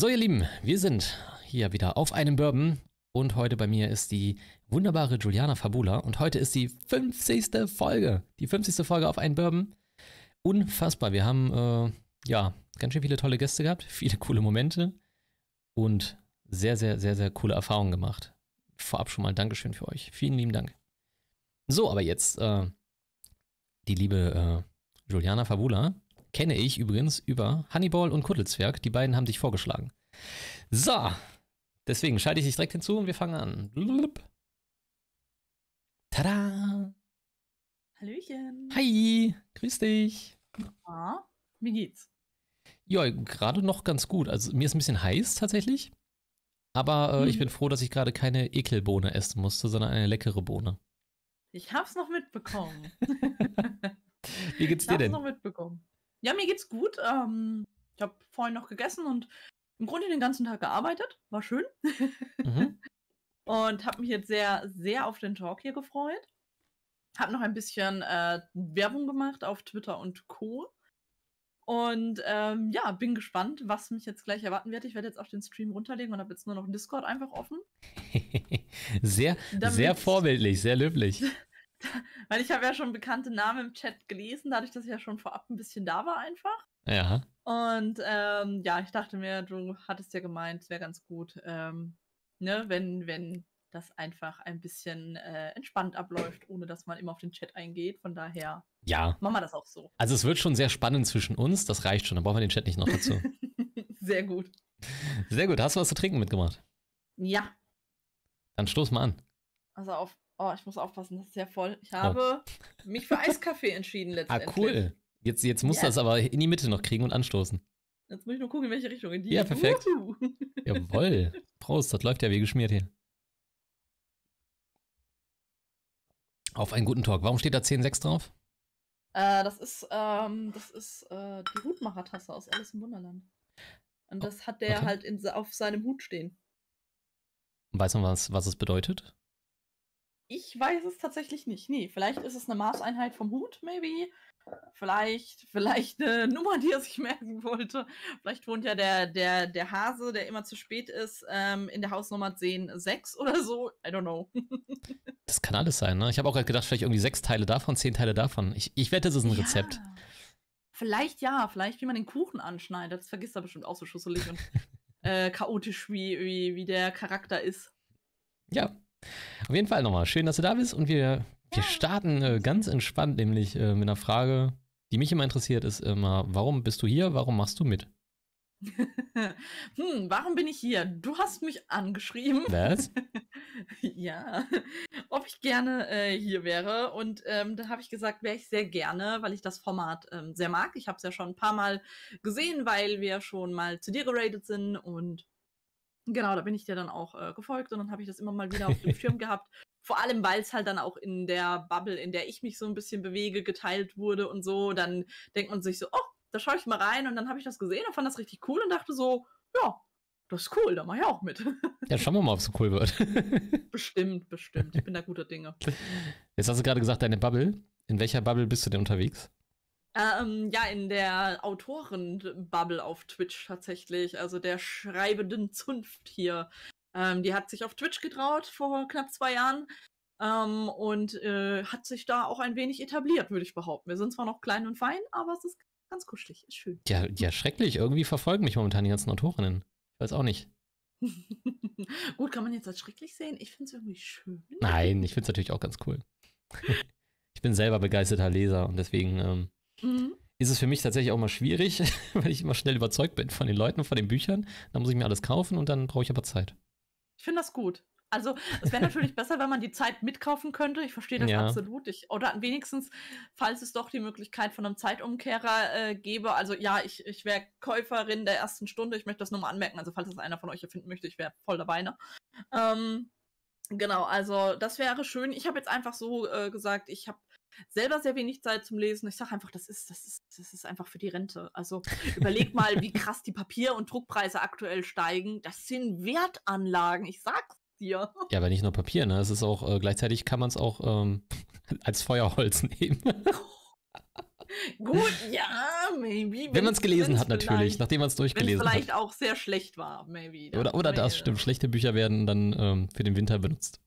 So, ihr Lieben, wir sind hier wieder auf einem Bourbon und heute bei mir ist die wunderbare Juliana Fabula und heute ist die 50. Folge. Die 50. Folge auf einem Bourbon. Unfassbar. Wir haben, äh, ja, ganz schön viele tolle Gäste gehabt, viele coole Momente und sehr, sehr, sehr, sehr coole Erfahrungen gemacht. Vorab schon mal Dankeschön für euch. Vielen lieben Dank. So, aber jetzt äh, die liebe äh, Juliana Fabula Kenne ich übrigens über Honeyball und Kuddelzwerg. Die beiden haben dich vorgeschlagen. So, deswegen schalte ich dich direkt hinzu und wir fangen an. Blub. Tada! Hallöchen! Hi, grüß dich! Ja, wie geht's? Ja, gerade noch ganz gut. Also mir ist ein bisschen heiß tatsächlich. Aber äh, mhm. ich hm. bin froh, dass ich gerade keine Ekelbohne essen musste, sondern eine leckere Bohne. Ich hab's noch mitbekommen. Wie geht's dir denn? Ich hab's noch mitbekommen. Ja, mir geht's gut. Ähm, ich habe vorhin noch gegessen und im Grunde den ganzen Tag gearbeitet. War schön. Mhm. und habe mich jetzt sehr, sehr auf den Talk hier gefreut. Habe noch ein bisschen äh, Werbung gemacht auf Twitter und Co. Und ähm, ja, bin gespannt, was mich jetzt gleich erwarten wird. Ich werde jetzt auch den Stream runterlegen und habe jetzt nur noch Discord einfach offen. sehr, sehr vorbildlich, sehr löblich. weil ich habe ja schon bekannte Namen im Chat gelesen, dadurch, dass ich ja schon vorab ein bisschen da war einfach. Ja. Und ähm, ja, ich dachte mir, du hattest ja gemeint, es wäre ganz gut, ähm, ne, wenn, wenn das einfach ein bisschen äh, entspannt abläuft, ohne dass man immer auf den Chat eingeht. Von daher ja. machen wir das auch so. Also es wird schon sehr spannend zwischen uns, das reicht schon, dann brauchen wir den Chat nicht noch dazu. sehr gut. Sehr gut, hast du was zu trinken mitgemacht? Ja. Dann stoß mal an. Also auf. Oh, ich muss aufpassen, das ist ja voll. Ich habe oh. mich für Eiskaffee entschieden ah, letztendlich. Ah, cool. Jetzt, jetzt muss yeah. das aber in die Mitte noch kriegen und anstoßen. Jetzt muss ich nur gucken, in welche Richtung. In die. Ja, perfekt. Jawoll. Prost, das läuft ja wie geschmiert hier. Auf einen guten Talk. Warum steht da 10,6 drauf? Äh, das ist, ähm, das ist äh, die Hutmachertasse aus Alice im Wunderland. Und oh, das oh, hat der okay. halt in, auf seinem Hut stehen. Weiß man, was, was es bedeutet? Ich weiß es tatsächlich nicht. Nee, vielleicht ist es eine Maßeinheit vom Hut, maybe. Vielleicht, vielleicht eine Nummer, die er sich merken wollte. Vielleicht wohnt ja der, der, der Hase, der immer zu spät ist, ähm, in der Hausnummer 106 oder so. I don't know. das kann alles sein, ne? Ich habe auch gerade gedacht, vielleicht irgendwie sechs Teile davon, zehn Teile davon. Ich, ich wette, das ist ein ja. Rezept. Vielleicht ja, vielleicht wie man den Kuchen anschneidet. Das vergisst er bestimmt auch so schusselig und äh, chaotisch, wie, wie, wie der Charakter ist. Ja, auf jeden Fall nochmal, schön, dass du da bist und wir, wir starten äh, ganz entspannt, nämlich äh, mit einer Frage, die mich immer interessiert, ist immer, warum bist du hier, warum machst du mit? hm, warum bin ich hier? Du hast mich angeschrieben. Was? ja, ob ich gerne äh, hier wäre. Und ähm, da habe ich gesagt, wäre ich sehr gerne, weil ich das Format ähm, sehr mag. Ich habe es ja schon ein paar Mal gesehen, weil wir schon mal zu dir geradet sind und Genau, da bin ich dir dann auch äh, gefolgt und dann habe ich das immer mal wieder auf dem Schirm gehabt. Vor allem, weil es halt dann auch in der Bubble, in der ich mich so ein bisschen bewege, geteilt wurde und so. Dann denkt man sich so, oh, da schaue ich mal rein und dann habe ich das gesehen und fand das richtig cool und dachte so, ja, das ist cool, da mache ich auch mit. Ja, schauen wir mal, ob es so cool wird. bestimmt, bestimmt. Ich bin da guter Dinge. Jetzt hast du gerade gesagt, deine Bubble. In welcher Bubble bist du denn unterwegs? Ähm, ja, in der Autorenbubble auf Twitch tatsächlich, also der schreibenden Zunft hier. Ähm, die hat sich auf Twitch getraut vor knapp zwei Jahren ähm, und äh, hat sich da auch ein wenig etabliert, würde ich behaupten. Wir sind zwar noch klein und fein, aber es ist ganz kuschelig, ist schön. Ja, ja, schrecklich. Irgendwie verfolgen mich momentan die ganzen Autorinnen. Ich weiß auch nicht. Gut, kann man jetzt als schrecklich sehen? Ich finde es irgendwie schön. Nein, ich finde es natürlich auch ganz cool. ich bin selber begeisterter Leser und deswegen Ähm Mhm. Ist es für mich tatsächlich auch mal schwierig, weil ich immer schnell überzeugt bin von den Leuten, von den Büchern. Dann muss ich mir alles kaufen und dann brauche ich aber Zeit. Ich finde das gut. Also es wäre natürlich besser, wenn man die Zeit mitkaufen könnte. Ich verstehe das ja. absolut. Ich, oder wenigstens, falls es doch die Möglichkeit von einem Zeitumkehrer äh, gäbe. Also ja, ich, ich wäre Käuferin der ersten Stunde. Ich möchte das nur mal anmerken. Also falls das einer von euch erfinden möchte, ich wäre voll dabei. Ne? Ähm, genau, also das wäre schön. Ich habe jetzt einfach so äh, gesagt, ich habe selber sehr wenig Zeit zum Lesen. Ich sage einfach, das ist, das ist, das ist einfach für die Rente. Also überleg mal, wie krass die Papier- und Druckpreise aktuell steigen. Das sind Wertanlagen, ich sag's dir. Ja, aber nicht nur Papier, ne? Es ist auch, äh, gleichzeitig kann man es auch ähm, als Feuerholz nehmen. Gut, ja, maybe. Wenn man es gelesen hat, natürlich, nachdem man es durchgelesen hat. vielleicht auch sehr schlecht war, maybe. Oder, oder das, stimmt. Schlechte Bücher werden dann ähm, für den Winter benutzt.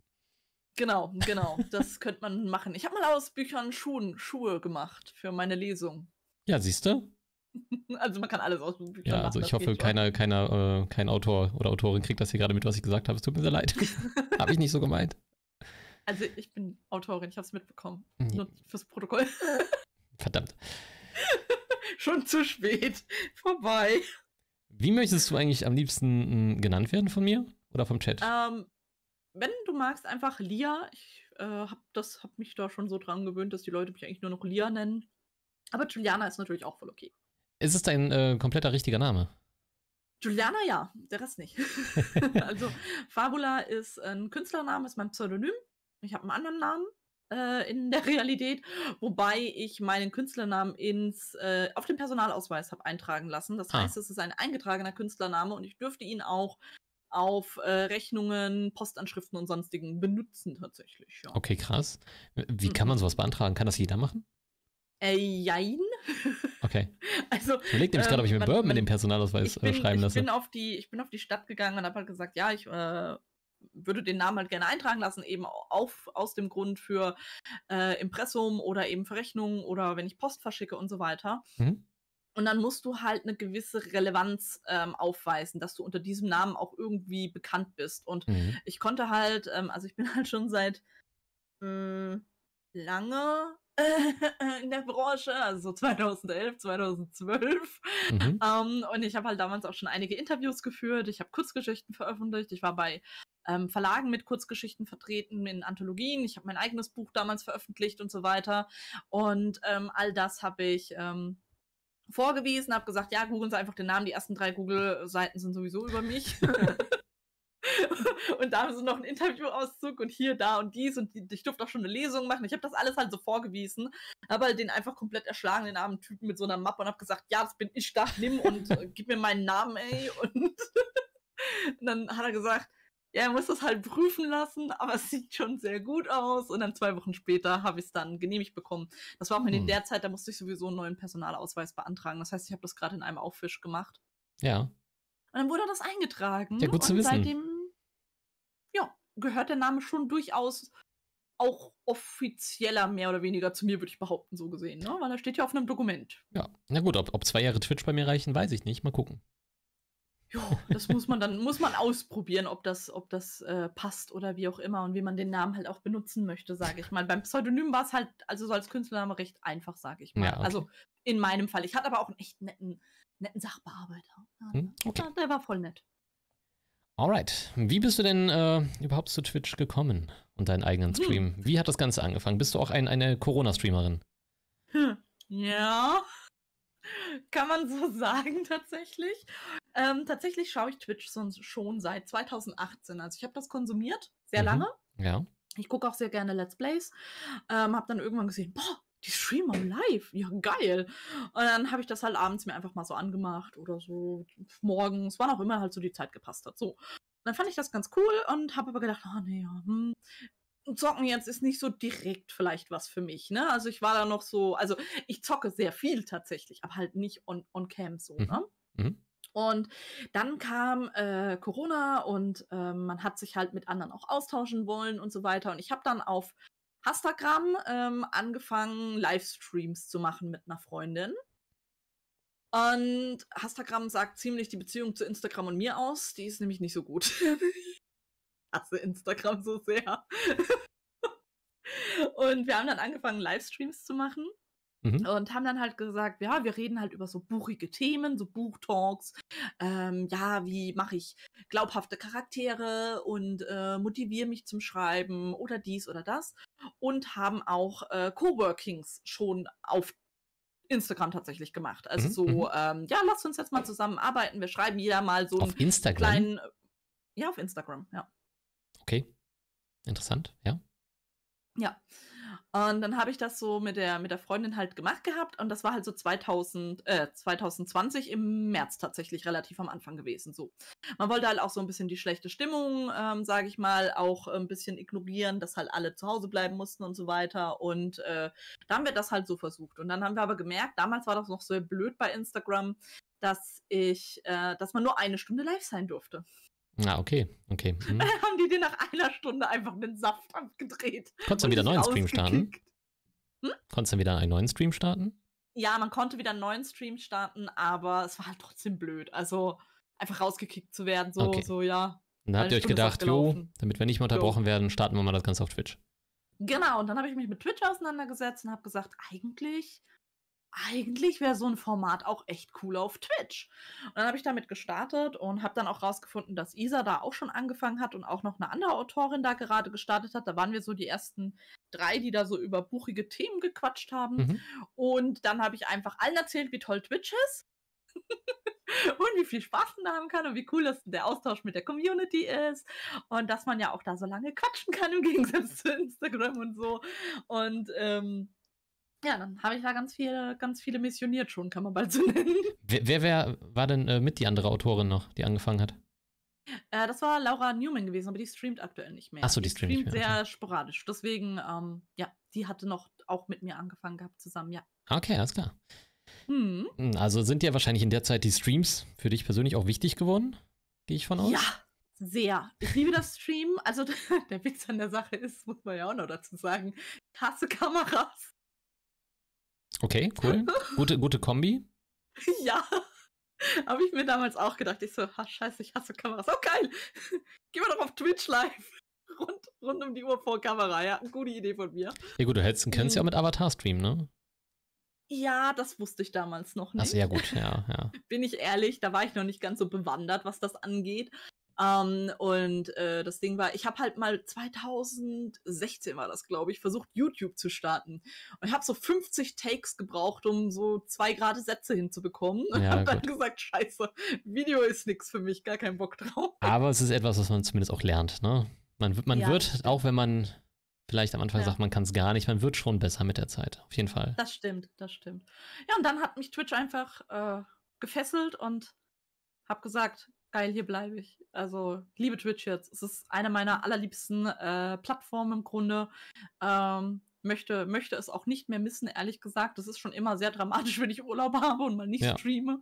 Genau, genau. Das könnte man machen. Ich habe mal aus Büchern Schuhen, Schuhe gemacht für meine Lesung. Ja, siehst du? Also man kann alles aus Büchern Ja, also ich hoffe, keiner, keiner, äh, kein Autor oder Autorin kriegt das hier gerade mit, was ich gesagt habe. Es tut mir sehr leid. habe ich nicht so gemeint. Also ich bin Autorin, ich habe es mitbekommen. Nee. Hm. Nur fürs Protokoll. Verdammt. Schon zu spät. Vorbei. Wie möchtest du eigentlich am liebsten hm, genannt werden von mir oder vom Chat? Ähm, wenn du magst, einfach Lia. Ich äh, habe hab mich da schon so dran gewöhnt, dass die Leute mich eigentlich nur noch Lia nennen. Aber Juliana ist natürlich auch voll okay. Ist es dein äh, kompletter richtiger Name? Juliana ja, der Rest nicht. also Fabula ist ein Künstlername, ist mein Pseudonym. Ich habe einen anderen Namen äh, in der Realität, wobei ich meinen Künstlernamen ins, äh, auf den Personalausweis habe eintragen lassen. Das ah. heißt, es ist ein eingetragener Künstlername und ich dürfte ihn auch auf äh, Rechnungen, Postanschriften und sonstigen benutzen tatsächlich. Ja. Okay, krass. Wie kann man mhm. sowas beantragen? Kann das jeder machen? Äh, jein. Okay. Also, ich überlege nämlich äh, gerade, ob ich mir Bourbon in dem Personalausweis äh, bin, schreiben lasse. Ich bin, auf die, ich bin auf die Stadt gegangen und habe halt gesagt, ja, ich äh, würde den Namen halt gerne eintragen lassen, eben auf, aus dem Grund für äh, Impressum oder eben Verrechnungen oder wenn ich Post verschicke und so weiter. Mhm. Und dann musst du halt eine gewisse Relevanz ähm, aufweisen, dass du unter diesem Namen auch irgendwie bekannt bist. Und mhm. ich konnte halt, ähm, also ich bin halt schon seit äh, lange in der Branche, also so 2011, 2012. Mhm. Ähm, und ich habe halt damals auch schon einige Interviews geführt. Ich habe Kurzgeschichten veröffentlicht. Ich war bei ähm, Verlagen mit Kurzgeschichten vertreten, in Anthologien. Ich habe mein eigenes Buch damals veröffentlicht und so weiter. Und ähm, all das habe ich ähm, vorgewiesen, habe gesagt, ja, googeln Sie einfach den Namen, die ersten drei Google-Seiten sind sowieso über mich. und da haben sie noch einen Interviewauszug und hier, da und dies und die, ich durfte auch schon eine Lesung machen. Ich habe das alles halt so vorgewiesen, aber halt den einfach komplett erschlagen, den armen Typen mit so einer Mappe und habe gesagt, ja, das bin ich da, nimm und äh, gib mir meinen Namen, ey. Und, und dann hat er gesagt, ja, er muss das halt prüfen lassen, aber es sieht schon sehr gut aus. Und dann zwei Wochen später habe ich es dann genehmigt bekommen. Das war auch in hm. der Zeit, da musste ich sowieso einen neuen Personalausweis beantragen. Das heißt, ich habe das gerade in einem Aufwisch gemacht. Ja. Und dann wurde das eingetragen. Ja, gut und zu wissen. seitdem, ja, gehört der Name schon durchaus auch offizieller mehr oder weniger zu mir, würde ich behaupten, so gesehen, ne? Weil da steht ja auf einem Dokument. Ja, na gut, ob, ob zwei Jahre Twitch bei mir reichen, weiß ich nicht. Mal gucken ja, das muss man dann, muss man ausprobieren, ob das, ob das äh, passt oder wie auch immer und wie man den Namen halt auch benutzen möchte, sage ich mal. Beim Pseudonym war es halt, also so als Künstlername recht einfach, sage ich mal. Ja, okay. Also in meinem Fall. Ich hatte aber auch einen echt netten, netten Sachbearbeiter. Hm, okay. der war voll nett. Alright. Wie bist du denn äh, überhaupt zu Twitch gekommen und deinen eigenen hm. Stream? Hm. Wie hat das Ganze angefangen? Bist du auch ein, eine Corona-Streamerin? Hm. Ja. Kann man so sagen, tatsächlich. Ähm, tatsächlich schaue ich Twitch schon seit 2018. Also ich habe das konsumiert, sehr mhm. lange. Ja. Ich gucke auch sehr gerne Let's Plays. Ähm, habe dann irgendwann gesehen, boah, die streamen live. Ja, geil. Und dann habe ich das halt abends mir einfach mal so angemacht oder so morgens, wann auch immer halt so die Zeit gepasst hat. So. dann fand ich das ganz cool und habe aber gedacht, oh nee, ja, hm, Zocken jetzt ist nicht so direkt vielleicht was für mich, ne? Also ich war da noch so, also ich zocke sehr viel tatsächlich, aber halt nicht on, on cam so, mhm. ne? Mhm. Und dann kam äh, Corona und äh, man hat sich halt mit anderen auch austauschen wollen und so weiter. Und ich habe dann auf Instagram ähm, angefangen, Livestreams zu machen mit einer Freundin. Und Instagram sagt ziemlich die Beziehung zu Instagram und mir aus. Die ist nämlich nicht so gut. hasse Instagram so sehr. und wir haben dann angefangen, Livestreams zu machen. Mhm. Und haben dann halt gesagt, ja, wir reden halt über so buchige Themen, so Buchtalks. Ähm, ja, wie mache ich glaubhafte Charaktere und äh, motiviere mich zum Schreiben oder dies oder das. Und haben auch äh, Coworkings schon auf Instagram tatsächlich gemacht. Also mhm. so, mhm. ähm, ja, lass uns jetzt mal zusammenarbeiten. Wir schreiben jeder mal so auf einen Instagram? kleinen. Ja, auf Instagram, ja okay, interessant, ja. Ja. Und dann habe ich das so mit der, mit der Freundin halt gemacht gehabt und das war halt so 2000, äh, 2020 im März tatsächlich relativ am Anfang gewesen. So. Man wollte halt auch so ein bisschen die schlechte Stimmung, ähm, sage ich mal, auch ein bisschen ignorieren, dass halt alle zu Hause bleiben mussten und so weiter. Und äh, da haben wir das halt so versucht. Und dann haben wir aber gemerkt, damals war das noch so blöd bei Instagram, dass ich, äh, dass man nur eine Stunde live sein durfte. Ah, okay, okay. Hm. Dann haben die dir nach einer Stunde einfach einen Saft abgedreht. Konntest du wieder einen neuen Stream starten? Hm? Konntest du wieder einen neuen Stream starten? Ja, man konnte wieder einen neuen Stream starten, aber es war halt trotzdem blöd. Also einfach rausgekickt zu werden, so, okay. so ja. Und dann habt ihr euch gedacht, jo, damit wir nicht mehr unterbrochen jo. werden, starten wir mal das Ganze auf Twitch. Genau, und dann habe ich mich mit Twitch auseinandergesetzt und habe gesagt, eigentlich eigentlich wäre so ein Format auch echt cool auf Twitch. Und dann habe ich damit gestartet und habe dann auch rausgefunden, dass Isa da auch schon angefangen hat und auch noch eine andere Autorin da gerade gestartet hat. Da waren wir so die ersten drei, die da so über buchige Themen gequatscht haben. Mhm. Und dann habe ich einfach allen erzählt, wie toll Twitch ist. und wie viel Spaß man da haben kann und wie cool das der Austausch mit der Community ist und dass man ja auch da so lange quatschen kann im Gegensatz zu Instagram und so. Und ähm, ja, dann habe ich da ganz viele, ganz viele missioniert schon, kann man bald so nennen. Wer, wer, wer war denn äh, mit die andere Autorin noch, die angefangen hat? Äh, das war Laura Newman gewesen, aber die streamt aktuell nicht mehr. Achso, die, die streamt, streamt mehr, sehr okay. sporadisch. Deswegen, ähm, ja, die hatte noch auch mit mir angefangen gehabt zusammen, ja. Okay, alles klar. Hm. hm. Also sind ja wahrscheinlich in der Zeit die Streams für dich persönlich auch wichtig geworden, gehe ich von aus? Ja, sehr. Ich liebe das Streamen. Also der Witz an der Sache ist, muss man ja auch noch dazu sagen, ich hasse Kameras. Okay, cool. Gute, gute Kombi. ja. Habe ich mir damals auch gedacht. Ich so, ha, scheiße, ich hasse Kameras. Oh, geil. Geh mal doch auf Twitch live. Rund, rund um die Uhr vor Kamera. Ja, gute Idee von mir. Ja gut, du hättest, kennst mhm. ja mit Avatar Stream, ne? Ja, das wusste ich damals noch nicht. Ach, sehr gut, ja, ja. Bin ich ehrlich, da war ich noch nicht ganz so bewandert, was das angeht. Ähm, und äh, das Ding war, ich habe halt mal 2016 war das, glaube ich, versucht, YouTube zu starten. Und ich habe so 50 Takes gebraucht, um so zwei gerade Sätze hinzubekommen. Und ja, habe dann gesagt, scheiße, Video ist nichts für mich, gar keinen Bock drauf. Aber es ist etwas, was man zumindest auch lernt, ne? Man, man ja. wird, auch wenn man vielleicht am Anfang ja. sagt, man kann es gar nicht, man wird schon besser mit der Zeit, auf jeden Fall. Das stimmt, das stimmt. Ja, und dann hat mich Twitch einfach äh, gefesselt und habe gesagt, geil, hier bleibe ich. Also, liebe Twitch jetzt. Es ist eine meiner allerliebsten äh, Plattformen im Grunde. Ähm, möchte, möchte es auch nicht mehr missen, ehrlich gesagt. Das ist schon immer sehr dramatisch, wenn ich Urlaub habe und mal nicht ja. streame.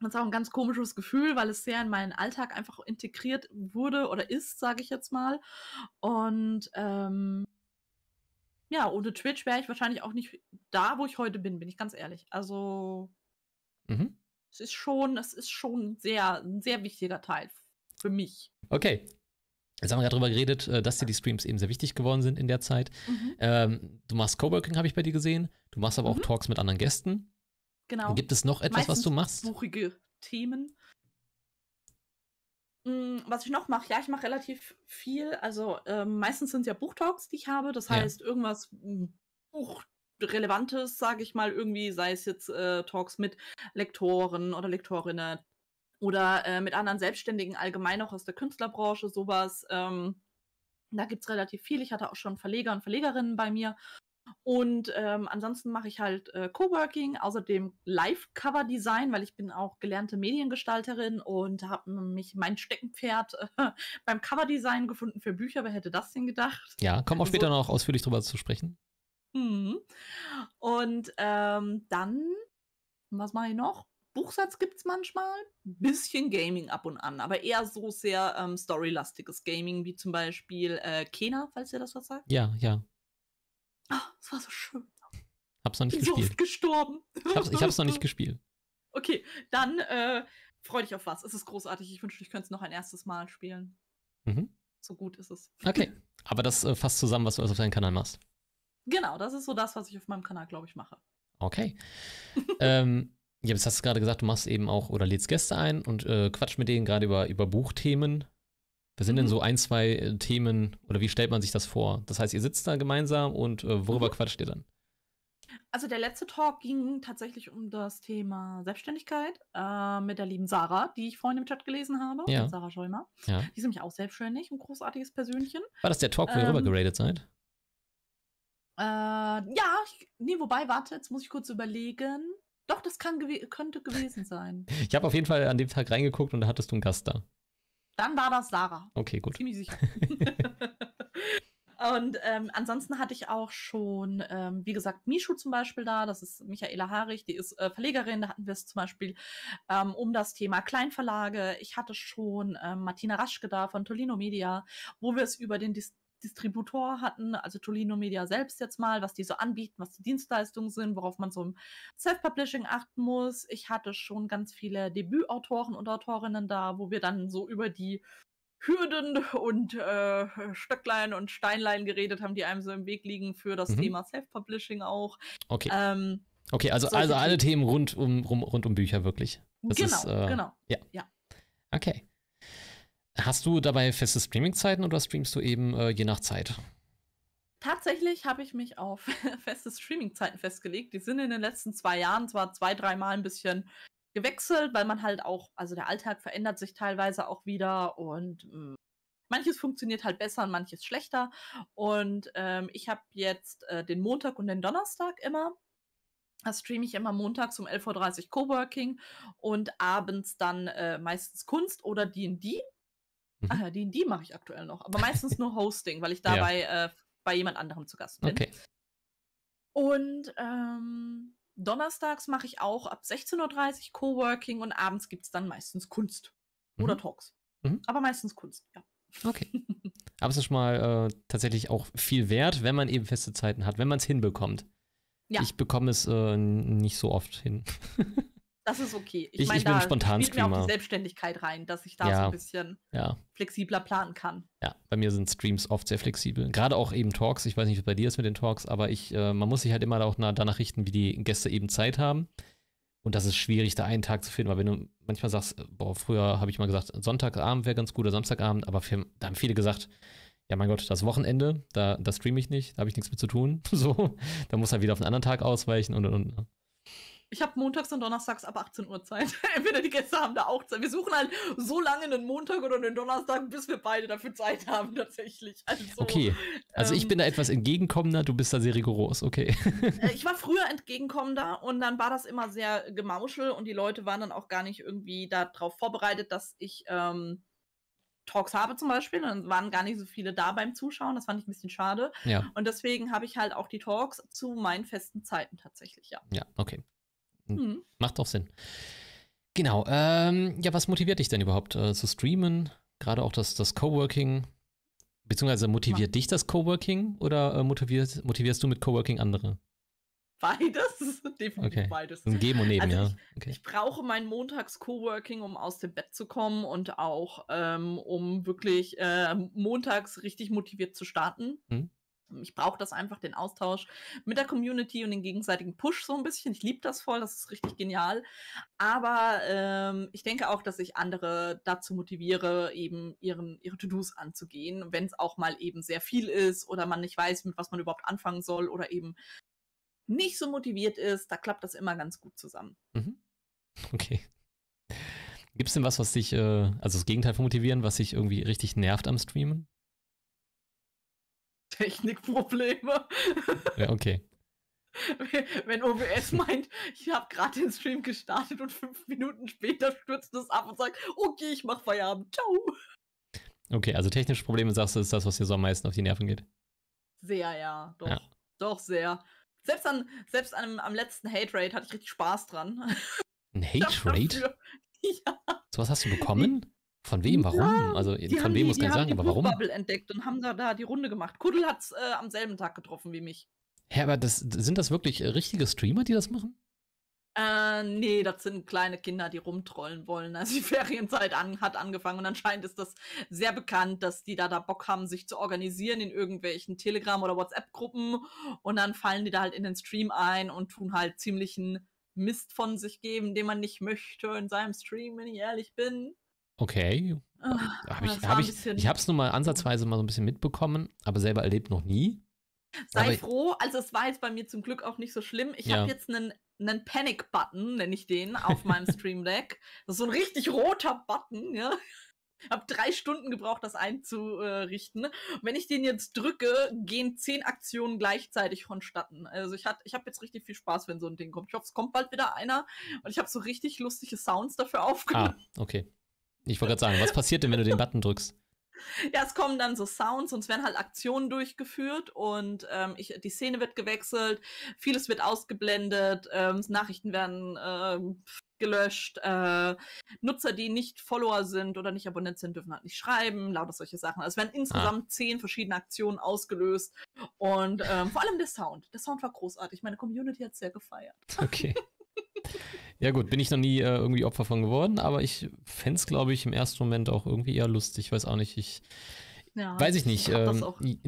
Das ist auch ein ganz komisches Gefühl, weil es sehr in meinen Alltag einfach integriert wurde oder ist, sage ich jetzt mal. Und ähm, ja, ohne Twitch wäre ich wahrscheinlich auch nicht da, wo ich heute bin, bin ich ganz ehrlich. Also. Mhm es ist schon, es ist schon sehr, ein sehr wichtiger Teil für mich. Okay. Jetzt haben wir gerade darüber geredet, äh, dass dir die Streams eben sehr wichtig geworden sind in der Zeit. Mhm. Ähm, du machst Coworking, habe ich bei dir gesehen. Du machst aber mhm. auch Talks mit anderen Gästen. Genau. Gibt es noch etwas, Meistens was du machst? Buchige Themen. Mm, was ich noch mache, ja, ich mache relativ viel. Also ähm, meistens sind es ja Buchtalks, die ich habe. Das heißt, ja. irgendwas mm, Buch, Relevantes, sage ich mal, irgendwie, sei es jetzt äh, Talks mit Lektoren oder Lektorinnen oder äh, mit anderen Selbstständigen allgemein auch aus der Künstlerbranche, sowas. Ähm, da gibt es relativ viel. Ich hatte auch schon Verleger und Verlegerinnen bei mir. Und ähm, ansonsten mache ich halt äh, Coworking, außerdem Live-Cover-Design, weil ich bin auch gelernte Mediengestalterin und habe mich mein Steckenpferd äh, beim Cover-Design gefunden für Bücher. Wer hätte das denn gedacht? Ja, kommen wir also, später noch ausführlich drüber zu sprechen. Mhm. Und ähm, dann, was mache ich noch? Buchsatz gibt es manchmal, bisschen Gaming ab und an, aber eher so sehr ähm, storylastiges Gaming, wie zum Beispiel äh, Kena, falls ihr das was sagt. Ja, ja. Ach, es war so schön. Hab's noch nicht Bin gespielt. So oft gestorben. Ich hab's, ich hab's noch nicht gespielt. Okay, dann äh, freu dich auf was. Es ist großartig. Ich wünschte, ich könnte es noch ein erstes Mal spielen. Mhm. So gut ist es. Okay, aber das äh, fasst zusammen, was du alles auf deinem Kanal machst. Genau, das ist so das, was ich auf meinem Kanal, glaube ich, mache. Okay. ähm, ja, jetzt hast du gerade gesagt, du machst eben auch oder lädst Gäste ein und äh, quatscht mit denen gerade über, über Buchthemen. Was sind mhm. denn so ein, zwei äh, Themen oder wie stellt man sich das vor? Das heißt, ihr sitzt da gemeinsam und äh, worüber mhm. quatscht ihr dann? Also der letzte Talk ging tatsächlich um das Thema Selbstständigkeit äh, mit der lieben Sarah, die ich vorhin im Chat gelesen habe, ja. Sarah Schäumer. Ja. Die ist nämlich auch selbstständig, ein großartiges Persönchen. War das der Talk, wo ähm, ihr rübergeradet seid? Äh, ja, ich, nee, wobei, warte, jetzt muss ich kurz überlegen. Doch, das kann gew könnte gewesen sein. ich habe auf jeden Fall an dem Tag reingeguckt und da hattest du einen Gast da. Dann war das Sarah. Okay, gut. Ziemlich sicher. und ähm, ansonsten hatte ich auch schon, ähm, wie gesagt, Mischu zum Beispiel da. Das ist Michaela Harich, die ist äh, Verlegerin. Da hatten wir es zum Beispiel ähm, um das Thema Kleinverlage. Ich hatte schon ähm, Martina Raschke da von Tolino Media, wo wir es über den Dis Distributor hatten, also Tolino Media selbst jetzt mal, was die so anbieten, was die Dienstleistungen sind, worauf man so im Self-Publishing achten muss. Ich hatte schon ganz viele Debütautoren und Autorinnen da, wo wir dann so über die Hürden und äh, Stöcklein und Steinlein geredet haben, die einem so im Weg liegen für das mhm. Thema Self-Publishing auch. Okay. Ähm, okay, also, also alle Themen rund um, rund, um Bücher wirklich. Das genau, ist, äh, genau. Ja. ja. Okay. Hast du dabei feste Streaming-Zeiten oder streamst du eben äh, je nach Zeit? Tatsächlich habe ich mich auf feste Streaming-Zeiten festgelegt. Die sind in den letzten zwei Jahren zwar zwei, dreimal ein bisschen gewechselt, weil man halt auch, also der Alltag verändert sich teilweise auch wieder und mh, hm, manches funktioniert halt besser und manches schlechter. Und ähm, ich habe jetzt äh, den Montag und den Donnerstag immer. Da streame ich immer montags um 11.30 Uhr Coworking und abends dann äh, meistens Kunst oder DD. Ah mhm. Ah ja, D&D mache ich aktuell noch, aber meistens nur Hosting, weil ich dabei ja. äh, bei jemand anderem zu Gast bin. Okay. Und ähm, donnerstags mache ich auch ab 16.30 Uhr Coworking und abends gibt es dann meistens Kunst mhm. oder Talks. Mhm. Aber meistens Kunst, ja. Okay. Aber es ist schon mal äh, tatsächlich auch viel wert, wenn man eben feste Zeiten hat, wenn man es hinbekommt. Ja. Ich bekomme es äh, nicht so oft hin. Das ist okay. Ich, ich meine, da spontan spielt mir auch die Selbstständigkeit rein, dass ich da ja, so ein bisschen ja. flexibler planen kann. Ja, bei mir sind Streams oft sehr flexibel. Gerade auch eben Talks. Ich weiß nicht, was bei dir ist mit den Talks, aber ich, äh, man muss sich halt immer auch danach richten, wie die Gäste eben Zeit haben. Und das ist schwierig, da einen Tag zu finden. Weil wenn du manchmal sagst, äh, boah, früher habe ich mal gesagt, Sonntagabend wäre ganz gut oder Samstagabend, aber für, da haben viele gesagt, ja mein Gott, das Wochenende, da, da streame ich nicht, da habe ich nichts mit zu tun. so, da muss halt wieder auf einen anderen Tag ausweichen und und und. Ne? Ich habe montags und donnerstags ab 18 Uhr Zeit. Entweder die Gäste haben da auch Zeit. Wir suchen halt so lange einen Montag oder einen Donnerstag, bis wir beide dafür Zeit haben, tatsächlich. Also, okay. Also ähm, ich bin da ähm, etwas entgegenkommender, du bist da sehr rigoros, okay. Äh, ich war früher entgegenkommender und dann war das immer sehr gemauschel und die Leute waren dann auch gar nicht irgendwie darauf vorbereitet, dass ich. Ähm, Talks habe zum Beispiel, dann waren gar nicht so viele da beim Zuschauen. Das fand ich ein bisschen schade. Ja. Und deswegen habe ich halt auch die Talks zu meinen festen Zeiten tatsächlich, ja. Ja, okay. Mhm. Macht doch Sinn. Genau. Ähm, ja, was motiviert dich denn überhaupt äh, zu streamen? Gerade auch das, das Coworking. Beziehungsweise motiviert ja. dich das Coworking oder äh, motiviert, motivierst du mit Coworking andere? Beides, definitiv okay. beides. Ein Geben und Nehmen, also ich, ja. Okay. Ich brauche mein Montags-Coworking, um aus dem Bett zu kommen und auch ähm, um wirklich äh, montags richtig motiviert zu starten. Mhm. Ich brauche das einfach, den Austausch mit der Community und den gegenseitigen Push so ein bisschen. Ich liebe das voll, das ist richtig genial. Aber ähm, ich denke auch, dass ich andere dazu motiviere, eben ihren, ihre To-Dos anzugehen, wenn es auch mal eben sehr viel ist oder man nicht weiß, mit was man überhaupt anfangen soll oder eben nicht so motiviert ist. Da klappt das immer ganz gut zusammen. Mhm. Okay. Gibt es denn was, was dich, äh, also das Gegenteil von motivieren, was dich irgendwie richtig nervt am Streamen? Technikprobleme. Ja, okay. Wenn OBS meint, ich habe gerade den Stream gestartet und fünf Minuten später stürzt es ab und sagt, okay, ich mach Feierabend, ciao. Okay, also technische Probleme, sagst du, ist das, was dir so am meisten auf die Nerven geht? Sehr, ja, doch. Ja. Doch, sehr. Selbst, an, selbst an, am letzten Hate rate hatte ich richtig Spaß dran. Ein Hate rate ja. So was hast du bekommen? Von wem? Warum? Ja, also von wem muss gar nicht sagen, aber warum? Bubble entdeckt und haben da, da die Runde gemacht. Kuddel hat's äh, am selben Tag getroffen wie mich. Hä, aber das, sind das wirklich äh, richtige Streamer, die das machen? Äh, nee, das sind kleine Kinder, die rumtrollen wollen. Also die Ferienzeit an, hat angefangen und anscheinend ist das sehr bekannt, dass die da da Bock haben, sich zu organisieren in irgendwelchen Telegram- oder WhatsApp-Gruppen und dann fallen die da halt in den Stream ein und tun halt ziemlichen Mist von sich geben, den man nicht möchte in seinem Stream, wenn ich ehrlich bin. Okay. Ach, hab ich habe ich, ich hab's nur mal ansatzweise mal so ein bisschen mitbekommen, aber selber erlebt noch nie. Sei aber froh, also es war jetzt bei mir zum Glück auch nicht so schlimm. Ich ja. habe jetzt einen einen Panic-Button, nenne ich den, auf meinem Stream Deck. Das ist so ein richtig roter Button, ja. Ich Hab drei Stunden gebraucht, das einzurichten. Und wenn ich den jetzt drücke, gehen zehn Aktionen gleichzeitig vonstatten. Also ich, hat, ich habe jetzt richtig viel Spaß, wenn so ein Ding kommt. Ich hoffe, es kommt bald wieder einer. Und ich habe so richtig lustige Sounds dafür ah, aufgenommen. Ah, okay. Ich wollte gerade sagen, was passiert denn, wenn du den Button drückst? Ja, es kommen dann so Sounds und es werden halt Aktionen durchgeführt und ähm, ich, die Szene wird gewechselt, vieles wird ausgeblendet, ähm, Nachrichten werden ähm, gelöscht, äh, Nutzer, die nicht Follower sind oder nicht Abonnent sind, dürfen halt nicht schreiben, lauter solche Sachen. Also es werden ah. insgesamt ah. zehn verschiedene Aktionen ausgelöst und ähm, vor allem der Sound. Der Sound war großartig, meine Community hat sehr gefeiert. Okay. Ja gut, bin ich noch nie äh, irgendwie Opfer von geworden, aber ich fände es, glaube ich, im ersten Moment auch irgendwie eher lustig. Ich weiß auch nicht, ich ja, weiß ich nicht. Ähm,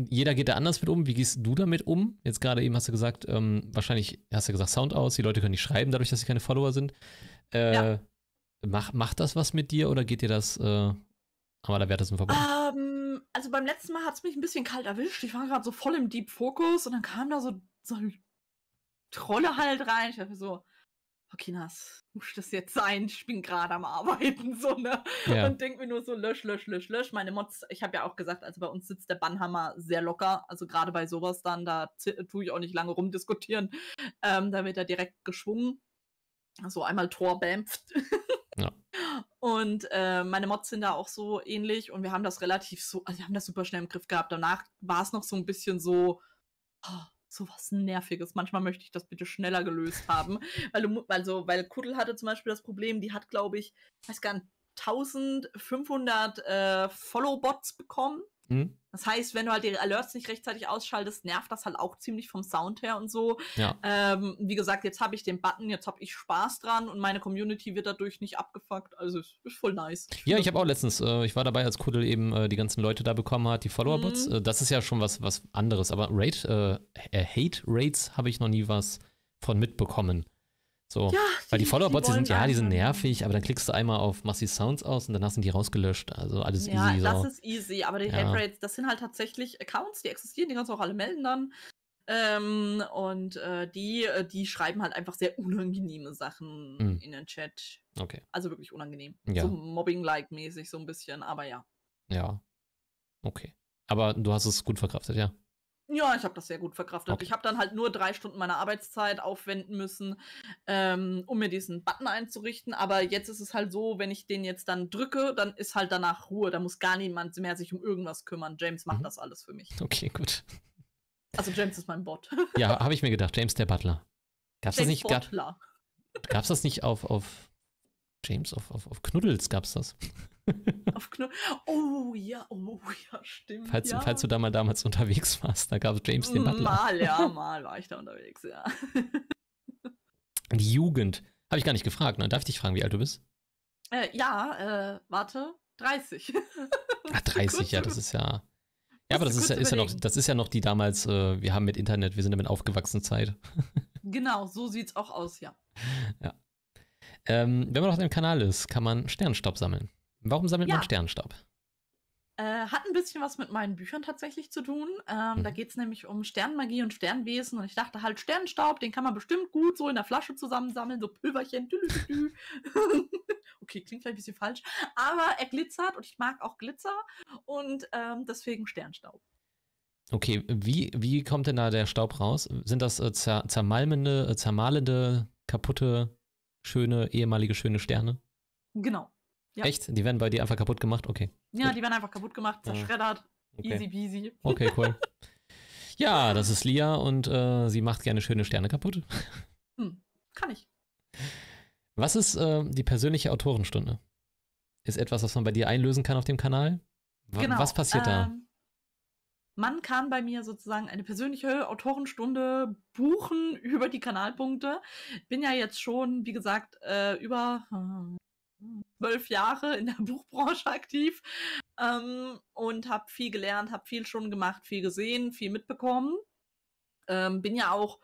jeder geht da anders mit um. Wie gehst du damit um? Jetzt gerade eben hast du gesagt, ähm, wahrscheinlich hast du gesagt, Sound aus, die Leute können nicht schreiben, dadurch, dass sie keine Follower sind. Äh, ja. mach, macht das was mit dir oder geht dir das äh, aber da wäre das ein Verbot. Um, ähm, also beim letzten Mal hat es mich ein bisschen kalt erwischt. Ich war gerade so voll im Deep Focus und dann kam da so, so Trolle halt rein. Ich dachte so, okay, muss das jetzt sein? Ich bin gerade am Arbeiten, so, ne? Ja. Und denke mir nur so, lösch, lösch, lösch, lösch. Meine Mods, ich habe ja auch gesagt, also bei uns sitzt der Bannhammer sehr locker. Also gerade bei sowas dann, da tue ich auch nicht lange rumdiskutieren. Ähm, da wird er direkt geschwungen. So also einmal Tor bämpft. Ja. Und äh, meine Mods sind da auch so ähnlich und wir haben das relativ so, also wir haben das super schnell im Griff gehabt. Danach war es noch so ein bisschen so, oh, so was Nerviges. Manchmal möchte ich das bitte schneller gelöst haben. Weil, du, also, weil Kuddel hatte zum Beispiel das Problem, die hat, glaube ich, weiß gar nicht, 1500 äh, Follow-Bots bekommen Mhm. Das heißt, wenn du halt die Alerts nicht rechtzeitig ausschaltest, nervt das halt auch ziemlich vom Sound her und so. Ja. Ähm, wie gesagt, jetzt habe ich den Button, jetzt habe ich Spaß dran und meine Community wird dadurch nicht abgefuckt. Also ist voll nice. Ich ja, ich habe auch letztens, äh, ich war dabei, als Kuddel eben äh, die ganzen Leute da bekommen hat, die Follower-Bots. Mhm. Äh, das ist ja schon was, was anderes. Aber Raid, äh, äh Hate rates habe ich noch nie was von mitbekommen. So, ja, weil die, Follower-Bots, die, sind ja, die sind nervig, aber dann klickst du einmal auf Massive Sounds aus und danach sind die rausgelöscht. Also alles ja, easy. Ja, das ist easy, aber die ja. Hatrates, das sind halt tatsächlich Accounts, die existieren, die kannst du auch alle melden dann. Ähm, und äh, die, äh, die schreiben halt einfach sehr unangenehme Sachen mhm. in den Chat. Okay. Also wirklich unangenehm. Ja. So Mobbing-like-mäßig so ein bisschen, aber ja. Ja. Okay. Aber du hast es gut verkraftet, ja. Ja, ich habe das sehr gut verkraftet. Okay. Ich habe dann halt nur drei Stunden meiner Arbeitszeit aufwenden müssen, ähm, um mir diesen Button einzurichten. Aber jetzt ist es halt so, wenn ich den jetzt dann drücke, dann ist halt danach Ruhe. Da muss gar niemand mehr sich um irgendwas kümmern. James macht mhm. das alles für mich. Okay, gut. Also James ist mein Bot. ja, habe ich mir gedacht. James der Butler. Gab's James das nicht? Butler. Gab, gab's das nicht auf, auf James, auf, auf, auf Knuddels gab's das? Auf Knopf. Oh ja, oh ja, stimmt. Falls, ja. falls du da mal damals unterwegs warst, da gab es James den Butler. Mal, ja, mal war ich da unterwegs, ja. Die Jugend. Habe ich gar nicht gefragt, ne? Darf ich dich fragen, wie alt du bist? Äh, ja, äh, warte, 30. Ach, 30, ja, das ist ja. Ja, aber das ist ja, ist ja, noch, das ist ja noch die damals, äh, wir haben mit Internet, wir sind damit aufgewachsen Zeit. genau, so sieht's auch aus, ja. Ja. Ähm, wenn man auf dem Kanal ist, kann man Sternstaub sammeln. Warum sammelt ja. man Sternstaub? Äh, hat ein bisschen was mit meinen Büchern tatsächlich zu tun. Ähm, mhm. Da geht es nämlich um Sternmagie und Sternwesen. Und ich dachte halt, Sternstaub, den kann man bestimmt gut so in der Flasche zusammensammeln, so Pülverchen. Dü -dü -dü okay, klingt vielleicht ein bisschen falsch. Aber er glitzert und ich mag auch Glitzer. Und ähm, deswegen Sternstaub. Okay, wie, wie kommt denn da der Staub raus? Sind das äh, zer zermalmende, äh, zermalende, kaputte, schöne, ehemalige schöne Sterne? Genau. Ja. Echt? Die werden bei dir einfach kaputt gemacht? Okay. Ja, gut. die werden einfach kaputt gemacht, ah, zerschreddert. Okay. Easy peasy. Okay, cool. ja, das ist Lia und äh, sie macht gerne schöne Sterne kaputt. Hm, kann ich. Was ist äh, die persönliche Autorenstunde? Ist etwas, was man bei dir einlösen kann auf dem Kanal? W genau. Was passiert ähm, da? Man kann bei mir sozusagen eine persönliche Autorenstunde buchen über die Kanalpunkte. Bin ja jetzt schon, wie gesagt, äh, über zwölf Jahre in der Buchbranche aktiv ähm, und habe viel gelernt, habe viel schon gemacht, viel gesehen, viel mitbekommen. Ähm, bin ja auch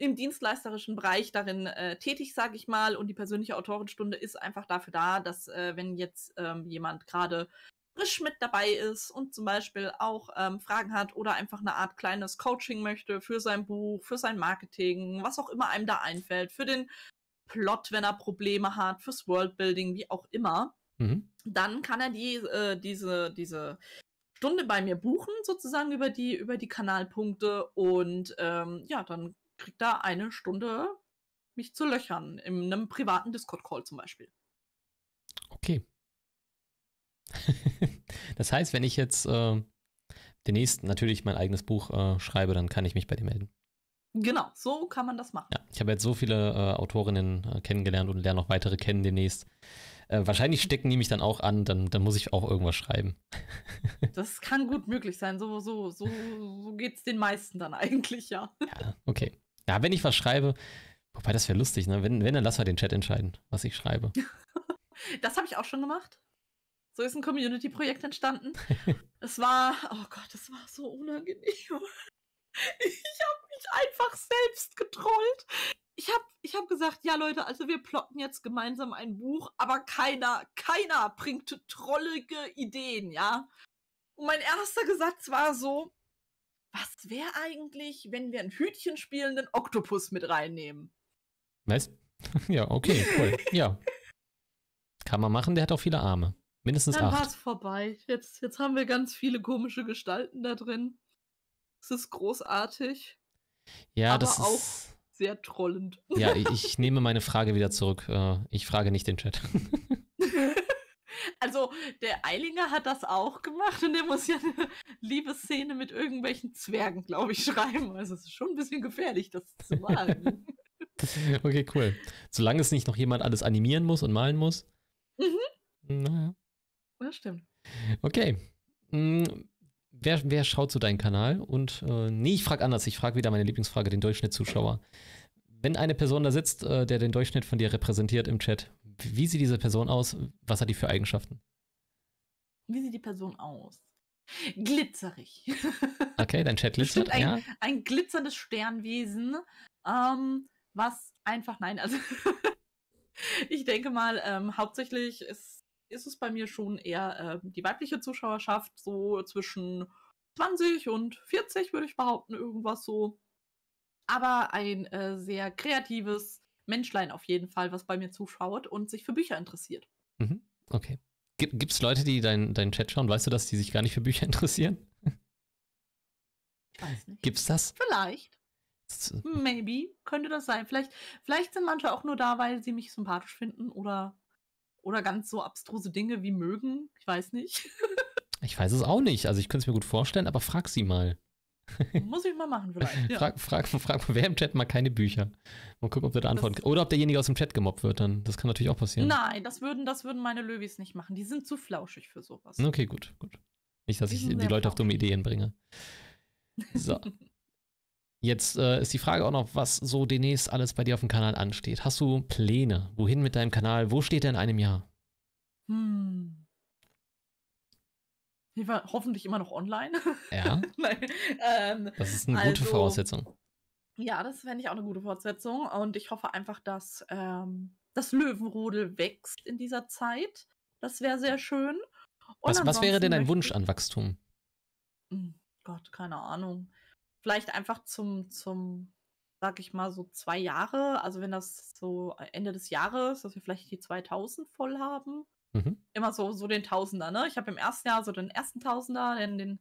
im dienstleisterischen Bereich darin äh, tätig, sage ich mal. Und die persönliche Autorenstunde ist einfach dafür da, dass äh, wenn jetzt ähm, jemand gerade frisch mit dabei ist und zum Beispiel auch ähm, Fragen hat oder einfach eine Art kleines Coaching möchte für sein Buch, für sein Marketing, was auch immer einem da einfällt, für den Plot, wenn er Probleme hat, fürs Worldbuilding, wie auch immer, mhm. dann kann er die, äh, diese, diese Stunde bei mir buchen, sozusagen über die, über die Kanalpunkte. Und ähm, ja, dann kriegt er eine Stunde mich zu löchern, in einem privaten Discord-Call zum Beispiel. Okay. das heißt, wenn ich jetzt äh, demnächst natürlich mein eigenes Buch äh, schreibe, dann kann ich mich bei dir melden. Genau, so kann man das machen. Ja, ich habe jetzt so viele äh, Autorinnen äh, kennengelernt und lerne noch weitere kennen demnächst. Äh, wahrscheinlich stecken die mich dann auch an, dann, dann muss ich auch irgendwas schreiben. das kann gut möglich sein. So, so, so, so geht es den meisten dann eigentlich, ja. Ja, okay. Ja, wenn ich was schreibe, wobei das wäre lustig, ne? Wenn, wenn, dann lass mal den Chat entscheiden, was ich schreibe. das habe ich auch schon gemacht. So ist ein Community-Projekt entstanden. es war, oh Gott, das war so unangenehm. Ich habe mich einfach selbst getrollt. Ich habe ich hab gesagt, ja Leute, also wir plotten jetzt gemeinsam ein Buch, aber keiner, keiner bringt trollige Ideen, ja. Und mein erster Gesatz war so, was wäre eigentlich, wenn wir einen Hütchen spielenden Oktopus mit reinnehmen? Nice. ja, okay, cool. Ja. Kann man machen, der hat auch viele Arme. Mindestens Dann acht. Dann war's vorbei. Jetzt, jetzt haben wir ganz viele komische Gestalten da drin. Es ist großartig. Ja, aber das ist auch sehr trollend. Ja, ich, ich, nehme meine Frage wieder zurück. Äh, ich frage nicht den Chat. Also, der Eilinger hat das auch gemacht und der muss ja eine Liebesszene mit irgendwelchen Zwergen, glaube ich, schreiben. Also, es ist schon ein bisschen gefährlich, das zu malen. okay, cool. Solange es nicht noch jemand alles animieren muss und malen muss. Mhm. Naja. Das stimmt. Okay. Hm, wer, wer schaut so deinen Kanal? Und äh, nee, ich frage anders. Ich frage wieder meine Lieblingsfrage, den Durchschnittszuschauer. Wenn eine Person da sitzt, äh, der den Durchschnitt von dir repräsentiert im Chat, wie sieht diese Person aus? Was hat die für Eigenschaften? Wie sieht die Person aus? Glitzerig. Okay, dein Chat glitzert. Ein, ja. ein glitzerndes Sternwesen, ähm, was einfach, nein, also ich denke mal, ähm, hauptsächlich ist ist es bei mir schon eher äh, die weibliche Zuschauerschaft, so zwischen 20 und 40, würde ich behaupten, irgendwas so. Aber ein äh, sehr kreatives Menschlein auf jeden Fall, was bei mir zuschaut und sich für Bücher interessiert. Mhm. Okay. Gibt es Leute, die deinen dein Chat schauen? Weißt du dass die sich gar nicht für Bücher interessieren? Ich weiß nicht. Gibt's das? Vielleicht. Äh, Maybe. Könnte das sein. Vielleicht, vielleicht sind manche auch nur da, weil sie mich sympathisch finden oder oder ganz so abstruse Dinge wie mögen. Ich weiß nicht. ich weiß es auch nicht. Also ich könnte es mir gut vorstellen, aber frag sie mal. Muss ich mal machen vielleicht. Ja. Frag, frag, frag, wer im Chat mal keine Bücher. Mal gucken, ob der da antwortet. Oder ob derjenige aus dem Chat gemobbt wird dann. Das kann natürlich auch passieren. Nein, das würden, das würden meine Löwis nicht machen. Die sind zu flauschig für sowas. Okay, gut, gut. Nicht, dass ich die Leute flauschig. auf dumme Ideen bringe. So. Jetzt äh, ist die Frage auch noch, was so demnächst alles bei dir auf dem Kanal ansteht. Hast du Pläne? Wohin mit deinem Kanal? Wo steht er in einem Jahr? Hm. Ich war hoffentlich immer noch online. Ja. ähm, das ist eine also, gute Voraussetzung. Ja, das fände ich auch eine gute Fortsetzung. Und ich hoffe einfach, dass ähm, das Löwenrudel wächst in dieser Zeit. Das wäre sehr schön. Was, was, wäre denn dein Wunsch an Wachstum? Hm, Gott, keine Ahnung vielleicht einfach zum, zum, sag ich mal, so zwei Jahre, also wenn das so Ende des Jahres, dass wir vielleicht die 2000 voll haben. Mhm. Immer so, so den Tausender, ne? Ich habe im ersten Jahr so den ersten Tausender, dann den,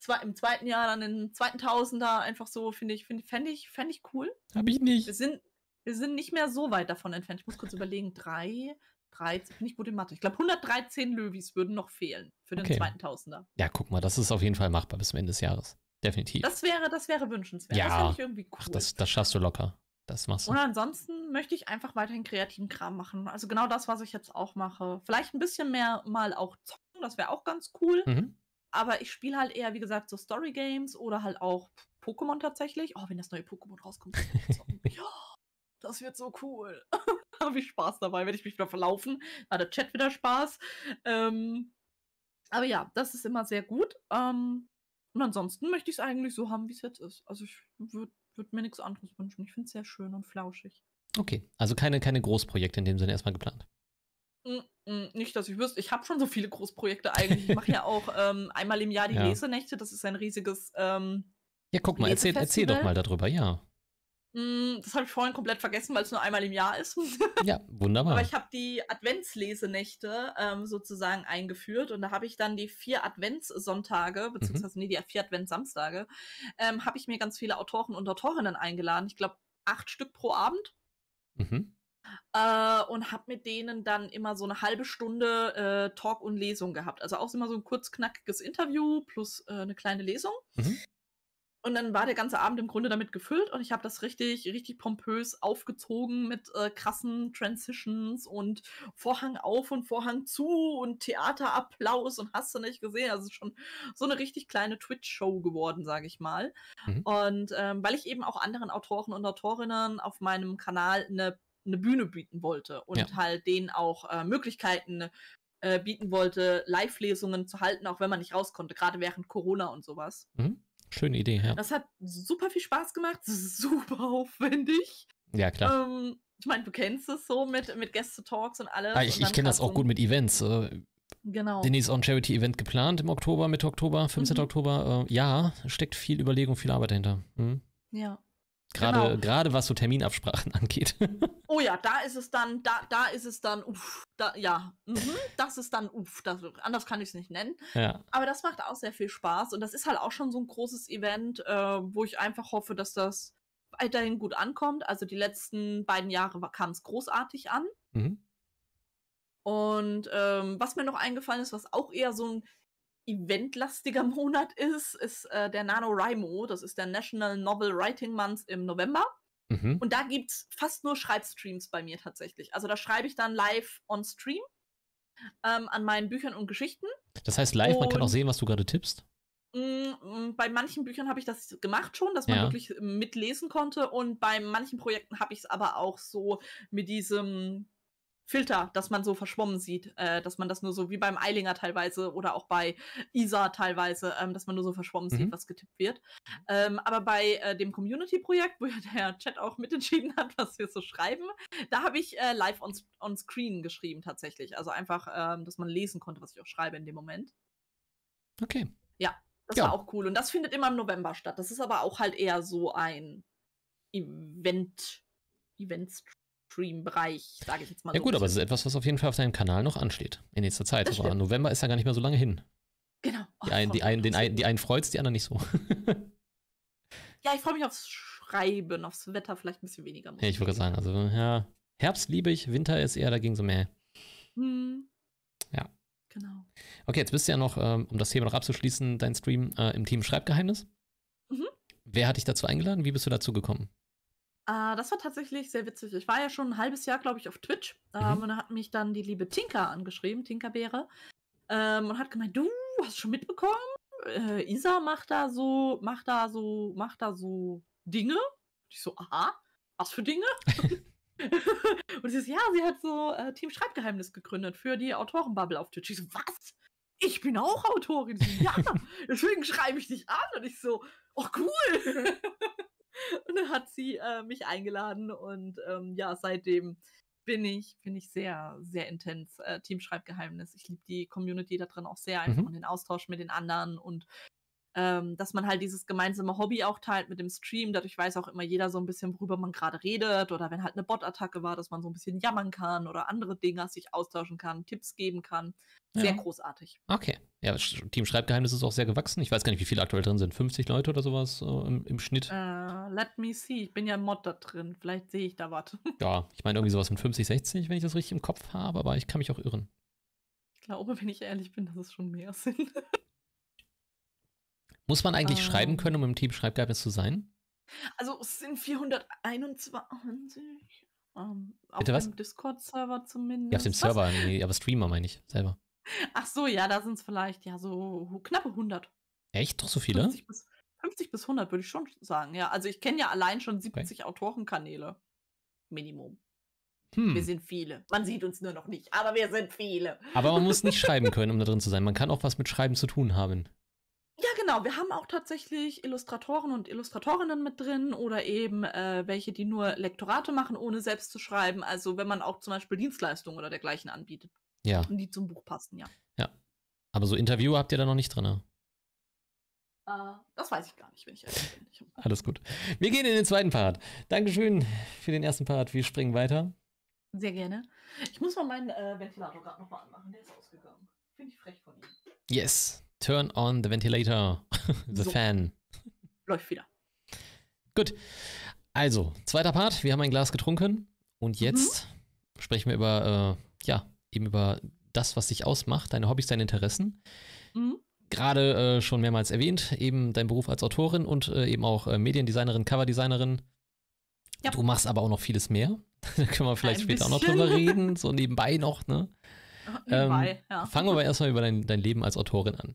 zwei, im zweiten Jahr dann den zweiten Tausender, einfach so, finde ich, finde fänd ich, fänd ich cool. Hab ich nicht. Wir sind, wir sind nicht mehr so weit davon entfernt. Ich muss kurz überlegen, drei, 13, bin ich gut in Mathe. Ich glaube, 113 Löwis würden noch fehlen für den okay. zweiten Tausender. Ja, guck mal, das ist auf jeden Fall machbar bis zum Ende des Jahres definitiv. Das wäre, das wäre wünschenswert. Ja. Das irgendwie cool. Ach, das, das schaffst du locker. Das machst du. Und ansonsten möchte ich einfach weiterhin kreativen Kram machen. Also genau das, was ich jetzt auch mache. Vielleicht ein bisschen mehr mal auch zocken, das wäre auch ganz cool. Mhm. Aber ich spiele halt eher, wie gesagt, so Story Games oder halt auch Pokémon tatsächlich. Oh, wenn das neue Pokémon rauskommt, ja, das wird so cool. Habe ich Spaß dabei, wenn ich mich wieder verlaufen. Hat der Chat wieder Spaß. Ähm, aber ja, das ist immer sehr gut. Ähm, und ansonsten möchte ich es eigentlich so haben, wie es jetzt ist. Also ich würde würd mir nichts anderes wünschen. Ich finde es sehr schön und flauschig. Okay, also keine, keine Großprojekte in dem Sinne erstmal geplant. Mm, mm, nicht, dass ich wüsste. Ich habe schon so viele Großprojekte eigentlich. Ich mache ja auch ähm, einmal im Jahr die ja. Lesenächte. Das ist ein riesiges. Ähm, ja, guck mal, erzähl, erzähl doch mal darüber, ja. Hm, das habe ich vorhin komplett vergessen, weil es nur einmal im Jahr ist. Ja, wunderbar. Aber ich habe die Adventslesenächte ähm, sozusagen eingeführt und da habe ich dann die vier Adventssonntage, mhm. beziehungsweise mhm. nee, die vier Adventssamstage, ähm, habe ich mir ganz viele Autoren und Autorinnen eingeladen. Ich glaube, acht Stück pro Abend. Mhm. Äh, und habe mit denen dann immer so eine halbe Stunde äh, Talk und Lesung gehabt. Also auch immer so ein kurzknackiges Interview plus äh, eine kleine Lesung. Mhm. Und dann war der ganze Abend im Grunde damit gefüllt und ich habe das richtig, richtig pompös aufgezogen mit äh, krassen Transitions und Vorhang auf und Vorhang zu und Theaterapplaus und hast du nicht gesehen. Also schon so eine richtig kleine Twitch-Show geworden, sage ich mal. Mhm. Und ähm, weil ich eben auch anderen Autoren und Autorinnen auf meinem Kanal eine, eine Bühne bieten wollte und ja. halt denen auch äh, Möglichkeiten äh, bieten wollte, Live-Lesungen zu halten, auch wenn man nicht raus konnte, gerade während Corona und sowas. Mhm. Schöne Idee, ja. Das hat super viel Spaß gemacht, super aufwendig. Ja, klar. Ähm, ich meine, du kennst es so mit, mit Gäste-Talks und alles. Ah, ich, ich kenne das auch gut mit Events. Äh, genau. Denise on Charity Event geplant im Oktober, Mitte Oktober, 15. Mhm. Oktober. Äh, ja, steckt viel Überlegung, viel Arbeit dahinter. Mhm. Ja, Gerade, genau. gerade was so Terminabsprachen angeht. oh ja, da ist es dann, da, da ist es dann, uff, da, ja, mhm, das ist dann, uff, das, anders kann ich es nicht nennen. Ja. Aber das macht auch sehr viel Spaß und das ist halt auch schon so ein großes Event, äh, wo ich einfach hoffe, dass das weiterhin gut ankommt. Also die letzten beiden Jahre kam es großartig an. Mhm. Und ähm, was mir noch eingefallen ist, was auch eher so ein eventlastiger Monat ist, ist äh, der NaNoWriMo. Das ist der National Novel Writing Month im November. Mhm. Und da gibt es fast nur Schreibstreams bei mir tatsächlich. Also da schreibe ich dann live on Stream ähm, an meinen Büchern und Geschichten. Das heißt live, und man kann auch sehen, was du gerade tippst? Mm, mm, bei manchen Büchern habe ich das gemacht schon, dass man ja. wirklich äh, mitlesen konnte. Und bei manchen Projekten habe ich es aber auch so mit diesem Filter, dass man so verschwommen sieht, äh, dass man das nur so wie beim Eilinger teilweise oder auch bei Isa teilweise, ähm, dass man nur so verschwommen mhm. sieht, was getippt wird. Ähm, aber bei äh, dem Community-Projekt, wo ja der Chat auch mitentschieden hat, was wir so schreiben, da habe ich äh, live on, on screen geschrieben tatsächlich. Also einfach, ähm, dass man lesen konnte, was ich auch schreibe in dem Moment. Okay. Ja, das ja. war auch cool. Und das findet immer im November statt. Das ist aber auch halt eher so ein Event. Event-Stream. Stream-Bereich, sage ich jetzt mal. Ja so gut, aber es ist etwas, was auf jeden Fall auf deinem Kanal noch ansteht in nächster Zeit. Das aber stimmt. November ist ja gar nicht mehr so lange hin. Genau. Oh, die, einen, die, einen, den einen, die einen freut's, die anderen nicht so. ja, ich freue mich aufs Schreiben, aufs Wetter vielleicht ein bisschen weniger. Ja, ich würde sagen, also ja, Herbst liebe ich, Winter ist eher dagegen so mehr. Hm. Ja. Genau. Okay, jetzt bist du ja noch, ähm, um das Thema noch abzuschließen, dein Stream äh, im Team Schreibgeheimnis. Mhm. Wer hat dich dazu eingeladen? Wie bist du dazu gekommen? Äh, das war tatsächlich sehr witzig. Ich war ja schon ein halbes Jahr, glaube ich, auf Twitch. Mhm. Ähm, mhm. Und da hat mich dann die liebe Tinker angeschrieben, Tinkerbeere. Ähm, und hat gemeint, du hast schon mitbekommen, äh, Isa macht da so, macht da so, macht da so Dinge. Und ich so, aha, was für Dinge? und sie ist, ja, sie hat so äh, Team Schreibgeheimnis gegründet für die Autorenbubble auf Twitch. Ich so, was? Ich bin auch Autorin. So, ja, deswegen schreibe ich dich an. Und ich so, oh cool. Und dann hat sie äh, mich eingeladen und ähm, ja, seitdem bin ich, bin ich sehr, sehr intens. Äh, Team Schreibgeheimnis. Ich liebe die Community da drin auch sehr, einfach mhm. und den Austausch mit den anderen und ähm, dass man halt dieses gemeinsame Hobby auch teilt mit dem Stream. Dadurch weiß auch immer jeder so ein bisschen, worüber man gerade redet oder wenn halt eine Bot-Attacke war, dass man so ein bisschen jammern kann oder andere Dinge sich austauschen kann, Tipps geben kann. Sehr ja. großartig. Okay. Ja, Team Schreibgeheimnis ist auch sehr gewachsen. Ich weiß gar nicht, wie viele aktuell drin sind. 50 Leute oder sowas äh, im, im, Schnitt? Uh, let me see. Ich bin ja im Mod da drin. Vielleicht sehe ich da was. Ja, ich meine irgendwie sowas mit 50, 60, wenn ich das richtig im Kopf habe, aber ich kann mich auch irren. Ich glaube, wenn ich ehrlich bin, dass es schon mehr sind. Muss man eigentlich ähm, schreiben können, um im Team Schreibgeheimnis zu sein? Also es sind 421. Ähm, auf dem Discord-Server zumindest. Ja, auf dem Server, nee, aber Streamer meine ich selber. Ach so, ja, da sind es vielleicht ja so knappe 100. Echt? Doch so viele? 50 bis, 50 bis 100 würde ich schon sagen, ja. Also ich kenne ja allein schon 70 okay. Autorenkanäle. Minimum. Hm. Wir sind viele. Man sieht uns nur noch nicht, aber wir sind viele. Aber man muss nicht schreiben können, um da drin zu sein. Man kann auch was mit Schreiben zu tun haben. Ja, genau. Wir haben auch tatsächlich Illustratoren und Illustratorinnen mit drin oder eben äh, welche, die nur Lektorate machen, ohne selbst zu schreiben. Also wenn man auch zum Beispiel Dienstleistungen oder dergleichen anbietet. Ja. die zum Buch passen, ja. Ja. Aber so Interview habt ihr da noch nicht drin, ne? Uh, äh, das weiß ich gar nicht, wenn ich ehrlich bin. Ich Alles gut. Wir gehen in den zweiten Part. Dankeschön für den ersten Part. Wir springen weiter. Sehr gerne. Ich muss mal meinen äh, Ventilator gerade nochmal anmachen. Der ist ausgegangen. Finde ich frech von Ihnen. Yes. Turn on the ventilator, the so. fan. Läuft wieder. Gut. Also, zweiter Part. Wir haben ein Glas getrunken und jetzt mhm. sprechen wir über, äh, ja, eben über das, was dich ausmacht, deine Hobbys, deine Interessen. Mhm. Gerade äh, schon mehrmals erwähnt, eben dein Beruf als Autorin und äh, eben auch äh, Mediendesignerin, Coverdesignerin. Ja. Du machst aber auch noch vieles mehr. da können wir vielleicht ein später bisschen. auch noch drüber reden, so nebenbei noch, ne? ähm, ja. Fangen wir aber erstmal über dein, dein Leben als Autorin an.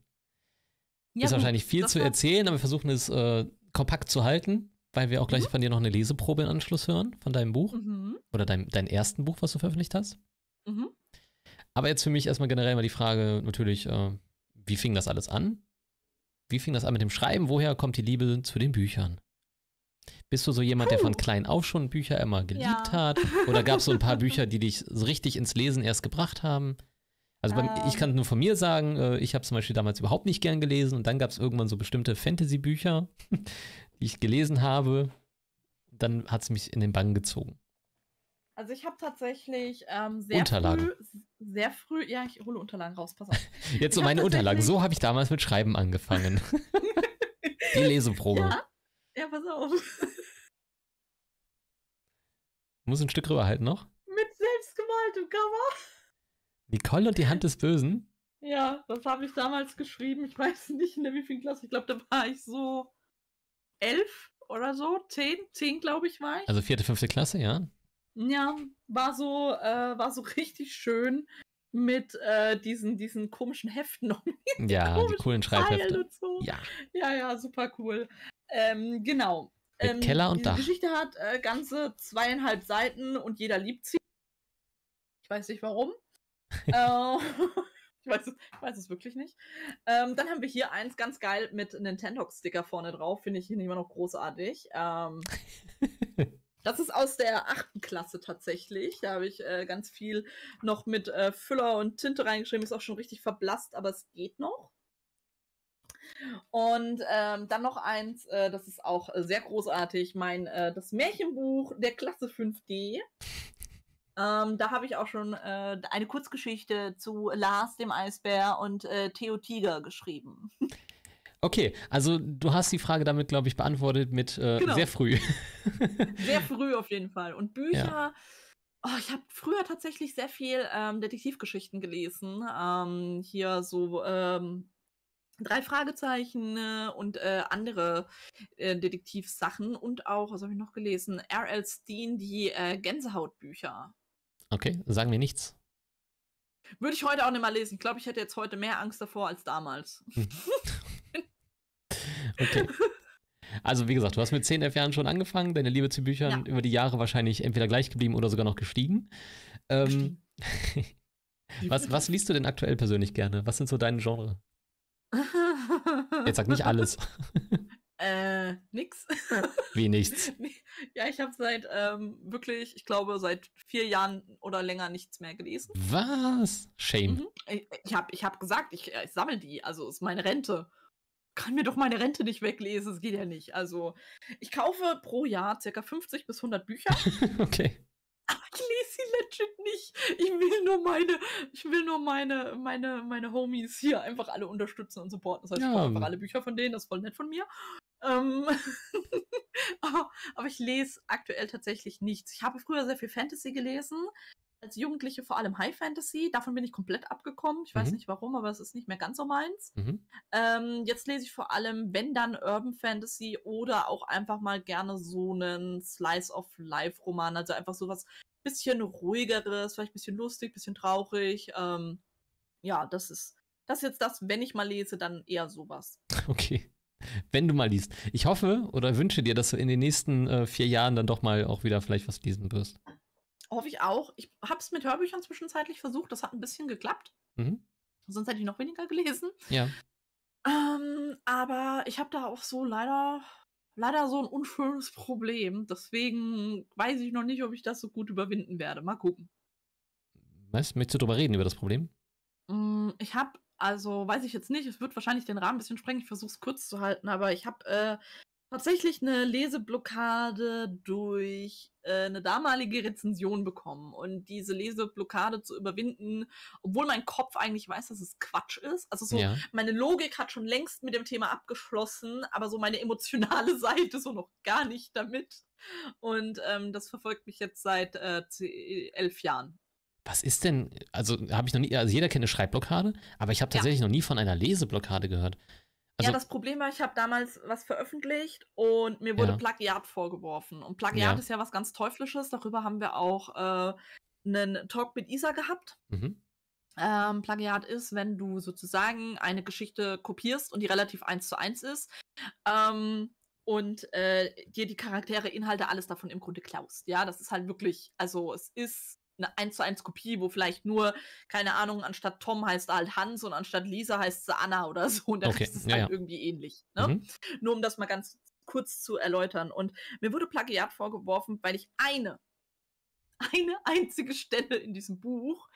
Ja, ist wahrscheinlich viel zu erzählen, aber wir versuchen es äh, kompakt zu halten, weil wir auch gleich mhm. von dir noch eine Leseprobe im Anschluss hören, von deinem Buch. Mhm. Oder deinem dein ersten Buch, was du veröffentlicht hast. Mhm. Aber jetzt für mich erstmal generell mal die Frage natürlich, äh, wie fing das alles an? Wie fing das an mit dem Schreiben? Woher kommt die Liebe zu den Büchern? Bist du so jemand, der von klein auf schon Bücher immer geliebt ja. hat? Oder gab es so ein paar Bücher, die dich richtig ins Lesen erst gebracht haben? Also ähm. ich kann nur von mir sagen, äh, ich habe zum Beispiel damals überhaupt nicht gern gelesen und dann gab es irgendwann so bestimmte Fantasy-Bücher, die ich gelesen habe. Dann hat es mich in den Bann gezogen. Also ich habe tatsächlich ähm, sehr Unterlagen. früh, sehr früh, ja, ich hole Unterlagen raus, pass auf. Jetzt so meine Unterlagen. So habe ich damals mit Schreiben angefangen. Die Leseprobe. Ja, ja pass auf. Muss ein Stück rüberhalten noch. Mit selbstgemaltem Cover. Nicole und die Hand des Bösen. Ja, das habe ich damals geschrieben. Ich weiß nicht in der wievielten Klasse. Ich glaube, da war ich so elf oder so. Zehn, zehn glaube ich war ich. Also vierte, fünfte Klasse, ja. Ja, war so, äh, war so richtig schön mit äh, diesen, diesen komischen Heften und ja, die coolen Schreibhefte. So. Ja. ja, ja, super cool. Ähm, genau ähm, Keller und Dach. Die Geschichte hat äh, ganze zweieinhalb Seiten und jeder liebt sie. Ich weiß nicht warum. äh, ich, weiß es, ich weiß es wirklich nicht. Ähm, dann haben wir hier eins ganz geil mit Nintendo-Sticker vorne drauf. Finde ich hier immer noch großartig. Ähm, das ist aus der achten Klasse tatsächlich. Da habe ich äh, ganz viel noch mit äh, Füller und Tinte reingeschrieben. Ist auch schon richtig verblasst, aber es geht noch. Und ähm, dann noch eins, äh, das ist auch äh, sehr großartig, mein äh, das Märchenbuch der Klasse 5D. Ähm, da habe ich auch schon äh, eine Kurzgeschichte zu Lars dem Eisbär und äh, Theo Tiger geschrieben. Okay, also du hast die Frage damit, glaube ich, beantwortet mit genau. sehr früh. sehr früh auf jeden Fall. Und Bücher. Ja. Oh, ich habe früher tatsächlich sehr viel ähm, Detektivgeschichten gelesen. Ähm, hier so ähm, Drei Fragezeichen ne, und äh, andere äh, Detektivsachen und auch, was habe ich noch gelesen, R.L. Steen, die äh, Gänsehautbücher. Okay, sagen wir nichts. Würde ich heute auch nicht mal lesen. Ich glaube, ich hätte jetzt heute mehr Angst davor als damals. okay. Also, wie gesagt, du hast mit 10, 11 Jahren schon angefangen, deine Liebe zu Büchern ja. über die Jahre wahrscheinlich entweder gleich geblieben oder sogar noch gestiegen. Ähm, was, was liest du denn aktuell persönlich gerne? Was sind so deine Genre? Jetzt sag nicht alles. Äh, nix. Wie nichts? ja, ich habe seit ähm, wirklich, ich glaube, seit vier Jahren oder länger nichts mehr gelesen. Was? Shame. Mhm. Äh, ich, ich habe ich hab gesagt, ich, äh, ich sammle die. Also ist meine Rente. Kann mir doch meine Rente nicht weglesen, Es geht ja nicht. Also, ich kaufe pro Jahr circa 50 bis 100 Bücher. okay. Aber ich lese sie legit nicht. Ich will nur meine, ich will nur meine, meine, meine Homies hier einfach alle unterstützen und supporten. Das heißt, ja. ich brauche einfach alle Bücher von denen, das ist voll nett von mir. Ähm aber, ich lese aktuell tatsächlich nichts. Ich habe früher sehr viel Fantasy gelesen. Als Jugendliche vor allem High Fantasy. Davon bin ich komplett abgekommen. Ich mhm. weiß nicht warum, aber es ist nicht mehr ganz so meins. Mhm. Ähm, jetzt lese ich vor allem, wenn dann Urban Fantasy oder auch einfach mal gerne so einen Slice of Life Roman. Also einfach sowas, bisschen ruhigeres, vielleicht ein bisschen lustig, ein bisschen traurig. Ähm, ja, das ist, das ist jetzt das, wenn ich mal lese, dann eher sowas. Okay. Wenn du mal liest. Ich hoffe oder wünsche dir, dass du in den nächsten äh, vier Jahren dann doch mal auch wieder vielleicht was lesen wirst. Hoffe ich auch. Ich habe es mit Hörbüchern zwischenzeitlich versucht. Das hat ein bisschen geklappt. Mhm. Sonst hätte ich noch weniger gelesen. Ja. Ähm, aber ich habe da auch so leider leider so ein unschönes Problem. Deswegen weiß ich noch nicht, ob ich das so gut überwinden werde. Mal gucken. Was? Möchtest du drüber reden, über das Problem? Mm, ich habe, also weiß ich jetzt nicht, es wird wahrscheinlich den Rahmen ein bisschen sprengen, ich versuche es kurz zu halten, aber ich habe äh, tatsächlich eine Leseblockade durch äh, eine damalige Rezension bekommen. Und diese Leseblockade zu überwinden, obwohl mein Kopf eigentlich weiß, dass es Quatsch ist. Also so, ja. meine Logik hat schon längst mit dem Thema abgeschlossen, aber so meine emotionale Seite so noch gar nicht damit. Und ähm, das verfolgt mich jetzt seit äh, elf Jahren. Was ist denn, also habe ich noch nie, also jeder kennt eine Schreibblockade, aber ich habe tatsächlich ja. noch nie von einer Leseblockade gehört. Also, ja, das Problem war, ich habe damals was veröffentlicht und mir wurde ja. Plagiat vorgeworfen. Und Plagiat ja. ist ja was ganz Teuflisches. Darüber haben wir auch äh, einen Talk mit Isa gehabt. Mhm. Ähm, Plagiat ist, wenn du sozusagen eine Geschichte kopierst und die relativ eins zu eins ist ähm, und äh, dir die Charaktere, Inhalte, alles davon im Grunde klaust. Ja, das ist halt wirklich, also es ist eine 1 zu 1 Kopie, wo vielleicht nur, keine Ahnung, anstatt Tom heißt halt Hans und anstatt Lisa heißt sie Anna oder so. Und der okay. Rest ist ja, halt ja. irgendwie ähnlich. Ne? Mhm. Nur um das mal ganz kurz zu erläutern. Und mir wurde Plagiat vorgeworfen, weil ich eine, eine einzige Stelle in diesem Buch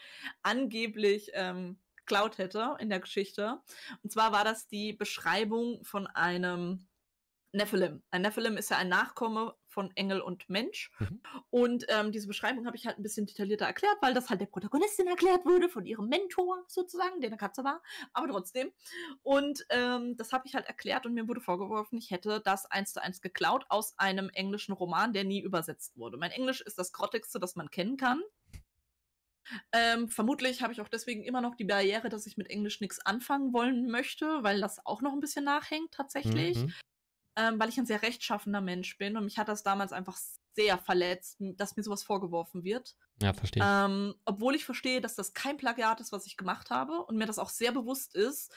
angeblich ähm, geklaut hätte in der Geschichte. Und zwar war das die Beschreibung von einem Nephilim. Ein Nephilim ist ja ein Nachkomme von Engel und Mensch. Mhm. Und ähm, diese Beschreibung habe ich halt ein bisschen detaillierter erklärt, weil das halt der Protagonistin erklärt wurde von ihrem Mentor sozusagen, der eine Katze war, aber trotzdem. Und ähm, das habe ich halt erklärt und mir wurde vorgeworfen, ich hätte das eins zu eins geklaut aus einem englischen Roman, der nie übersetzt wurde. Mein Englisch ist das grottigste, das man kennen kann. Ähm, vermutlich habe ich auch deswegen immer noch die Barriere, dass ich mit Englisch nichts anfangen wollen möchte, weil das auch noch ein bisschen nachhängt tatsächlich. Mhm ähm, weil ich ein sehr rechtschaffender Mensch bin und mich hat das damals einfach sehr verletzt, dass mir sowas vorgeworfen wird. Ja, verstehe. Ähm, obwohl ich verstehe, dass das kein Plagiat ist, was ich gemacht habe und mir das auch sehr bewusst ist.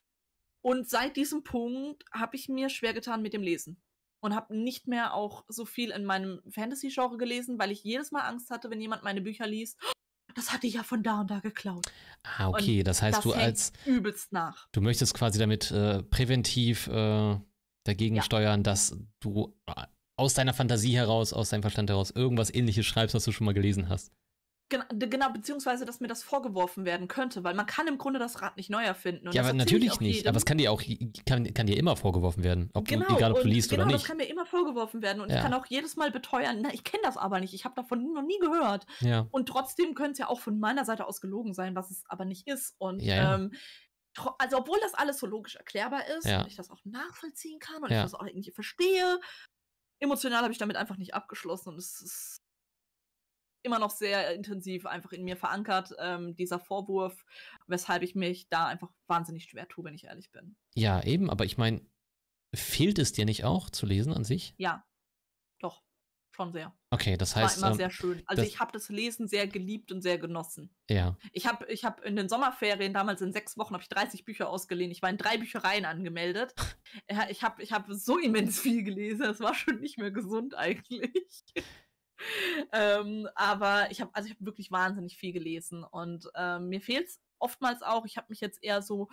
Und seit diesem Punkt habe ich mir schwer getan mit dem Lesen und habe nicht mehr auch so viel in meinem Fantasy-Genre gelesen, weil ich jedes Mal Angst hatte, wenn jemand meine Bücher liest. Oh, das hatte ich ja von da und da geklaut. Ah, okay. Und das heißt, das du als übelst nach. Du möchtest quasi damit äh, präventiv äh dagegen ja. steuern, dass du äh, aus deiner Fantasie heraus, aus deinem Verstand heraus irgendwas ähnliches schreibst, was du schon mal gelesen hast. Genau, genau, beziehungsweise, dass mir das vorgeworfen werden könnte, weil man kann im Grunde das Rad nicht neu erfinden. Und ja, aber natürlich nicht, jedem. aber es kann dir auch, kann, kann dir immer vorgeworfen werden, ob genau, du, egal ob du liest genau, oder nicht. Genau, das kann mir immer vorgeworfen werden und ja. ich kann auch jedes Mal beteuern, na, ich kenne das aber nicht, ich habe davon noch nie gehört. Ja. Und trotzdem könnte es ja auch von meiner Seite aus gelogen sein, was es aber nicht ist. Und ja, ähm, also obwohl das alles so logisch erklärbar ist ja. und ich das auch nachvollziehen kann und ja. ich das auch irgendwie verstehe, emotional habe ich damit einfach nicht abgeschlossen und es ist immer noch sehr intensiv einfach in mir verankert, ähm, dieser Vorwurf, weshalb ich mich da einfach wahnsinnig schwer tue, wenn ich ehrlich bin. Ja, eben, aber ich meine, fehlt es dir nicht auch zu lesen an sich? Ja. Schon sehr. Okay, das heißt. War immer ähm, sehr schön. Also ich habe das Lesen sehr geliebt und sehr genossen. Ja. Ich habe ich hab in den Sommerferien damals in sechs Wochen habe ich 30 Bücher ausgelehnt. Ich war in drei Büchereien angemeldet. ich habe ich hab so immens viel gelesen. Es war schon nicht mehr gesund eigentlich. ähm, aber ich habe also hab wirklich wahnsinnig viel gelesen und ähm, mir fehlt es oftmals auch. Ich habe mich jetzt eher so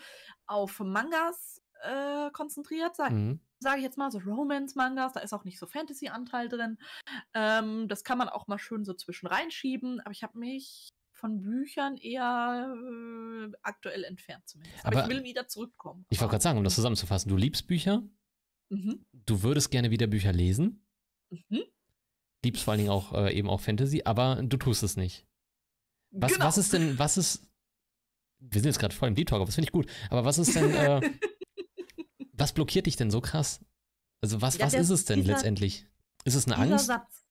auf Mangas äh, konzentriert, mhm. sage mhm. sag ich jetzt mal, so Romance-Mangas, da ist auch nicht so Fantasy-Anteil drin. Ähm, das kann man auch mal schön so zwischen reinschieben, aber ich habe mich von Büchern eher äh, aktuell entfernt zumindest. Aber, aber, ich will wieder zurückkommen. Ich wollte gerade sagen, um das zusammenzufassen, du liebst Bücher, mhm. du würdest gerne wieder Bücher lesen, mhm. liebst vor allen Dingen auch äh, eben auch Fantasy, aber du tust es nicht. Was, genau. was ist denn, was ist, wir sind jetzt gerade voll im Detalk, aber das finde ich gut, aber was ist denn, äh, Was blockiert dich denn so krass? Also was, ja, was ist es denn dieser, letztendlich? Ist es eine dieser Angst? Satz,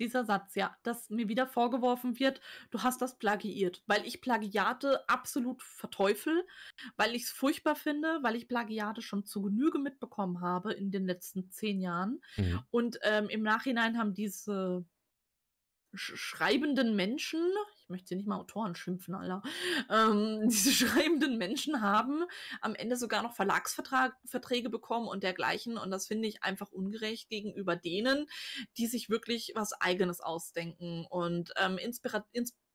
dieser Satz, ja, dass mir wieder vorgeworfen wird, du hast das plagiiert, weil ich Plagiate absolut verteufel, weil ich es furchtbar finde, weil ich Plagiate schon zu Genüge mitbekommen habe in den letzten zehn Jahren. Mhm. Und ähm, im Nachhinein haben diese schreibenden Menschen, ich möchte hier nicht mal Autoren schimpfen, Alter, ähm, diese schreibenden Menschen haben am Ende sogar noch Verlagsverträge bekommen und dergleichen. Und das finde ich einfach ungerecht gegenüber denen, die sich wirklich was Eigenes ausdenken und ähm, inspira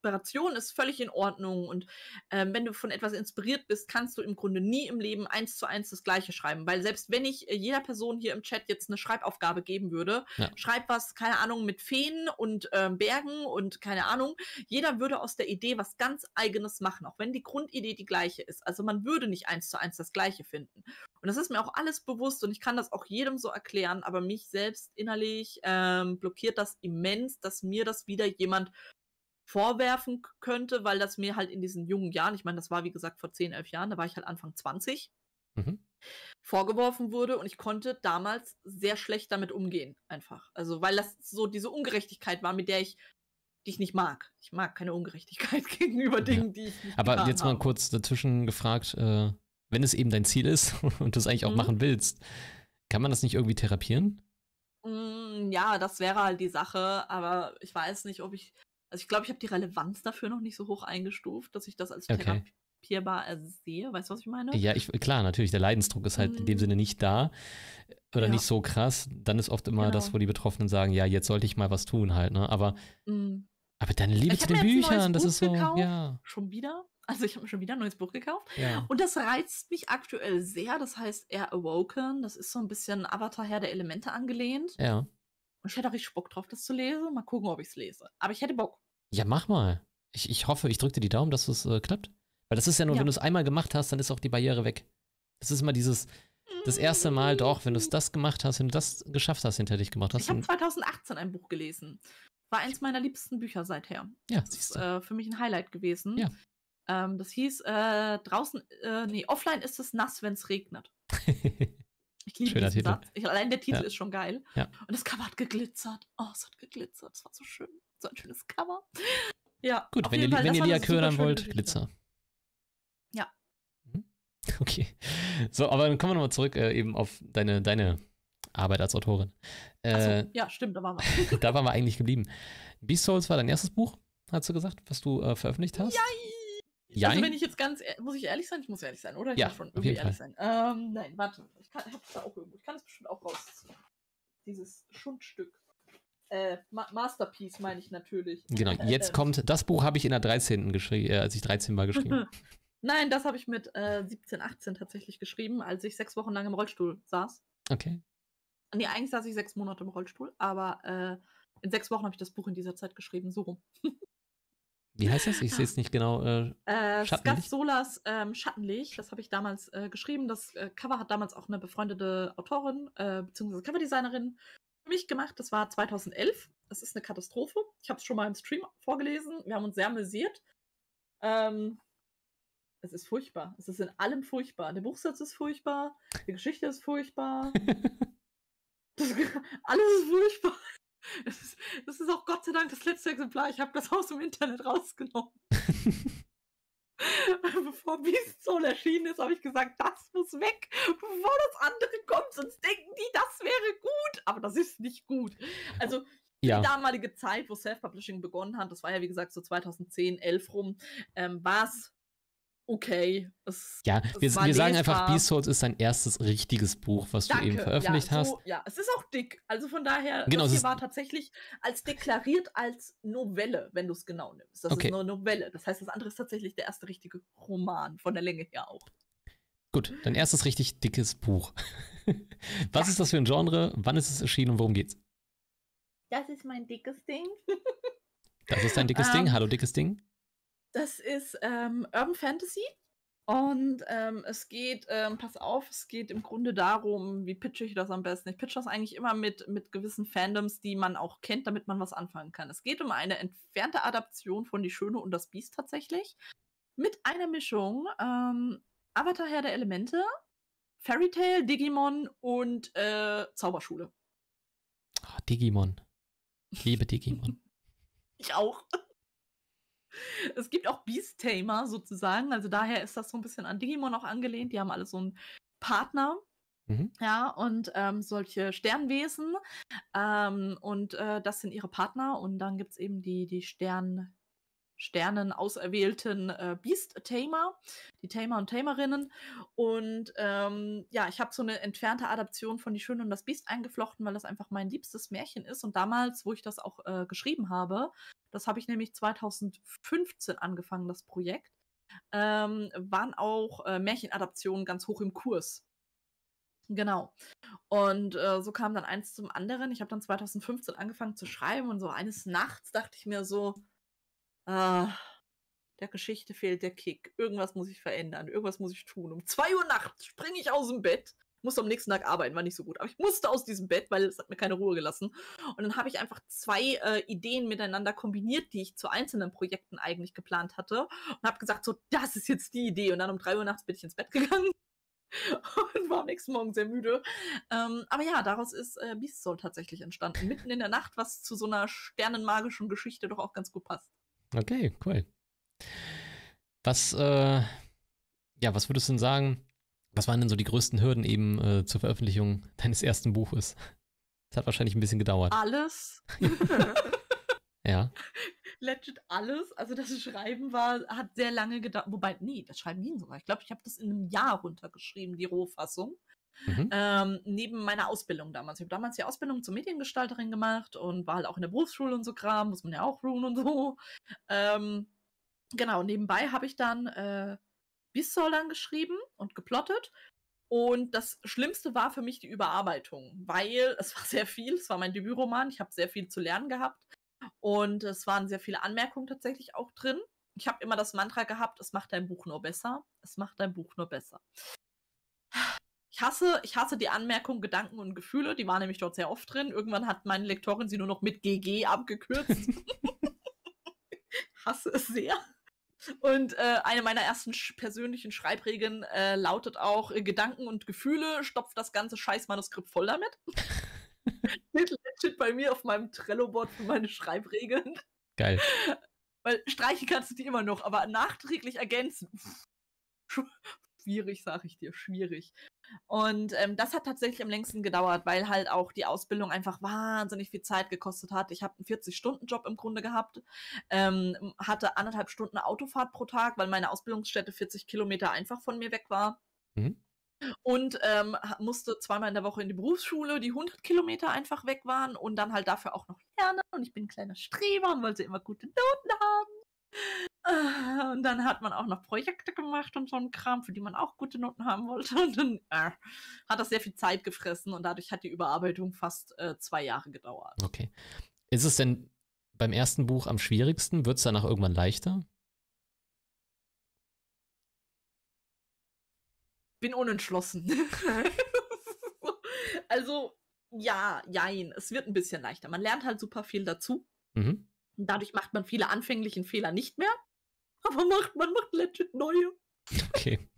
Inspiration ist völlig in Ordnung. Und ähm, wenn du von etwas inspiriert bist, kannst du im Grunde nie im Leben eins zu eins das Gleiche schreiben. Weil selbst wenn ich äh, jeder Person hier im Chat jetzt eine Schreibaufgabe geben würde, ja. schreib was, keine Ahnung, mit Feen und ähm, Bergen und keine Ahnung, jeder würde aus der Idee was ganz Eigenes machen, auch wenn die Grundidee die gleiche ist. Also man würde nicht eins zu eins das Gleiche finden. Und das ist mir auch alles bewusst und ich kann das auch jedem so erklären, aber mich selbst innerlich ähm, blockiert das immens, dass mir das wieder jemand vorwerfen könnte, weil das mir halt in diesen jungen Jahren, ich meine, das war wie gesagt vor 10, 11 Jahren, da war ich halt Anfang 20, mhm. vorgeworfen wurde und ich konnte damals sehr schlecht damit umgehen, einfach. Also, weil das so diese Ungerechtigkeit war, mit der ich die ich nicht mag. Ich mag keine Ungerechtigkeit gegenüber Dingen, ja. die ich nicht Aber jetzt mal habe. kurz dazwischen gefragt, äh, wenn es eben dein Ziel ist und du es eigentlich auch mhm. machen willst, kann man das nicht irgendwie therapieren? Mm, ja, das wäre halt die Sache, aber ich weiß nicht, ob ich also ich glaube, ich habe die Relevanz dafür noch nicht so hoch eingestuft, dass ich das als okay. therapierbar sehe. Weißt du, was ich meine? Ja, ich, klar, natürlich. Der Leidensdruck ist halt mm. in dem hm. Sinne nicht da oder ja. nicht so krass. Dann ist oft immer genau. das, wo die Betroffenen sagen, ja, jetzt sollte ich mal was tun halt. Ne? Aber, mm. aber deine Liebe zu den Büchern, das Buch ist so, gekauft, ja. Schon wieder? Also ich habe mir schon wieder ein neues Buch gekauft. Ja. Und das reizt mich aktuell sehr. Das heißt eher Awoken. Das ist so ein bisschen Avatar Herr der Elemente angelehnt. Ja. Und ich hätte auch richtig Bock drauf, das zu lesen. Mal gucken, ob ich es lese. Aber ich hätte Bock. Ja, mach mal. Ich, ich hoffe, ich drücke dir die Daumen, dass es äh, klappt. Weil das ist ja nur, ja. wenn du es einmal gemacht hast, dann ist auch die Barriere weg. Das ist immer dieses, das erste Mal mm. doch, wenn du es das gemacht hast, wenn du das geschafft hast, hinter dich gemacht hast. Ich habe 2018 ein Buch gelesen. War eins meiner liebsten Bücher seither. Ja, das ist äh, für mich ein Highlight gewesen. Ja. Ähm, das hieß, äh, draußen, äh, nee, offline ist es nass, wenn es regnet. Ich liebe Schöner Titel. Satz. Ich, allein der Titel ja. ist schon geil. Ja. Und das Cover hat geglitzert. Oh, es hat geglitzert. Es war so schön. So ein schönes Cover. Ja. Gut, wenn ihr, Fall, wenn ihr Lia Köhler wollt, Glitzer. Ja. Mhm. Okay. So, aber dann kommen wir nochmal zurück äh, eben auf deine, deine Arbeit als Autorin. Äh, so, ja, stimmt, da waren wir. da waren wir eigentlich geblieben. Beast Souls war dein erstes Buch, hast du gesagt, was du äh, veröffentlicht hast? Ja, ja. Also wenn ich jetzt ganz, e-, muss ich ehrlich sein? Ich muss ehrlich sein, oder? Ich ja, muss schon irgendwie ehrlich sein. Ähm, nein, warte. Ich kann, hab's da auch irgendwo. Ich kann es bestimmt auch rausziehen. Dieses Schundstück. Äh, Ma Masterpiece meine ich natürlich. Genau, äh, jetzt äh, kommt, das Buch habe ich in der 13. geschrieben, äh, als ich 13 war geschrieben. nein, das habe ich mit 17, äh, 18 tatsächlich geschrieben, als ich sechs Wochen lang im Rollstuhl saß. Okay. Nee, eigentlich saß ich sechs Monate im Rollstuhl, aber äh, in sechs Wochen habe ich das Buch in dieser Zeit geschrieben, so rum. Wie heißt das? Ich sehe es ah. nicht genau. Äh, äh, Schattenlicht? Solas ähm, Schattenlicht, das habe ich damals äh, geschrieben. Das äh, Cover hat damals auch eine befreundete Autorin äh, bzw. Coverdesignerin für mich gemacht. Das war 2011. Das ist eine Katastrophe. Ich habe es schon mal im Stream vorgelesen. Wir haben uns sehr amüsiert. Ähm, es ist furchtbar. Es ist in allem furchtbar. Der Buchsatz ist furchtbar. Die Geschichte ist furchtbar. das, alles ist furchtbar. Das ist, das ist auch Gott sei Dank das letzte Exemplar. Ich habe das aus dem Internet rausgenommen. Bevor Beast Soul erschienen ist, habe ich gesagt, das muss weg. Bevor das andere kommt, sonst denken die, das wäre gut. Aber das ist nicht gut. Also ja. die damalige Zeit, wo Self-Publishing begonnen hat, das war ja wie gesagt so 2010, 11 rum, ähm, war es okay. Es, ja, wir, wir sagen einfach, Beast Souls ist dein erstes richtiges Buch, was Danke. du eben veröffentlicht ja, so, hast. Ja, es ist auch dick. Also von daher, genau, das hier war tatsächlich als deklariert als Novelle, wenn du es genau nimmst. Das okay. ist eine Novelle. Das heißt, das andere ist tatsächlich der erste richtige Roman, von der Länge her auch. Gut, dein erstes richtig dickes Buch. was ja. ist das für ein Genre? Wann ist es erschienen und worum geht's? Das ist mein dickes Ding. das ist dein dickes um, ähm, Ding. Hallo, dickes Ding. Das ist ähm, Urban Fantasy. Und ähm, es geht, ähm, pass auf, es geht im Grunde darum, wie pitche ich das am besten. Ich pitche das eigentlich immer mit, mit gewissen Fandoms, die man auch kennt, damit man was anfangen kann. Es geht um eine entfernte Adaption von Die Schöne und das Biest tatsächlich. Mit einer Mischung ähm, Avatar Herr der Elemente, Fairy Tale, Digimon und äh, Zauberschule. Oh, Digimon. Ich liebe Digimon. ich auch. Es gibt auch Beast Tamer sozusagen, also daher ist das so ein bisschen an Digimon auch angelehnt. Die haben alle so einen Partner. Mhm. Ja, und ähm, solche Sternwesen. Ähm, und äh, das sind ihre Partner. Und dann gibt es eben die, die Stern, Sternen auserwählten äh, Beast-Tamer, die Tamer und Tamerinnen. Und ähm, ja, ich habe so eine entfernte Adaption von Die Schöne und das Beast eingeflochten, weil das einfach mein liebstes Märchen ist. Und damals, wo ich das auch äh, geschrieben habe, das habe ich nämlich 2015 angefangen, das Projekt, ähm, waren auch äh, Märchenadaptionen ganz hoch im Kurs. Genau. Und äh, so kam dann eins zum anderen. Ich habe dann 2015 angefangen zu schreiben und so eines Nachts dachte ich mir so, Ah, der Geschichte fehlt der Kick. Irgendwas muss ich verändern. Irgendwas muss ich tun. Um 2 Uhr nachts springe ich aus dem Bett. Musste am nächsten Tag arbeiten, war nicht so gut. Aber ich musste aus diesem Bett, weil es hat mir keine Ruhe gelassen. Und dann habe ich einfach zwei äh, Ideen miteinander kombiniert, die ich zu einzelnen Projekten eigentlich geplant hatte. Und habe gesagt, so, das ist jetzt die Idee. Und dann um 3 Uhr nachts bin ich ins Bett gegangen. und war am nächsten Morgen sehr müde. Ähm, aber ja, daraus ist äh, Beast Soul tatsächlich entstanden. Mitten in der Nacht, was zu so einer sternenmagischen Geschichte doch auch ganz gut passt. Okay, cool. Was, äh, ja, was würdest du denn sagen? Was waren denn so die größten Hürden eben äh, zur Veröffentlichung deines ersten Buches? Das hat wahrscheinlich ein bisschen gedauert. Alles. ja. Legit alles. Also das Schreiben war, hat sehr lange gedauert. Wobei, nee, das Schreiben ging sogar. Ich glaube, ich habe das in einem Jahr runtergeschrieben, die Rohfassung. Mhm. Ähm, neben meiner Ausbildung damals. Ich habe damals die Ausbildung zur Mediengestalterin gemacht und war halt auch in der Berufsschule und so Kram, muss man ja auch ruhen und so. Ähm, genau, nebenbei habe ich dann äh, Bissol dann geschrieben und geplottet. Und das Schlimmste war für mich die Überarbeitung, weil es war sehr viel, es war mein Debütroman, ich habe sehr viel zu lernen gehabt und es waren sehr viele Anmerkungen tatsächlich auch drin. Ich habe immer das Mantra gehabt, es macht dein Buch nur besser, es macht dein Buch nur besser. Ich hasse, ich hasse die Anmerkung Gedanken und Gefühle, die war nämlich dort sehr oft drin. Irgendwann hat meine Lektorin sie nur noch mit GG abgekürzt. hasse es sehr. Und äh, eine meiner ersten sch persönlichen Schreibregeln äh, lautet auch: äh, Gedanken und Gefühle, stopft das ganze Scheißmanuskript voll damit. Steht bei mir auf meinem Trello-Board für meine Schreibregeln. Geil. Weil streichen kannst du die immer noch, aber nachträglich ergänzen schwierig, sag ich dir, schwierig. Und ähm, das hat tatsächlich am längsten gedauert, weil halt auch die Ausbildung einfach wahnsinnig viel Zeit gekostet hat. Ich habe einen 40-Stunden-Job im Grunde gehabt, ähm, hatte anderthalb Stunden Autofahrt pro Tag, weil meine Ausbildungsstätte 40 Kilometer einfach von mir weg war. Mhm. Und ähm, musste zweimal in der Woche in die Berufsschule, die 100 Kilometer einfach weg waren und dann halt dafür auch noch lernen. Und ich bin ein kleiner Streber und wollte immer gute Noten haben. Ah, und dann hat man auch noch Projekte gemacht und so einen Kram, für die man auch gute Noten haben wollte. Und dann äh, hat das sehr viel Zeit gefressen und dadurch hat die Überarbeitung fast äh, zwei Jahre gedauert. Okay. Ist es denn beim ersten Buch am schwierigsten? Wird es danach irgendwann leichter? Bin unentschlossen. also, ja, jein. Es wird ein bisschen leichter. Man lernt halt super viel dazu. Mhm. Und dadurch macht man viele anfänglichen Fehler nicht mehr. Aber macht, man macht legit neue. Okay.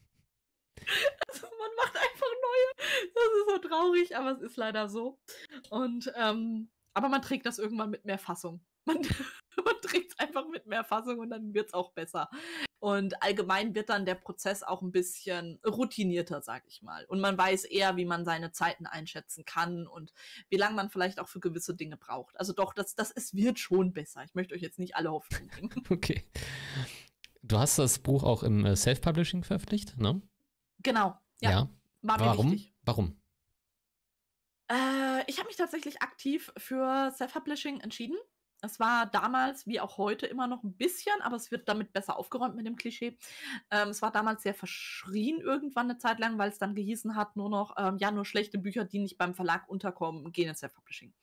Also man macht einfach neue. Das ist so traurig, aber es ist leider so. Und ähm, aber man trägt das irgendwann mit mehr Fassung. Man, man trägt es einfach mit mehr Fassung und dann wird es auch besser. Und allgemein wird dann der Prozess auch ein bisschen routinierter, sage ich mal. Und man weiß eher, wie man seine Zeiten einschätzen kann und wie lange man vielleicht auch für gewisse Dinge braucht. Also doch, das, das ist, wird schon besser. Ich möchte euch jetzt nicht alle Hoffnung bringen. Okay. Du hast das Buch auch im äh, Self-Publishing veröffentlicht, ne? Genau. Ja. ja. War Warum? Wichtig. Warum? Äh, ich habe mich tatsächlich aktiv für Self-Publishing entschieden. Es war damals, wie auch heute, immer noch ein bisschen, aber es wird damit besser aufgeräumt mit dem Klischee. Ähm, es war damals sehr verschrien irgendwann eine Zeit lang, weil es dann gehießen hat, nur noch, ähm, ja, nur schlechte Bücher, die nicht beim Verlag unterkommen, gehen ins Self-Publishing.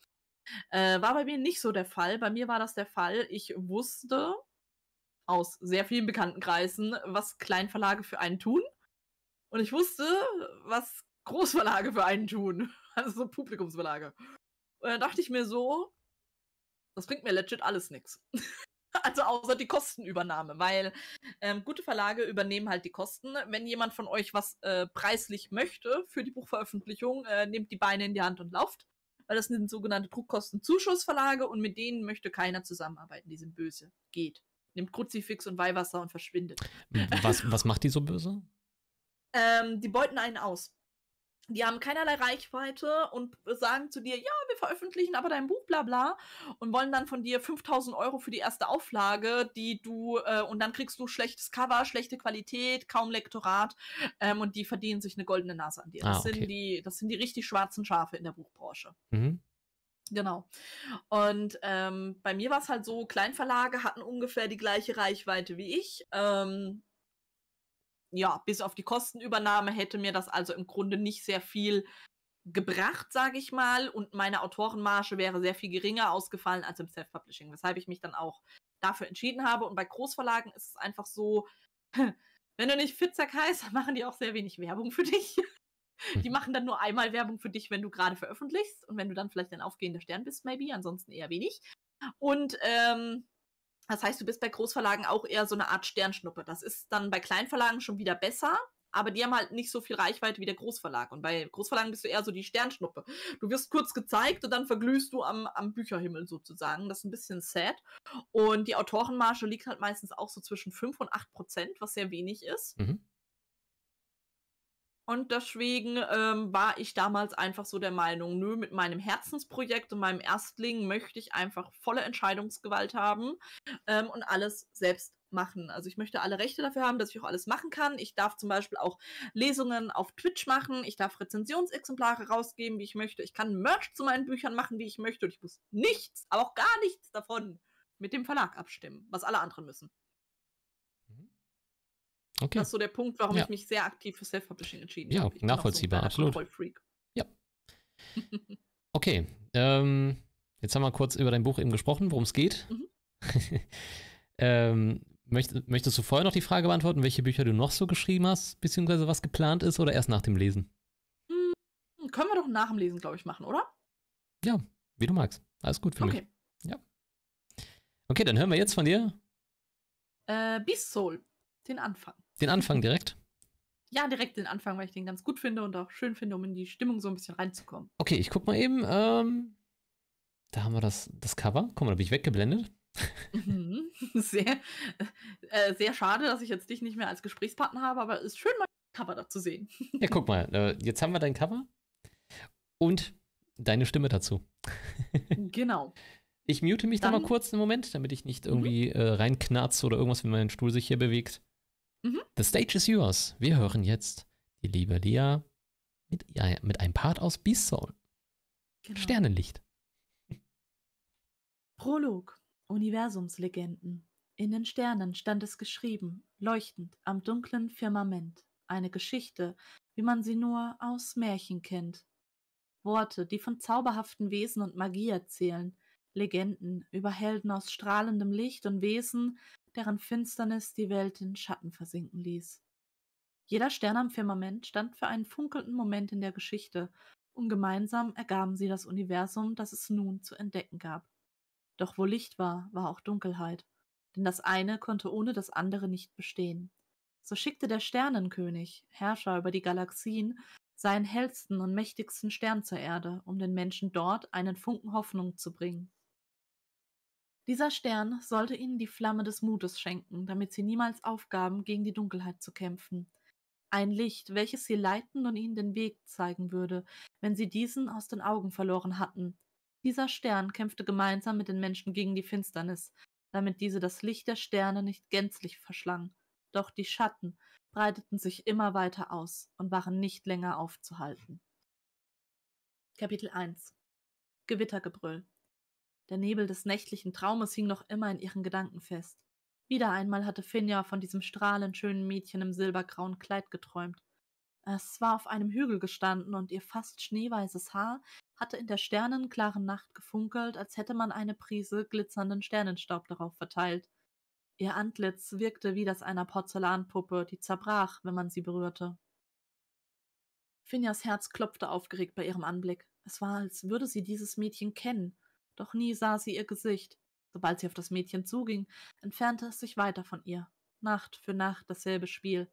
Äh, war bei mir nicht so der Fall. Bei mir war das der Fall. Ich wusste aus sehr vielen bekannten Kreisen, was Kleinverlage für einen tun. Und ich wusste, was Großverlage für einen tun. Also so Publikumsverlage. Und dann dachte ich mir so, das bringt mir legit alles nichts. Also außer die Kostenübernahme, weil ähm, gute Verlage übernehmen halt die Kosten. Wenn jemand von euch was äh, preislich möchte für die Buchveröffentlichung, äh, nehmt die Beine in die Hand und lauft, weil das sind sogenannte Druckkostenzuschussverlage und mit denen möchte keiner zusammenarbeiten. Die sind böse. Geht. Nimmt Kruzifix und Weihwasser und verschwindet. Hm, was, was macht die so böse? Ähm, die beuten einen aus die haben keinerlei Reichweite und sagen zu dir, ja, wir veröffentlichen aber dein Buch, bla bla, und wollen dann von dir 5000 Euro für die erste Auflage, die du, äh, und dann kriegst du schlechtes Cover, schlechte Qualität, kaum Lektorat, ähm, und die verdienen sich eine goldene Nase an dir. Ah, das, okay. sind, die, das sind die richtig schwarzen Schafe in der Buchbranche. Mhm. Genau. Und ähm, bei mir war es halt so, Kleinverlage hatten ungefähr die gleiche Reichweite wie ich. Ähm, ja, bis auf die Kostenübernahme hätte mir das also im Grunde nicht sehr viel gebracht, sage ich mal. Und meine Autorenmarge wäre sehr viel geringer ausgefallen als im Self-Publishing, weshalb ich mich dann auch dafür entschieden habe. Und bei Großverlagen ist es einfach so, wenn du nicht Fitzek heißt, machen die auch sehr wenig Werbung für dich. Mhm. Die machen dann nur einmal Werbung für dich, wenn du gerade veröffentlichst und wenn du dann vielleicht ein aufgehender Stern bist, maybe, ansonsten eher wenig. Und ähm, das heißt, du bist bei Großverlagen auch eher so eine Art Sternschnuppe. Das ist dann bei Kleinverlagen schon wieder besser, aber die haben halt nicht so viel Reichweite wie der Großverlag. Und bei Großverlagen bist du eher so die Sternschnuppe. Du wirst kurz gezeigt und dann verglühst du am, am Bücherhimmel sozusagen. Das ist ein bisschen sad. Und die Autorenmarge liegt halt meistens auch so zwischen 5 und 8 Prozent, was sehr wenig ist. Mhm. Und deswegen ähm, war ich damals einfach so der Meinung, nö, mit meinem Herzensprojekt und meinem Erstling möchte ich einfach volle Entscheidungsgewalt haben ähm, und alles selbst machen. Also ich möchte alle Rechte dafür haben, dass ich auch alles machen kann. Ich darf zum Beispiel auch Lesungen auf Twitch machen. Ich darf Rezensionsexemplare rausgeben, wie ich möchte. Ich kann Merch zu meinen Büchern machen, wie ich möchte. Und ich muss nichts, aber auch gar nichts davon mit dem Verlag abstimmen, was alle anderen müssen. Okay. Das ist so der Punkt, warum ja. ich mich sehr aktiv für Self-Publishing entschieden ja, habe. Ja, nachvollziehbar, so absolut. Kontrollfreak. Ja. okay. Ähm, jetzt haben wir kurz über dein Buch eben gesprochen, worum es geht. Mhm. ähm, möchtest, möchtest du vorher noch die Frage beantworten, welche Bücher du noch so geschrieben hast, beziehungsweise was geplant ist oder erst nach dem Lesen? Hm, können wir doch nach dem Lesen, glaube ich, machen, oder? Ja, wie du magst. Alles gut für okay. mich. Ja. Okay, dann hören wir jetzt von dir. Äh, Beast Soul, den Anfang. Den Anfang direkt? Ja, direkt den Anfang, weil ich den ganz gut finde und auch schön finde, um in die Stimmung so ein bisschen reinzukommen. Okay, ich guck mal eben. Ähm, da haben wir das, das Cover. Guck mal, da bin ich weggeblendet. Mhm. sehr, äh, sehr schade, dass ich jetzt dich nicht mehr als Gesprächspartner habe, aber es ist schön, mein Cover da zu sehen. Ja, guck mal, äh, jetzt haben wir dein Cover und deine Stimme dazu. Genau. Ich mute mich dann, da mal kurz einen Moment, damit ich nicht mhm. irgendwie mhm. äh, reinknarze oder irgendwas, wenn mein Stuhl sich hier bewegt. Mhm. The stage is yours. Wir hören jetzt die liebe Lia mit, mit einem Part aus Beast Soul. Genau. Sternenlicht. Prolog. Universumslegenden. In den Sternen stand es geschrieben, leuchtend am dunklen Firmament. Eine Geschichte, wie man sie nur aus Märchen kennt. Worte, die von zauberhaften Wesen und Magie erzählen. Legenden über Helden aus strahlendem Licht und Wesen, deren Finsternis die Welt in Schatten versinken ließ. Jeder Stern am Firmament stand für einen funkelnden Moment in der Geschichte, und gemeinsam ergaben sie das Universum, das es nun zu entdecken gab. Doch wo Licht war, war auch Dunkelheit, denn das eine konnte ohne das andere nicht bestehen. So schickte der Sternenkönig, Herrscher über die Galaxien, seinen hellsten und mächtigsten Stern zur Erde, um den Menschen dort einen Funken Hoffnung zu bringen. Dieser Stern sollte ihnen die Flamme des Mutes schenken, damit sie niemals aufgaben, gegen die Dunkelheit zu kämpfen. Ein Licht, welches sie leiten und ihnen den Weg zeigen würde, wenn sie diesen aus den Augen verloren hatten. Dieser Stern kämpfte gemeinsam mit den Menschen gegen die Finsternis, damit diese das Licht der Sterne nicht gänzlich verschlang. Doch die Schatten breiteten sich immer weiter aus und waren nicht länger aufzuhalten. Kapitel 1 Gewittergebrüll der Nebel des nächtlichen Traumes hing noch immer in ihren Gedanken fest. Wieder einmal hatte Finja von diesem strahlend schönen Mädchen im silbergrauen Kleid geträumt. Es war auf einem Hügel gestanden und ihr fast schneeweißes Haar hatte in der sternenklaren Nacht gefunkelt, als hätte man eine Prise glitzernden Sternenstaub darauf verteilt. Ihr Antlitz wirkte wie das einer Porzellanpuppe, die zerbrach, wenn man sie berührte. Finjas Herz klopfte aufgeregt bei ihrem Anblick. Es war, als würde sie dieses Mädchen kennen doch nie sah sie ihr Gesicht. Sobald sie auf das Mädchen zuging, entfernte es sich weiter von ihr. Nacht für Nacht dasselbe Spiel.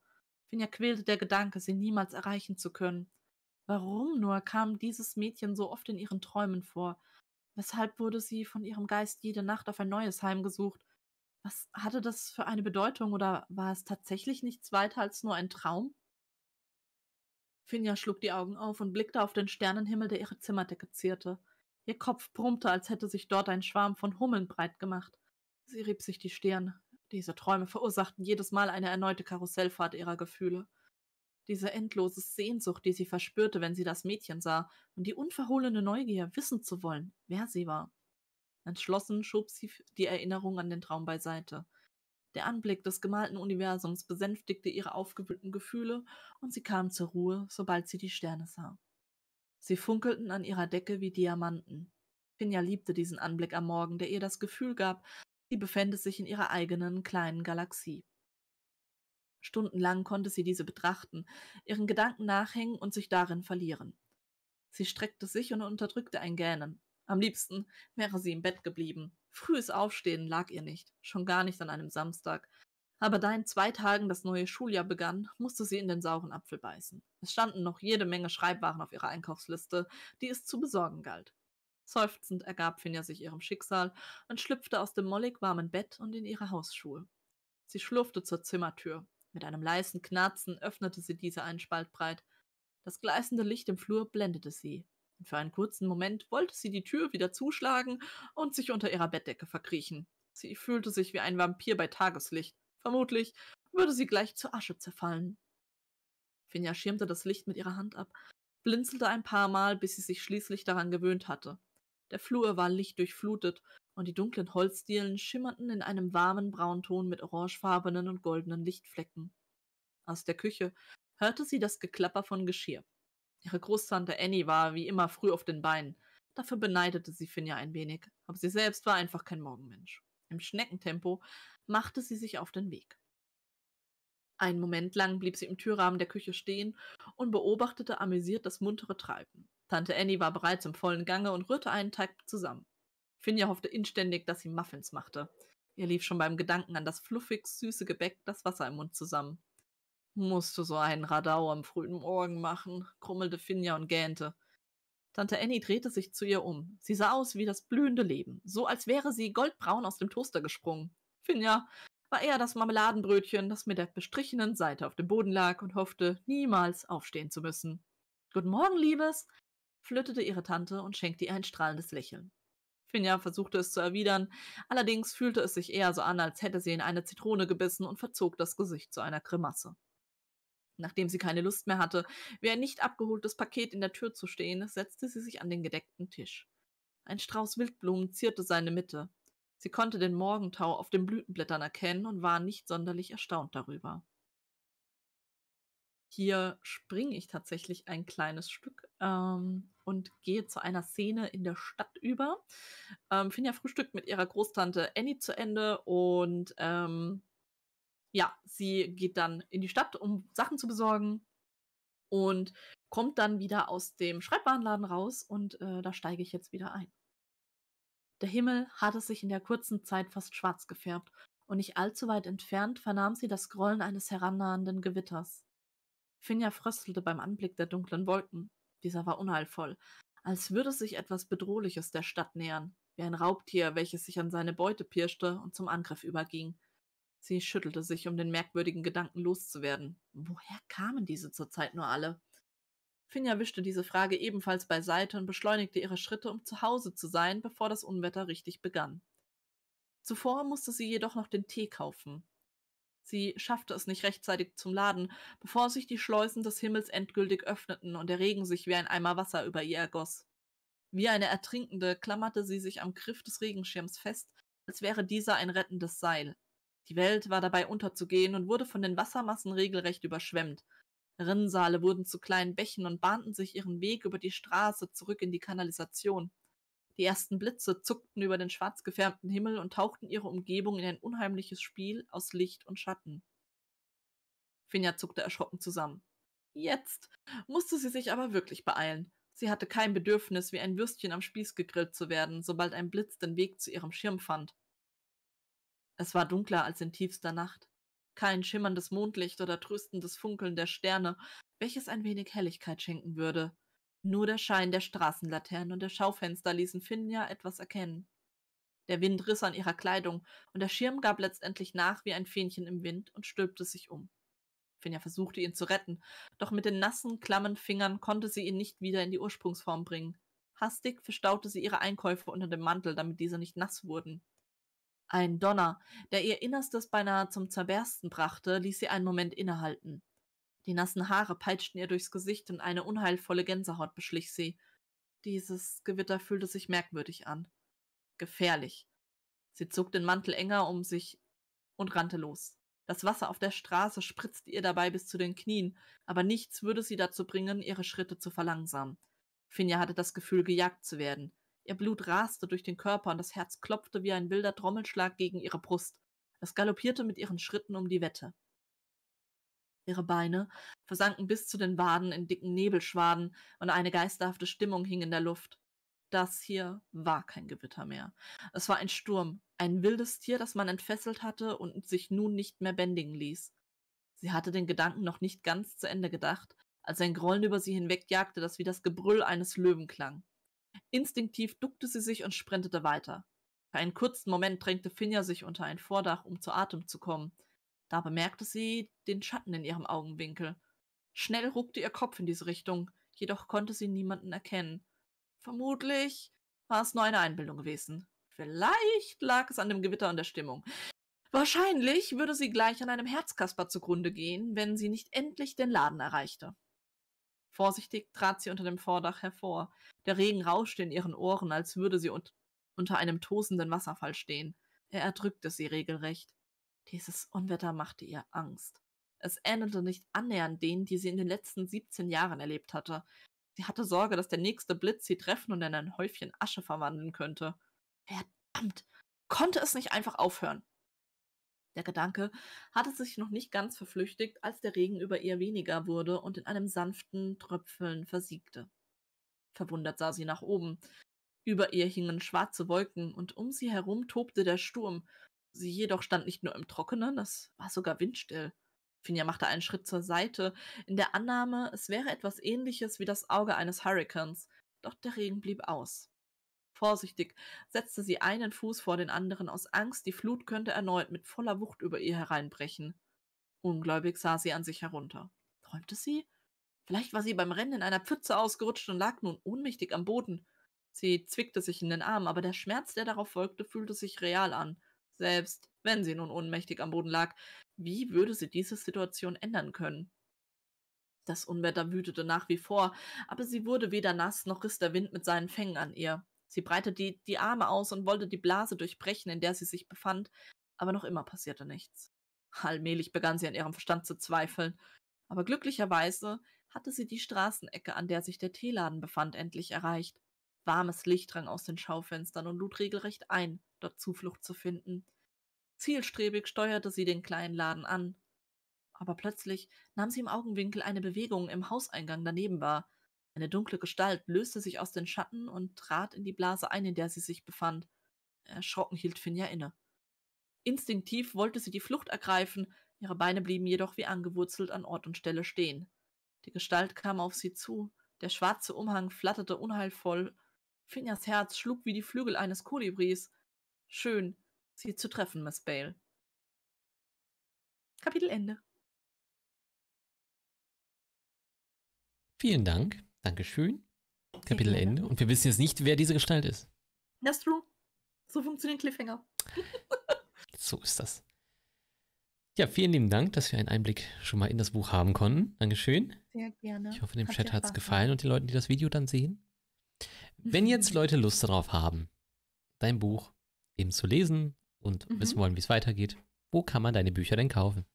Finja quälte der Gedanke, sie niemals erreichen zu können. Warum nur kam dieses Mädchen so oft in ihren Träumen vor? Weshalb wurde sie von ihrem Geist jede Nacht auf ein neues heimgesucht? Was hatte das für eine Bedeutung oder war es tatsächlich nichts weiter als nur ein Traum? Finja schlug die Augen auf und blickte auf den Sternenhimmel, der ihre Zimmerdecke zierte. Ihr Kopf brummte, als hätte sich dort ein Schwarm von Hummeln breit gemacht. Sie rieb sich die Stirn. Diese Träume verursachten jedes Mal eine erneute Karussellfahrt ihrer Gefühle. Diese endlose Sehnsucht, die sie verspürte, wenn sie das Mädchen sah, und die unverhohlene Neugier, wissen zu wollen, wer sie war. Entschlossen schob sie die Erinnerung an den Traum beiseite. Der Anblick des gemalten Universums besänftigte ihre aufgewühlten Gefühle und sie kam zur Ruhe, sobald sie die Sterne sah. Sie funkelten an ihrer Decke wie Diamanten. Finja liebte diesen Anblick am Morgen, der ihr das Gefühl gab, sie befände sich in ihrer eigenen kleinen Galaxie. Stundenlang konnte sie diese betrachten, ihren Gedanken nachhängen und sich darin verlieren. Sie streckte sich und unterdrückte ein Gähnen. Am liebsten wäre sie im Bett geblieben. Frühes Aufstehen lag ihr nicht, schon gar nicht an einem Samstag. Aber da in zwei Tagen das neue Schuljahr begann, musste sie in den sauren Apfel beißen. Es standen noch jede Menge Schreibwaren auf ihrer Einkaufsliste, die es zu besorgen galt. Seufzend ergab Finja sich ihrem Schicksal und schlüpfte aus dem mollig warmen Bett und in ihre Hausschuhe. Sie schlurfte zur Zimmertür. Mit einem leisen Knarzen öffnete sie diese einen Spalt breit. Das gleißende Licht im Flur blendete sie. Und für einen kurzen Moment wollte sie die Tür wieder zuschlagen und sich unter ihrer Bettdecke verkriechen. Sie fühlte sich wie ein Vampir bei Tageslicht. Vermutlich würde sie gleich zur Asche zerfallen. Finja schirmte das Licht mit ihrer Hand ab, blinzelte ein paar Mal, bis sie sich schließlich daran gewöhnt hatte. Der Flur war lichtdurchflutet und die dunklen Holzdielen schimmerten in einem warmen Braunton mit orangefarbenen und goldenen Lichtflecken. Aus der Küche hörte sie das Geklapper von Geschirr. Ihre Großtante Annie war wie immer früh auf den Beinen. Dafür beneidete sie Finja ein wenig, aber sie selbst war einfach kein Morgenmensch. Im Schneckentempo machte sie sich auf den Weg. Einen Moment lang blieb sie im Türrahmen der Küche stehen und beobachtete amüsiert das muntere Treiben. Tante Annie war bereits im vollen Gange und rührte einen Teig zusammen. Finja hoffte inständig, dass sie Muffins machte. Ihr lief schon beim Gedanken an das fluffig süße Gebäck das Wasser im Mund zusammen. Musst du so einen Radau am frühen Morgen machen, krummelte Finja und gähnte. Tante Annie drehte sich zu ihr um. Sie sah aus wie das blühende Leben, so als wäre sie goldbraun aus dem Toaster gesprungen. Finja war eher das Marmeladenbrötchen, das mit der bestrichenen Seite auf dem Boden lag und hoffte, niemals aufstehen zu müssen. Guten Morgen, Liebes, flötete ihre Tante und schenkte ihr ein strahlendes Lächeln. Finja versuchte es zu erwidern, allerdings fühlte es sich eher so an, als hätte sie in eine Zitrone gebissen und verzog das Gesicht zu einer Grimasse. Nachdem sie keine Lust mehr hatte, wie ein nicht abgeholtes Paket in der Tür zu stehen, setzte sie sich an den gedeckten Tisch. Ein Strauß Wildblumen zierte seine Mitte. Sie konnte den Morgentau auf den Blütenblättern erkennen und war nicht sonderlich erstaunt darüber. Hier springe ich tatsächlich ein kleines Stück ähm, und gehe zu einer Szene in der Stadt über. Ähm, Finja frühstückt mit ihrer Großtante Annie zu Ende und ähm, ja, sie geht dann in die Stadt, um Sachen zu besorgen und kommt dann wieder aus dem Schreibwarenladen raus und äh, da steige ich jetzt wieder ein. Der Himmel hatte sich in der kurzen Zeit fast schwarz gefärbt und nicht allzu weit entfernt vernahm sie das Grollen eines herannahenden Gewitters. Finja fröstelte beim Anblick der dunklen Wolken. Dieser war unheilvoll, als würde sich etwas Bedrohliches der Stadt nähern, wie ein Raubtier, welches sich an seine Beute pirschte und zum Angriff überging. Sie schüttelte sich, um den merkwürdigen Gedanken loszuwerden. Woher kamen diese zurzeit nur alle? Finja wischte diese Frage ebenfalls beiseite und beschleunigte ihre Schritte, um zu Hause zu sein, bevor das Unwetter richtig begann. Zuvor musste sie jedoch noch den Tee kaufen. Sie schaffte es nicht rechtzeitig zum Laden, bevor sich die Schleusen des Himmels endgültig öffneten und der Regen sich wie ein Eimer Wasser über ihr ergoss. Wie eine Ertrinkende klammerte sie sich am Griff des Regenschirms fest, als wäre dieser ein rettendes Seil. Die Welt war dabei unterzugehen und wurde von den Wassermassen regelrecht überschwemmt. Rinnsale wurden zu kleinen Bächen und bahnten sich ihren Weg über die Straße zurück in die Kanalisation. Die ersten Blitze zuckten über den schwarz gefärbten Himmel und tauchten ihre Umgebung in ein unheimliches Spiel aus Licht und Schatten. Finja zuckte erschrocken zusammen. Jetzt musste sie sich aber wirklich beeilen. Sie hatte kein Bedürfnis, wie ein Würstchen am Spieß gegrillt zu werden, sobald ein Blitz den Weg zu ihrem Schirm fand. Es war dunkler als in tiefster Nacht. Kein schimmerndes Mondlicht oder tröstendes Funkeln der Sterne, welches ein wenig Helligkeit schenken würde. Nur der Schein der Straßenlaternen und der Schaufenster ließen Finja etwas erkennen. Der Wind riss an ihrer Kleidung, und der Schirm gab letztendlich nach wie ein Fähnchen im Wind und stülpte sich um. Finja versuchte ihn zu retten, doch mit den nassen, klammen Fingern konnte sie ihn nicht wieder in die Ursprungsform bringen. Hastig verstaute sie ihre Einkäufe unter dem Mantel, damit diese nicht nass wurden. Ein Donner, der ihr Innerstes beinahe zum Zerbersten brachte, ließ sie einen Moment innehalten. Die nassen Haare peitschten ihr durchs Gesicht und eine unheilvolle Gänsehaut beschlich sie. Dieses Gewitter fühlte sich merkwürdig an. Gefährlich. Sie zog den Mantel enger um sich und rannte los. Das Wasser auf der Straße spritzte ihr dabei bis zu den Knien, aber nichts würde sie dazu bringen, ihre Schritte zu verlangsamen. Finja hatte das Gefühl, gejagt zu werden. Ihr Blut raste durch den Körper und das Herz klopfte wie ein wilder Trommelschlag gegen ihre Brust. Es galoppierte mit ihren Schritten um die Wette. Ihre Beine versanken bis zu den Waden in dicken Nebelschwaden und eine geisterhafte Stimmung hing in der Luft. Das hier war kein Gewitter mehr. Es war ein Sturm, ein wildes Tier, das man entfesselt hatte und sich nun nicht mehr bändigen ließ. Sie hatte den Gedanken noch nicht ganz zu Ende gedacht, als ein Grollen über sie hinwegjagte, das wie das Gebrüll eines Löwen klang. Instinktiv duckte sie sich und sprintete weiter. Für einen kurzen Moment drängte Finja sich unter ein Vordach, um zu Atem zu kommen. Da bemerkte sie den Schatten in ihrem Augenwinkel. Schnell ruckte ihr Kopf in diese Richtung, jedoch konnte sie niemanden erkennen. Vermutlich war es nur eine Einbildung gewesen. Vielleicht lag es an dem Gewitter und der Stimmung. Wahrscheinlich würde sie gleich an einem Herzkasper zugrunde gehen, wenn sie nicht endlich den Laden erreichte. Vorsichtig trat sie unter dem Vordach hervor. Der Regen rauschte in ihren Ohren, als würde sie un unter einem tosenden Wasserfall stehen. Er erdrückte sie regelrecht. Dieses Unwetter machte ihr Angst. Es ähnelte nicht annähernd denen, die sie in den letzten 17 Jahren erlebt hatte. Sie hatte Sorge, dass der nächste Blitz sie treffen und in ein Häufchen Asche verwandeln könnte. Verdammt! Konnte es nicht einfach aufhören? Der Gedanke hatte sich noch nicht ganz verflüchtigt, als der Regen über ihr weniger wurde und in einem sanften Tröpfeln versiegte. Verwundert sah sie nach oben. Über ihr hingen schwarze Wolken und um sie herum tobte der Sturm. Sie jedoch stand nicht nur im Trockenen, es war sogar windstill. Finja machte einen Schritt zur Seite, in der Annahme, es wäre etwas ähnliches wie das Auge eines Hurrikans, doch der Regen blieb aus. Vorsichtig setzte sie einen Fuß vor den anderen aus Angst, die Flut könnte erneut mit voller Wucht über ihr hereinbrechen. Ungläubig sah sie an sich herunter. Träumte sie? Vielleicht war sie beim Rennen in einer Pfütze ausgerutscht und lag nun ohnmächtig am Boden. Sie zwickte sich in den Arm, aber der Schmerz, der darauf folgte, fühlte sich real an. Selbst wenn sie nun ohnmächtig am Boden lag, wie würde sie diese Situation ändern können? Das Unwetter wütete nach wie vor, aber sie wurde weder nass, noch riss der Wind mit seinen Fängen an ihr. Sie breitete die, die Arme aus und wollte die Blase durchbrechen, in der sie sich befand, aber noch immer passierte nichts. Allmählich begann sie an ihrem Verstand zu zweifeln, aber glücklicherweise hatte sie die Straßenecke, an der sich der Teeladen befand, endlich erreicht. Warmes Licht drang aus den Schaufenstern und lud regelrecht ein, dort Zuflucht zu finden. Zielstrebig steuerte sie den kleinen Laden an. Aber plötzlich nahm sie im Augenwinkel eine Bewegung im Hauseingang daneben wahr. Eine dunkle Gestalt löste sich aus den Schatten und trat in die Blase ein, in der sie sich befand. Erschrocken hielt Finja inne. Instinktiv wollte sie die Flucht ergreifen, ihre Beine blieben jedoch wie angewurzelt an Ort und Stelle stehen. Die Gestalt kam auf sie zu, der schwarze Umhang flatterte unheilvoll. Finjas Herz schlug wie die Flügel eines Kolibris. Schön, Sie zu treffen, Miss Bale. Kapitel Ende. Vielen Dank Dankeschön. Kapitel Ende. Und wir wissen jetzt nicht, wer diese Gestalt ist. That's true. So funktionieren Cliffhanger. so ist das. Ja, vielen lieben Dank, dass wir einen Einblick schon mal in das Buch haben konnten. Dankeschön. Sehr gerne. Ich hoffe, dem hat Chat hat es gefallen und den Leuten, die das Video dann sehen. Wenn jetzt Leute Lust darauf haben, dein Buch eben zu lesen und mhm. wissen wollen, wie es weitergeht, wo kann man deine Bücher denn kaufen?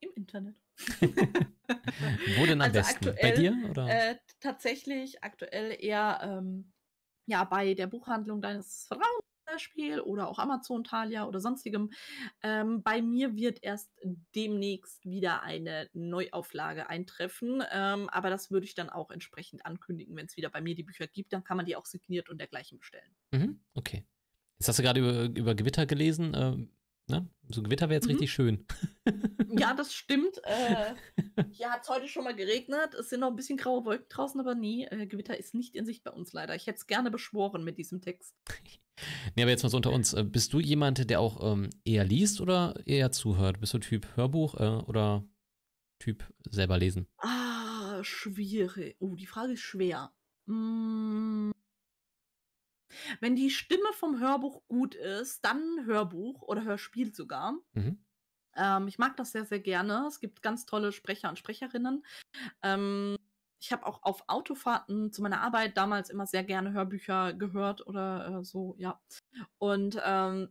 Im Internet. Wo denn am also besten? Aktuell, Bei dir? Oder? Äh, tatsächlich aktuell eher ähm, ja, bei der Buchhandlung deines Vertrauens Beispiel oder auch Amazon, Thalia oder sonstigem. Ähm, bei mir wird erst demnächst wieder eine Neuauflage eintreffen, ähm, aber das würde ich dann auch entsprechend ankündigen, wenn es wieder bei mir die Bücher gibt, dann kann man die auch signiert und dergleichen bestellen. Mhm, okay. Jetzt hast du gerade über, über Gewitter gelesen. Ähm, Ne? So ein Gewitter wäre jetzt mhm. richtig schön. Ja, das stimmt. Äh, ja, hat es heute schon mal geregnet. Es sind noch ein bisschen graue Wolken draußen, aber nee, Äh, Gewitter ist nicht in Sicht bei uns leider. Ich hätte es gerne beschworen mit diesem Text. Nee, aber jetzt mal so unter uns. Äh, bist du jemand, der auch ähm, eher liest oder eher zuhört? Bist du Typ Hörbuch äh, oder Typ selber lesen? Ah, schwierig. Oh, die Frage ist schwer. Mmh. Wenn die Stimme vom Hörbuch gut ist, dann Hörbuch oder Hörspiel sogar. Mhm. Ähm, ich mag das sehr, sehr gerne. Es gibt ganz tolle Sprecher und Sprecherinnen. Ähm, ich habe auch auf Autofahrten zu meiner Arbeit damals immer sehr gerne Hörbücher gehört oder äh, so, ja. Und ähm,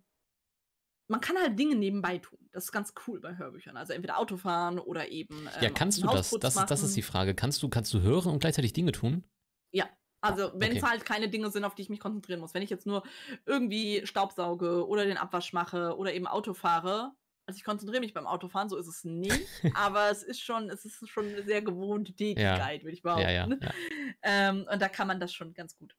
man kann halt Dinge nebenbei tun. Das ist ganz cool bei Hörbüchern. Also entweder Autofahren oder eben. Ähm, ja, kannst du das? Das, das, ist die Frage. Kannst du, kannst du hören und gleichzeitig Dinge tun? Ja, also wenn es halt keine Dinge sind, auf die ich mich konzentrieren muss. Wenn ich jetzt nur irgendwie Staubsauge oder den Abwasch mache oder eben Auto fahre. Also ich konzentriere mich beim Autofahren, so ist es nicht. aber es ist schon, es ist schon eine sehr gewohnte Tätigkeit, ja. würde ich behaupten. Ja, ne? ja, ähm, und da kann man das schon ganz gut.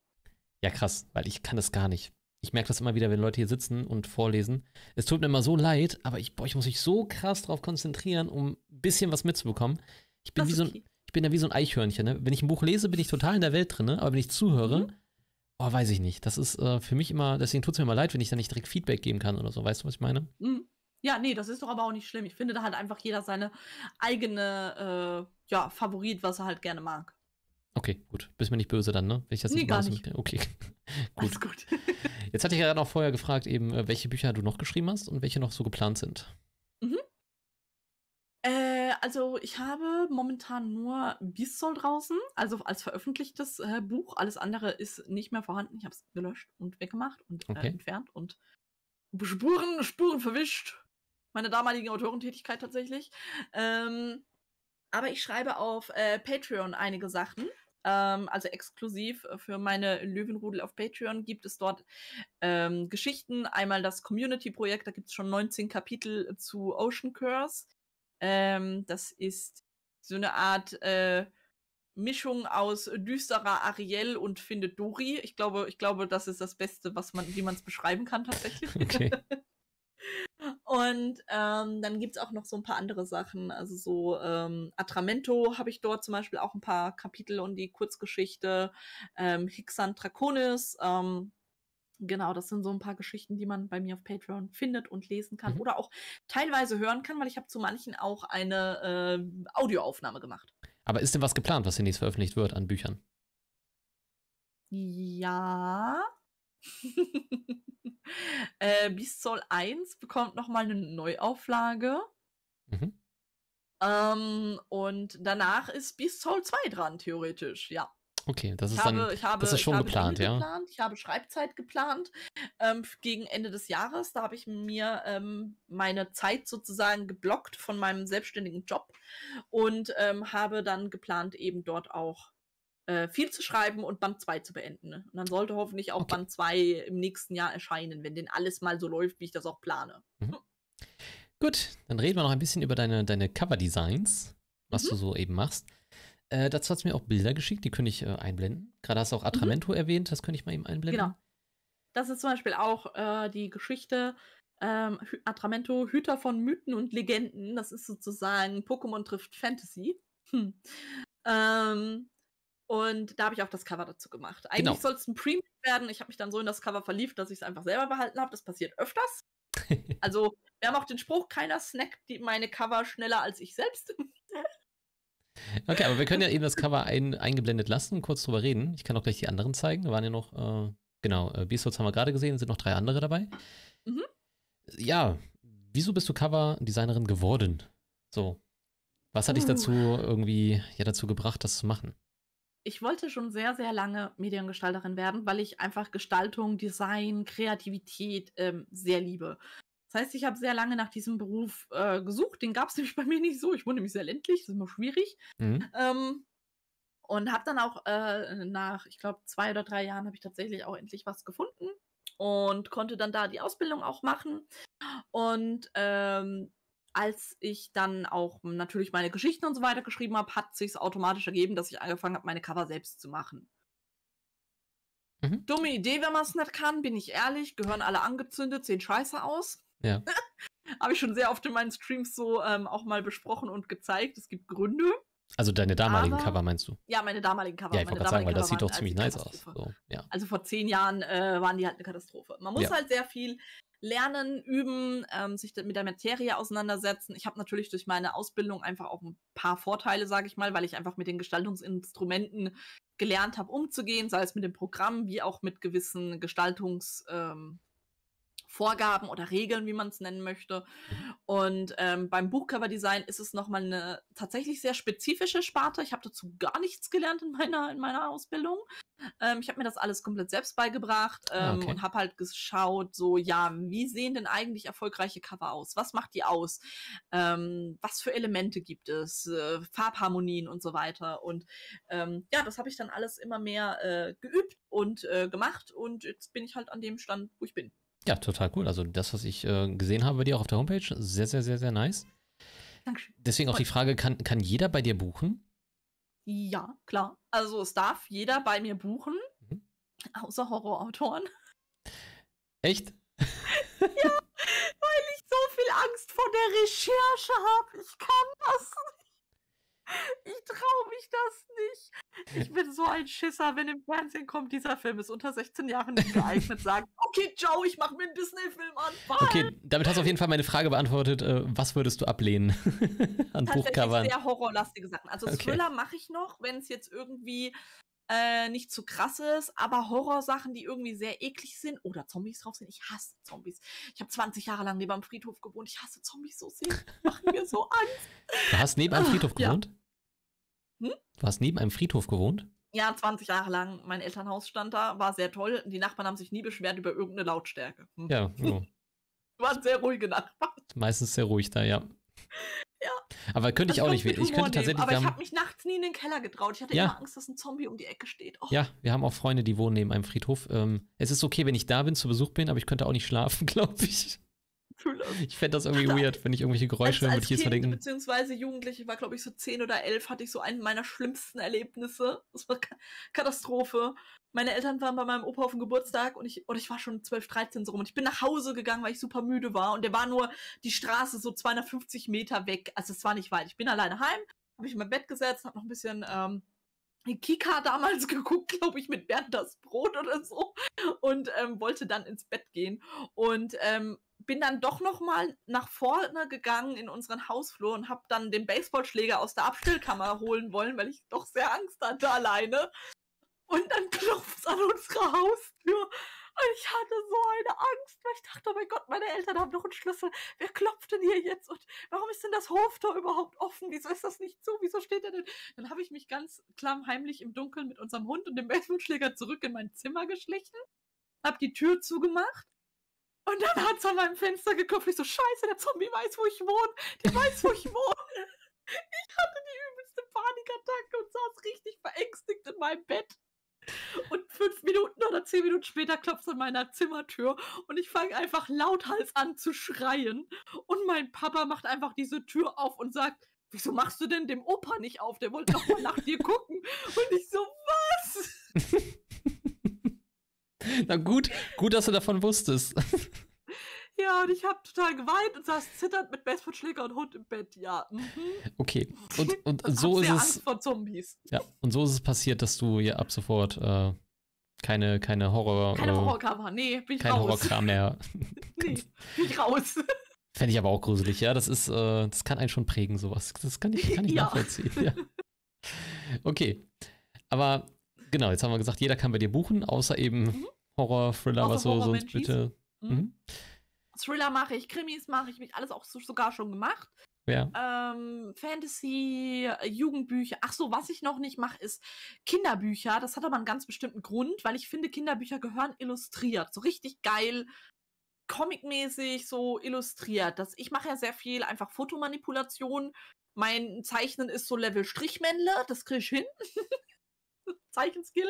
Ja, krass, weil ich kann das gar nicht. Ich merke das immer wieder, wenn Leute hier sitzen und vorlesen. Es tut mir immer so leid, aber ich, boah, ich muss mich so krass darauf konzentrieren, um ein bisschen was mitzubekommen. Ich bin das wie so ein, ich bin da wie so ein Eichhörnchen. Ne? Wenn ich ein Buch lese, bin ich total in der Welt drin, ne? aber wenn ich zuhöre, mhm. oh, weiß ich nicht. Das ist äh, für mich immer, deswegen tut es mir immer leid, wenn ich da nicht direkt Feedback geben kann oder so. Weißt du, was ich meine? Mhm. Ja, nee, das ist doch aber auch nicht schlimm. Ich finde, da hat einfach jeder seine eigene, äh, ja, Favorit, was er halt gerne mag. Okay, gut. Bist mir nicht böse dann, ne? Wenn ich das nee, nicht gar nicht. Okay, gut. gut. Jetzt hatte ich ja gerade noch vorher gefragt, eben, äh, welche Bücher du noch geschrieben hast und welche noch so geplant sind also ich habe momentan nur Bissol draußen, also als veröffentlichtes äh, Buch. Alles andere ist nicht mehr vorhanden. Ich habe es gelöscht und weggemacht und äh, okay. äh, entfernt und Spuren, Spuren verwischt. Meine damalige Autorentätigkeit tatsächlich. Ähm, aber ich schreibe auf äh, Patreon einige Sachen. Ähm, also exklusiv für meine Löwenrudel auf Patreon gibt es dort ähm, Geschichten. Einmal das Community-Projekt, da gibt es schon 19 Kapitel zu Ocean Curse. Ähm, das ist so eine Art äh, Mischung aus düsterer Ariel und findet Dory. Ich glaube, ich glaube, das ist das Beste, was man, wie man es beschreiben kann tatsächlich. Okay. und ähm, dann gibt es auch noch so ein paar andere Sachen. Also so ähm, Atramento habe ich dort zum Beispiel auch ein paar Kapitel und die Kurzgeschichte ähm, Draconis, Ähm, Genau, das sind so ein paar Geschichten, die man bei mir auf Patreon findet und lesen kann mhm. oder auch teilweise hören kann, weil ich habe zu manchen auch eine äh, Audioaufnahme gemacht. Aber ist denn was geplant, was demnächst veröffentlicht wird an Büchern? Ja. äh, Beast Soul 1 bekommt nochmal eine Neuauflage. Mhm. Ähm, und danach ist Beast Soul 2 dran, theoretisch, ja. Okay, das ist habe, dann, ich habe, das ist schon geplant, ja? Geplant, ich habe Schreibzeit geplant ähm, gegen Ende des Jahres. Da habe ich mir ähm, meine Zeit sozusagen geblockt von meinem selbstständigen Job und ähm, habe dann geplant, eben dort auch äh, viel zu schreiben und Band 2 zu beenden. Und dann sollte hoffentlich auch okay. Band 2 im nächsten Jahr erscheinen, wenn denn alles mal so läuft, wie ich das auch plane. Mhm. Hm. Gut, dann reden wir noch ein bisschen über deine, deine Cover-Designs, was mhm. du so eben machst. Äh, dazu hat es mir auch Bilder geschickt, die könnte ich äh, einblenden. Gerade hast du auch Atramento mhm. erwähnt, das könnte ich mal eben einblenden. Genau. Das ist zum Beispiel auch äh, die Geschichte ähm, Atramento, Hüter von Mythen und Legenden. Das ist sozusagen Pokémon trifft Fantasy. Hm. Ähm, und da habe ich auch das Cover dazu gemacht. Eigentlich genau. soll es ein Premium werden. Ich habe mich dann so in das Cover verliebt, dass ich es einfach selber behalten habe. Das passiert öfters. also, wir haben auch den Spruch, keiner snackt meine Cover schneller als ich selbst. Okay, aber wir können ja eben das Cover ein, eingeblendet lassen und kurz drüber reden. Ich kann auch gleich die anderen zeigen. Da waren ja noch, äh, genau, äh, Beastwars haben wir gerade gesehen, sind noch drei andere dabei. Mhm. Ja, wieso bist du Cover-Designerin geworden? So. Was hat dich uh. dazu irgendwie, ja, dazu gebracht, das zu machen? Ich wollte schon sehr, sehr lange Mediengestalterin werden, weil ich einfach Gestaltung, Design, Kreativität ähm, sehr liebe. Das heißt, ich habe sehr lange nach diesem Beruf äh, gesucht. Den gab es nämlich bei mir nicht so. Ich wohne nämlich sehr ländlich, das ist immer schwierig. Mhm. Ähm, und habe dann auch äh, nach, ich glaube, zwei oder drei Jahren habe ich tatsächlich auch endlich was gefunden und konnte dann da die Ausbildung auch machen. Und ähm, als ich dann auch natürlich meine Geschichten und so weiter geschrieben habe, hat sich automatisch ergeben, dass ich angefangen habe, meine Cover selbst zu machen. Mhm. Dumme Idee, wenn man es nicht kann, bin ich ehrlich, gehören alle angezündet, sehen scheiße aus. Ja. Habe ich schon sehr oft in meinen Streams so ähm, auch mal besprochen und gezeigt. Es gibt Gründe. Also deine damaligen aber, Cover meinst du? Ja, meine damaligen Cover. Ja, ich wollte gerade sagen, weil das sieht doch ziemlich nice aus. So, ja. Also vor zehn Jahren äh, waren die halt eine Katastrophe. Man muss ja. halt sehr viel lernen, üben, ähm, sich mit der Materie auseinandersetzen. Ich habe natürlich durch meine Ausbildung einfach auch ein paar Vorteile, sage ich mal, weil ich einfach mit den Gestaltungsinstrumenten gelernt habe, umzugehen, sei es mit dem Programm wie auch mit gewissen Gestaltungs- ähm, Vorgaben oder Regeln, wie man es nennen möchte. Mhm. Und ähm, beim Buchcover-Design ist es nochmal eine tatsächlich sehr spezifische Sparte. Ich habe dazu gar nichts gelernt in meiner, in meiner Ausbildung. Ähm, ich habe mir das alles komplett selbst beigebracht ah, ähm, okay. und habe halt geschaut, so, ja, wie sehen denn eigentlich erfolgreiche Cover aus? Was macht die aus? Ähm, was für Elemente gibt es? Äh, Farbharmonien und so weiter. Und ähm, ja, das habe ich dann alles immer mehr äh, geübt und äh, gemacht. Und jetzt bin ich halt an dem Stand, wo ich bin. Ja, total cool. Also das, was ich äh, gesehen habe bei dir auch auf der Homepage, sehr, sehr, sehr, sehr nice. Dankeschön. Deswegen auch die Frage, kann, kann jeder bei dir buchen? Ja, klar. Also es darf jeder bei mir buchen, mhm. außer Horrorautoren. Echt? ja, weil ich so viel Angst vor der Recherche habe. Ich kann das nicht. Ich traue mich das nicht. Ich bin so ein Schisser, wenn im Fernsehen kommt, dieser Film ist unter 16 Jahren nicht geeignet, sagen, okay, Joe, ich mache mir einen Disney-Film an. Bye. Okay, damit hast du auf jeden Fall meine Frage beantwortet, äh, was würdest du ablehnen an Buchcovern? sehr horrorlastige Sachen. Also okay. Thriller mache ich noch, wenn es jetzt irgendwie äh, nicht zu krasses, aber Horrorsachen, die irgendwie sehr eklig sind oder Zombies drauf sind. Ich hasse Zombies. Ich habe 20 Jahre lang neben einem Friedhof gewohnt. Ich hasse Zombies so sehr. Machen mir so Angst. Du hast neben einem Friedhof gewohnt? Ja. Hm? Du hast neben einem Friedhof gewohnt? Ja, 20 Jahre lang. Mein Elternhaus stand da, war sehr toll. Die Nachbarn haben sich nie beschwert über irgendeine Lautstärke. Hm. Ja, genau. warst sehr ruhige Nachbarn. Meistens sehr ruhig da, ja. Aber könnte also ich also auch nicht. Ich könnte tatsächlich. Aber ich habe mich nachts nie in den Keller getraut. Ich hatte ja. immer Angst, dass ein Zombie um die Ecke steht. Oh. Ja, wir haben auch Freunde, die wohnen neben einem Friedhof. Ähm, es ist okay, wenn ich da bin, zu Besuch bin, aber ich könnte auch nicht schlafen, glaube ich. Ich fände das irgendwie weird, wenn ich irgendwelche Geräusche als, als Kind, verdenken. Beziehungsweise Jugendliche, ich war glaube ich so zehn oder elf, hatte ich so einen meiner schlimmsten Erlebnisse. Das war Katastrophe. Meine Eltern waren bei meinem Opa auf dem Geburtstag und ich, oder ich war schon 12, 13 so rum und ich bin nach Hause gegangen, weil ich super müde war und der war nur die Straße so 250 Meter weg. Also es war nicht weit. Ich bin alleine heim, habe mich in mein Bett gesetzt, habe noch ein bisschen, ähm, Kika damals geguckt, glaube ich, mit Bernd das Brot oder so und ähm, wollte dann ins Bett gehen. Und ähm, bin dann doch noch mal nach vorne gegangen in unseren Hausflur und habe dann den Baseballschläger aus der Abstellkammer holen wollen, weil ich doch sehr Angst hatte alleine. Und dann klopft es an unsere Haustür. Und ich hatte so eine Angst, weil ich dachte, oh mein Gott, meine Eltern haben doch einen Schlüssel. Wer klopft denn hier jetzt? Und warum ist denn das Hoftor überhaupt offen? Wieso ist das nicht zu? Wieso steht er denn? Dann habe ich mich ganz klamm heimlich im Dunkeln mit unserem Hund und dem Baseballschläger zurück in mein Zimmer geschlichen, habe die Tür zugemacht und dann hat es an meinem Fenster geklopft. Ich so, scheiße, der Zombie weiß, wo ich wohne. Der weiß, wo ich wohne. Ich hatte die übelste Panikattacke und saß richtig verängstigt in meinem Bett. Und fünf Minuten oder zehn Minuten später klopft es an meiner Zimmertür und ich fange einfach lauthals an zu schreien. Und mein Papa macht einfach diese Tür auf und sagt, wieso machst du denn dem Opa nicht auf? Der wollte doch mal nach dir gucken. Und ich so, was? Na gut, gut, dass du davon wusstest. Ja, und ich habe total geweint und saß zitternd mit Baseballschläger und Hund im Bett, ja. Mhm. Okay, und, und, so ist es. Angst vor Zombies. Ja, und so ist es passiert, dass du hier ab sofort äh, keine, keine Horror. Keine äh, Horrorkram, nee, bin ich kein raus. Horrorkram mehr. nee, bin ich raus. Fände ich aber auch gruselig, ja. Das ist, äh, das kann einen schon prägen, sowas. Das kann ich, kann ich ja. nachvollziehen. Ja. Okay. Aber genau, jetzt haben wir gesagt, jeder kann bei dir buchen, außer eben mhm. Horror, Thriller, also was so Horror sonst bitte. Mhm. mhm. Thriller mache ich, Krimis mache ich, mich alles auch so, sogar schon gemacht. Ja. Ähm, Fantasy, Jugendbücher. Ach so, was ich noch nicht mache, ist Kinderbücher. Das hat aber einen ganz bestimmten Grund, weil ich finde, Kinderbücher gehören illustriert. So richtig geil, comicmäßig, so illustriert. Das, ich mache ja sehr viel einfach Fotomanipulation. Mein Zeichnen ist so Level Strichmännle, das kriege ich hin. Zeichenskill.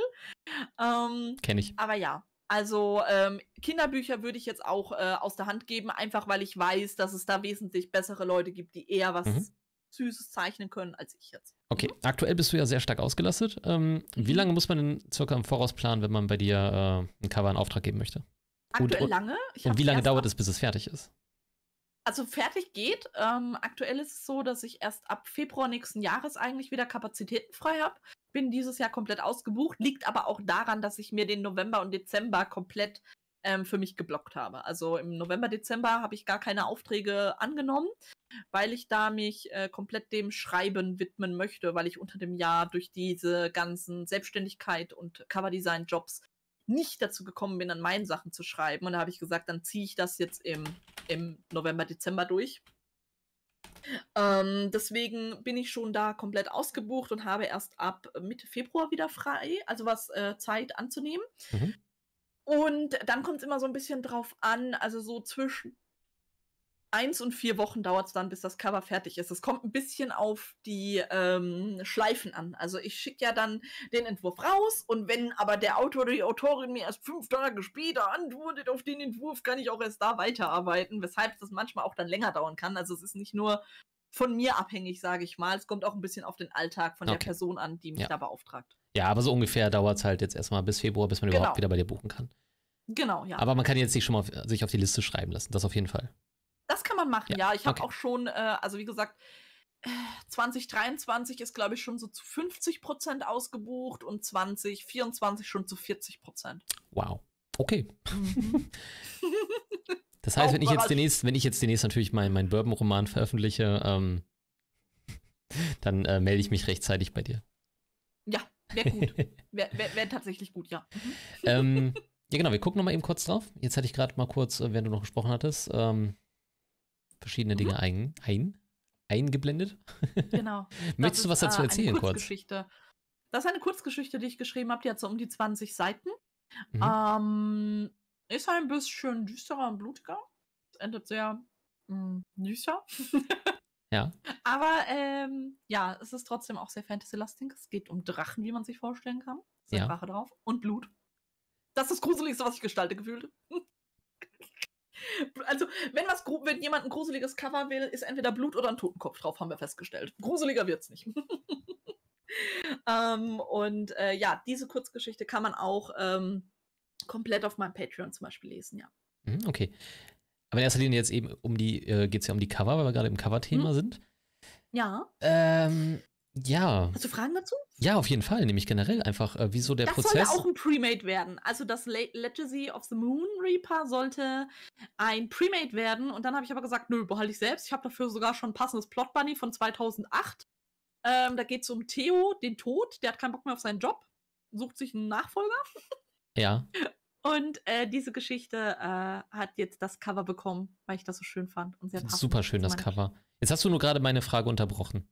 Ähm, Kenne ich. Aber ja, also ähm, Kinderbücher würde ich jetzt auch äh, aus der Hand geben, einfach weil ich weiß, dass es da wesentlich bessere Leute gibt, die eher was mhm. Süßes zeichnen können als ich jetzt. Okay, mhm. aktuell bist du ja sehr stark ausgelastet. Ähm, wie mhm. lange muss man denn circa im Voraus planen, wenn man bei dir äh, ein Cover in Auftrag geben möchte? Aktuell und, und, lange. Ich und wie lange dauert es, bis es fertig ist? also fertig geht. Ähm, aktuell ist es so, dass ich erst ab Februar nächsten Jahres eigentlich wieder Kapazitäten frei habe. Bin dieses Jahr komplett ausgebucht, liegt aber auch daran, dass ich mir den November und Dezember komplett ähm, für mich geblockt habe. Also im November, Dezember habe ich gar keine Aufträge angenommen, weil ich da mich äh, komplett dem Schreiben widmen möchte, weil ich unter dem Jahr durch diese ganzen Selbstständigkeit und Coverdesign-Jobs nicht dazu gekommen bin, an meinen Sachen zu schreiben. Und da habe ich gesagt, dann ziehe ich das jetzt im, im November, Dezember durch. Ähm, deswegen bin ich schon da komplett ausgebucht und habe erst ab Mitte Februar wieder frei, also was äh, Zeit anzunehmen. Mhm. Und dann kommt es immer so ein bisschen drauf an, also so zwischen eins und vier Wochen dauert es dann, bis das Cover fertig ist. Es kommt ein bisschen auf die ähm, Schleifen an. Also ich schicke ja dann den Entwurf raus und wenn aber der Autor oder die Autorin mir erst fünf Tage später antwortet auf den Entwurf, kann ich auch erst da weiterarbeiten, weshalb das manchmal auch dann länger dauern kann. Also es ist nicht nur von mir abhängig, sage ich mal. Es kommt auch ein bisschen auf den Alltag von okay. der Person an, die mich ja. da beauftragt. Ja, aber so ungefähr dauert es halt jetzt erstmal bis Februar, bis man genau. überhaupt wieder bei dir buchen kann. Genau, ja. Aber man kann jetzt sich schon mal auf, äh, sich auf die Liste schreiben lassen, das auf jeden Fall. Das kann man machen, ja. ja. Ich habe okay. auch schon, äh, also wie gesagt, 2023 äh, ist, glaube ich, schon so zu 50 Prozent ausgebucht und 2024 schon zu 40 Prozent. Wow. Okay. Mhm. das heißt, wenn ich jetzt demnächst, wenn ich jetzt demnächst natürlich meinen mein Bourbon-Roman veröffentliche, ähm, dann äh, melde ich mich rechtzeitig bei dir. Ja, wäre gut. wäre wär, wär tatsächlich gut, ja. Mhm. ähm, ja, genau, wir gucken nochmal eben kurz drauf. Jetzt hatte ich gerade mal kurz, äh, während du noch gesprochen hattest, ähm, verschiedene mhm. Dinge ein, ein, eingeblendet. Genau. Möchtest du was dazu äh, erzählen eine Kurzgeschichte. kurz? Das ist eine Kurzgeschichte, die ich geschrieben habe, die hat so um die 20 Seiten. Mhm. Ähm, ist ein bisschen düsterer und blutiger. Es endet sehr mh, hm, düster. ja. Aber ähm, ja, es ist trotzdem auch sehr fantasy-lastig. Es geht um Drachen, wie man sich vorstellen kann. Es ist ja. Drache drauf und Blut. Das ist das Gruseligste, was ich gestalte gefühlt. Also, wenn, was, wenn jemand ein gruseliges Cover will, ist entweder Blut oder ein Totenkopf drauf, haben wir festgestellt. Gruseliger wird's nicht. ähm, und äh, ja, diese Kurzgeschichte kann man auch ähm, komplett auf meinem Patreon zum Beispiel lesen, ja. Mhm, okay. Aber in erster Linie jetzt eben um die, äh, geht es ja um die Cover, weil wir gerade im Cover-Thema hm. sind. Ja. Ähm, ja. Hast du Fragen dazu? Ja, auf jeden Fall. Nämlich generell einfach, äh, wieso der das Prozess. Das sollte auch ein Premade werden. Also das Le Legacy of the Moon Reaper sollte ein Premade werden. Und dann habe ich aber gesagt, nö, behalte ich selbst. Ich habe dafür sogar schon ein passendes Plot Bunny von 2008. Ähm, da geht es um Theo, den Tod. Der hat keinen Bock mehr auf seinen Job. Sucht sich einen Nachfolger. Ja. Und äh, diese Geschichte äh, hat jetzt das Cover bekommen, weil ich das so schön fand. Und sehr Super schön, das Cover. Jetzt hast du nur gerade meine Frage unterbrochen.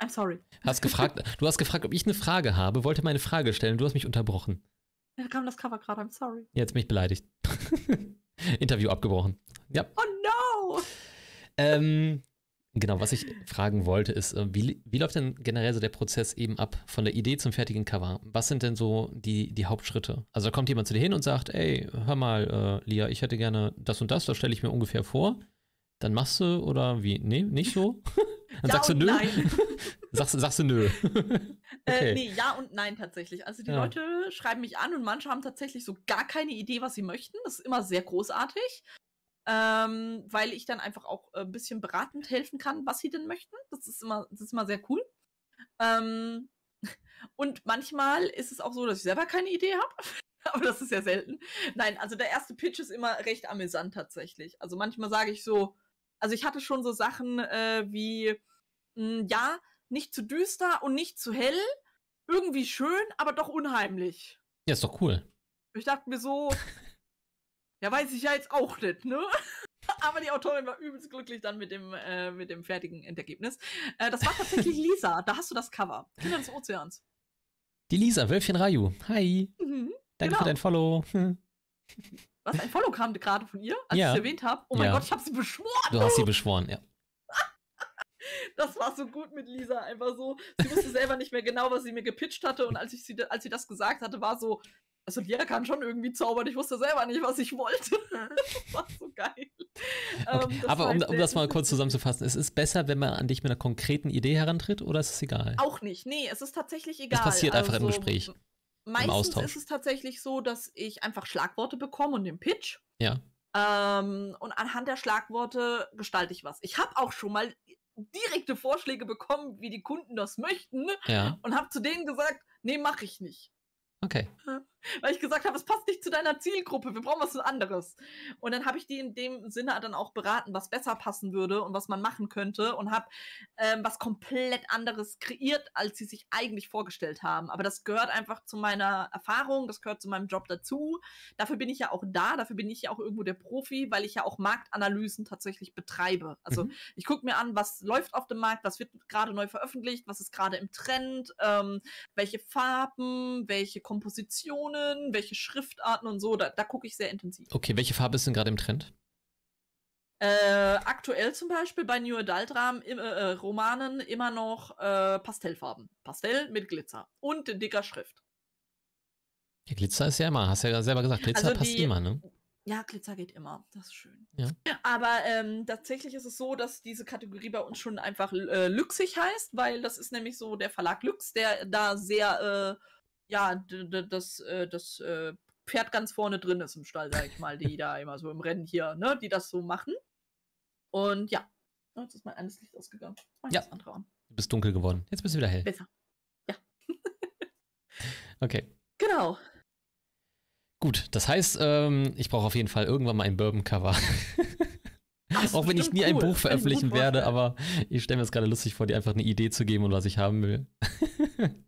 I'm sorry. Hast gefragt, du hast gefragt, ob ich eine Frage habe, wollte meine Frage stellen, du hast mich unterbrochen. Da kam das Cover gerade, I'm sorry. Jetzt mich beleidigt. Interview abgebrochen. Ja. Oh no! Ähm, genau, was ich fragen wollte, ist, äh, wie, wie läuft denn generell so der Prozess eben ab von der Idee zum fertigen Cover? Was sind denn so die, die Hauptschritte? Also da kommt jemand zu dir hin und sagt, ey, hör mal, äh, Lia, ich hätte gerne das und das, das stelle ich mir ungefähr vor. Dann machst du oder wie? Nee, nicht so? Dann ja sagst du nö. Nein. sagst, sagst du nö. Äh, okay. Äh, nee, ja und nein tatsächlich. Also die ja. Leute schreiben mich an und manche haben tatsächlich so gar keine Idee, was sie möchten. Das ist immer sehr großartig. Ähm, weil ich dann einfach auch ein äh, bisschen beratend helfen kann, was sie denn möchten. Das ist immer, das ist immer sehr cool. Ähm, und manchmal ist es auch so, dass ich selber keine Idee habe. Aber das ist ja selten. Nein, also der erste Pitch ist immer recht amüsant tatsächlich. Also manchmal sage ich so, also ich hatte schon so Sachen äh, wie, mh, hm, ja, nicht zu düster und nicht zu hell. Irgendwie schön, aber doch unheimlich. Ja, ist doch cool. Ich dachte mir so, ja, weiß ich ja jetzt auch nicht, ne? aber die Autorin war übelst glücklich dann mit dem, äh, mit dem fertigen Endergebnis. Äh, das war tatsächlich Lisa. da hast du das Cover. Kinder des Ozeans. Die Lisa, Wölfchen Raju. Hi. Mhm, Danke genau. für dein Follow. Was? Ein Follow kam gerade von ihr, als ja. ich es erwähnt habe? Oh mein ja. Gott, ich habe sie beschworen. Du hast sie beschworen, ja. Das war so gut mit Lisa, einfach so. Sie wusste selber nicht mehr genau, was sie mir gepitcht hatte. Und als, ich sie, als sie das gesagt hatte, war so, also Lea kann schon irgendwie zaubern. Ich wusste selber nicht, was ich wollte. das war so geil. Okay. Ähm, aber um, um, das mal kurz zusammenzufassen, es ist besser, wenn man an dich mit einer konkreten Idee herantritt oder ist es egal? Auch nicht. Nee, es ist tatsächlich egal. Es passiert einfach also, im Gespräch. Meistens im ist es tatsächlich so, dass ich einfach Schlagworte bekomme und den Pitch. Ja. Ähm, und anhand der Schlagworte gestalte ich was. Ich habe auch schon mal direkte Vorschläge bekommen, wie die Kunden das möchten. Ja. Und habe zu denen gesagt, nee, mache ich nicht. Okay. Weil ich gesagt habe, es passt nicht zu deiner Zielgruppe, wir brauchen was anderes. Und dann habe ich die in dem Sinne dann auch beraten, was besser passen würde und was man machen könnte und habe ähm, was komplett anderes kreiert, als sie sich eigentlich vorgestellt haben. Aber das gehört einfach zu meiner Erfahrung, das gehört zu meinem Job dazu. Dafür bin ich ja auch da, dafür bin ich ja auch irgendwo der Profi, weil ich ja auch Marktanalysen tatsächlich betreibe. Also mhm. ich gucke mir an, was läuft auf dem Markt, was wird gerade neu veröffentlicht, was ist gerade im Trend, ähm, welche Farben, welche Kompositionen, welche Schriftarten und so. Da, da gucke ich sehr intensiv. Okay, welche Farbe ist denn gerade im Trend? Äh, aktuell zum Beispiel bei New Adult äh, äh, Romanen immer noch äh, Pastellfarben. Pastell mit Glitzer und dicker Schrift. Ja, Glitzer ist ja immer, hast ja selber gesagt, Glitzer also passt die, immer, ne? Ja, Glitzer geht immer. Das ist schön. Ja. Aber ähm, tatsächlich ist es so, dass diese Kategorie bei uns schon einfach äh, Lüxig heißt, weil das ist nämlich so der Verlag Lux, der da sehr äh, ja, das, äh, das äh, Pferd ganz vorne drin ist im Stall, sag ich mal, die da immer so im Rennen hier, ne, die das so machen. Und ja, jetzt ist mein eines Licht ausgegangen. Mach ja. das andere an. Du bist dunkel geworden. Jetzt bist du wieder hell. Besser. Ja. okay. Genau. Gut, das heißt, ähm, ich brauche auf jeden Fall irgendwann mal ein Bourbon-Cover. Auch wenn ich nie cool. ein Buch veröffentlichen werde, aber ich stelle mir das gerade lustig vor, dir einfach eine Idee zu geben und was ich haben will.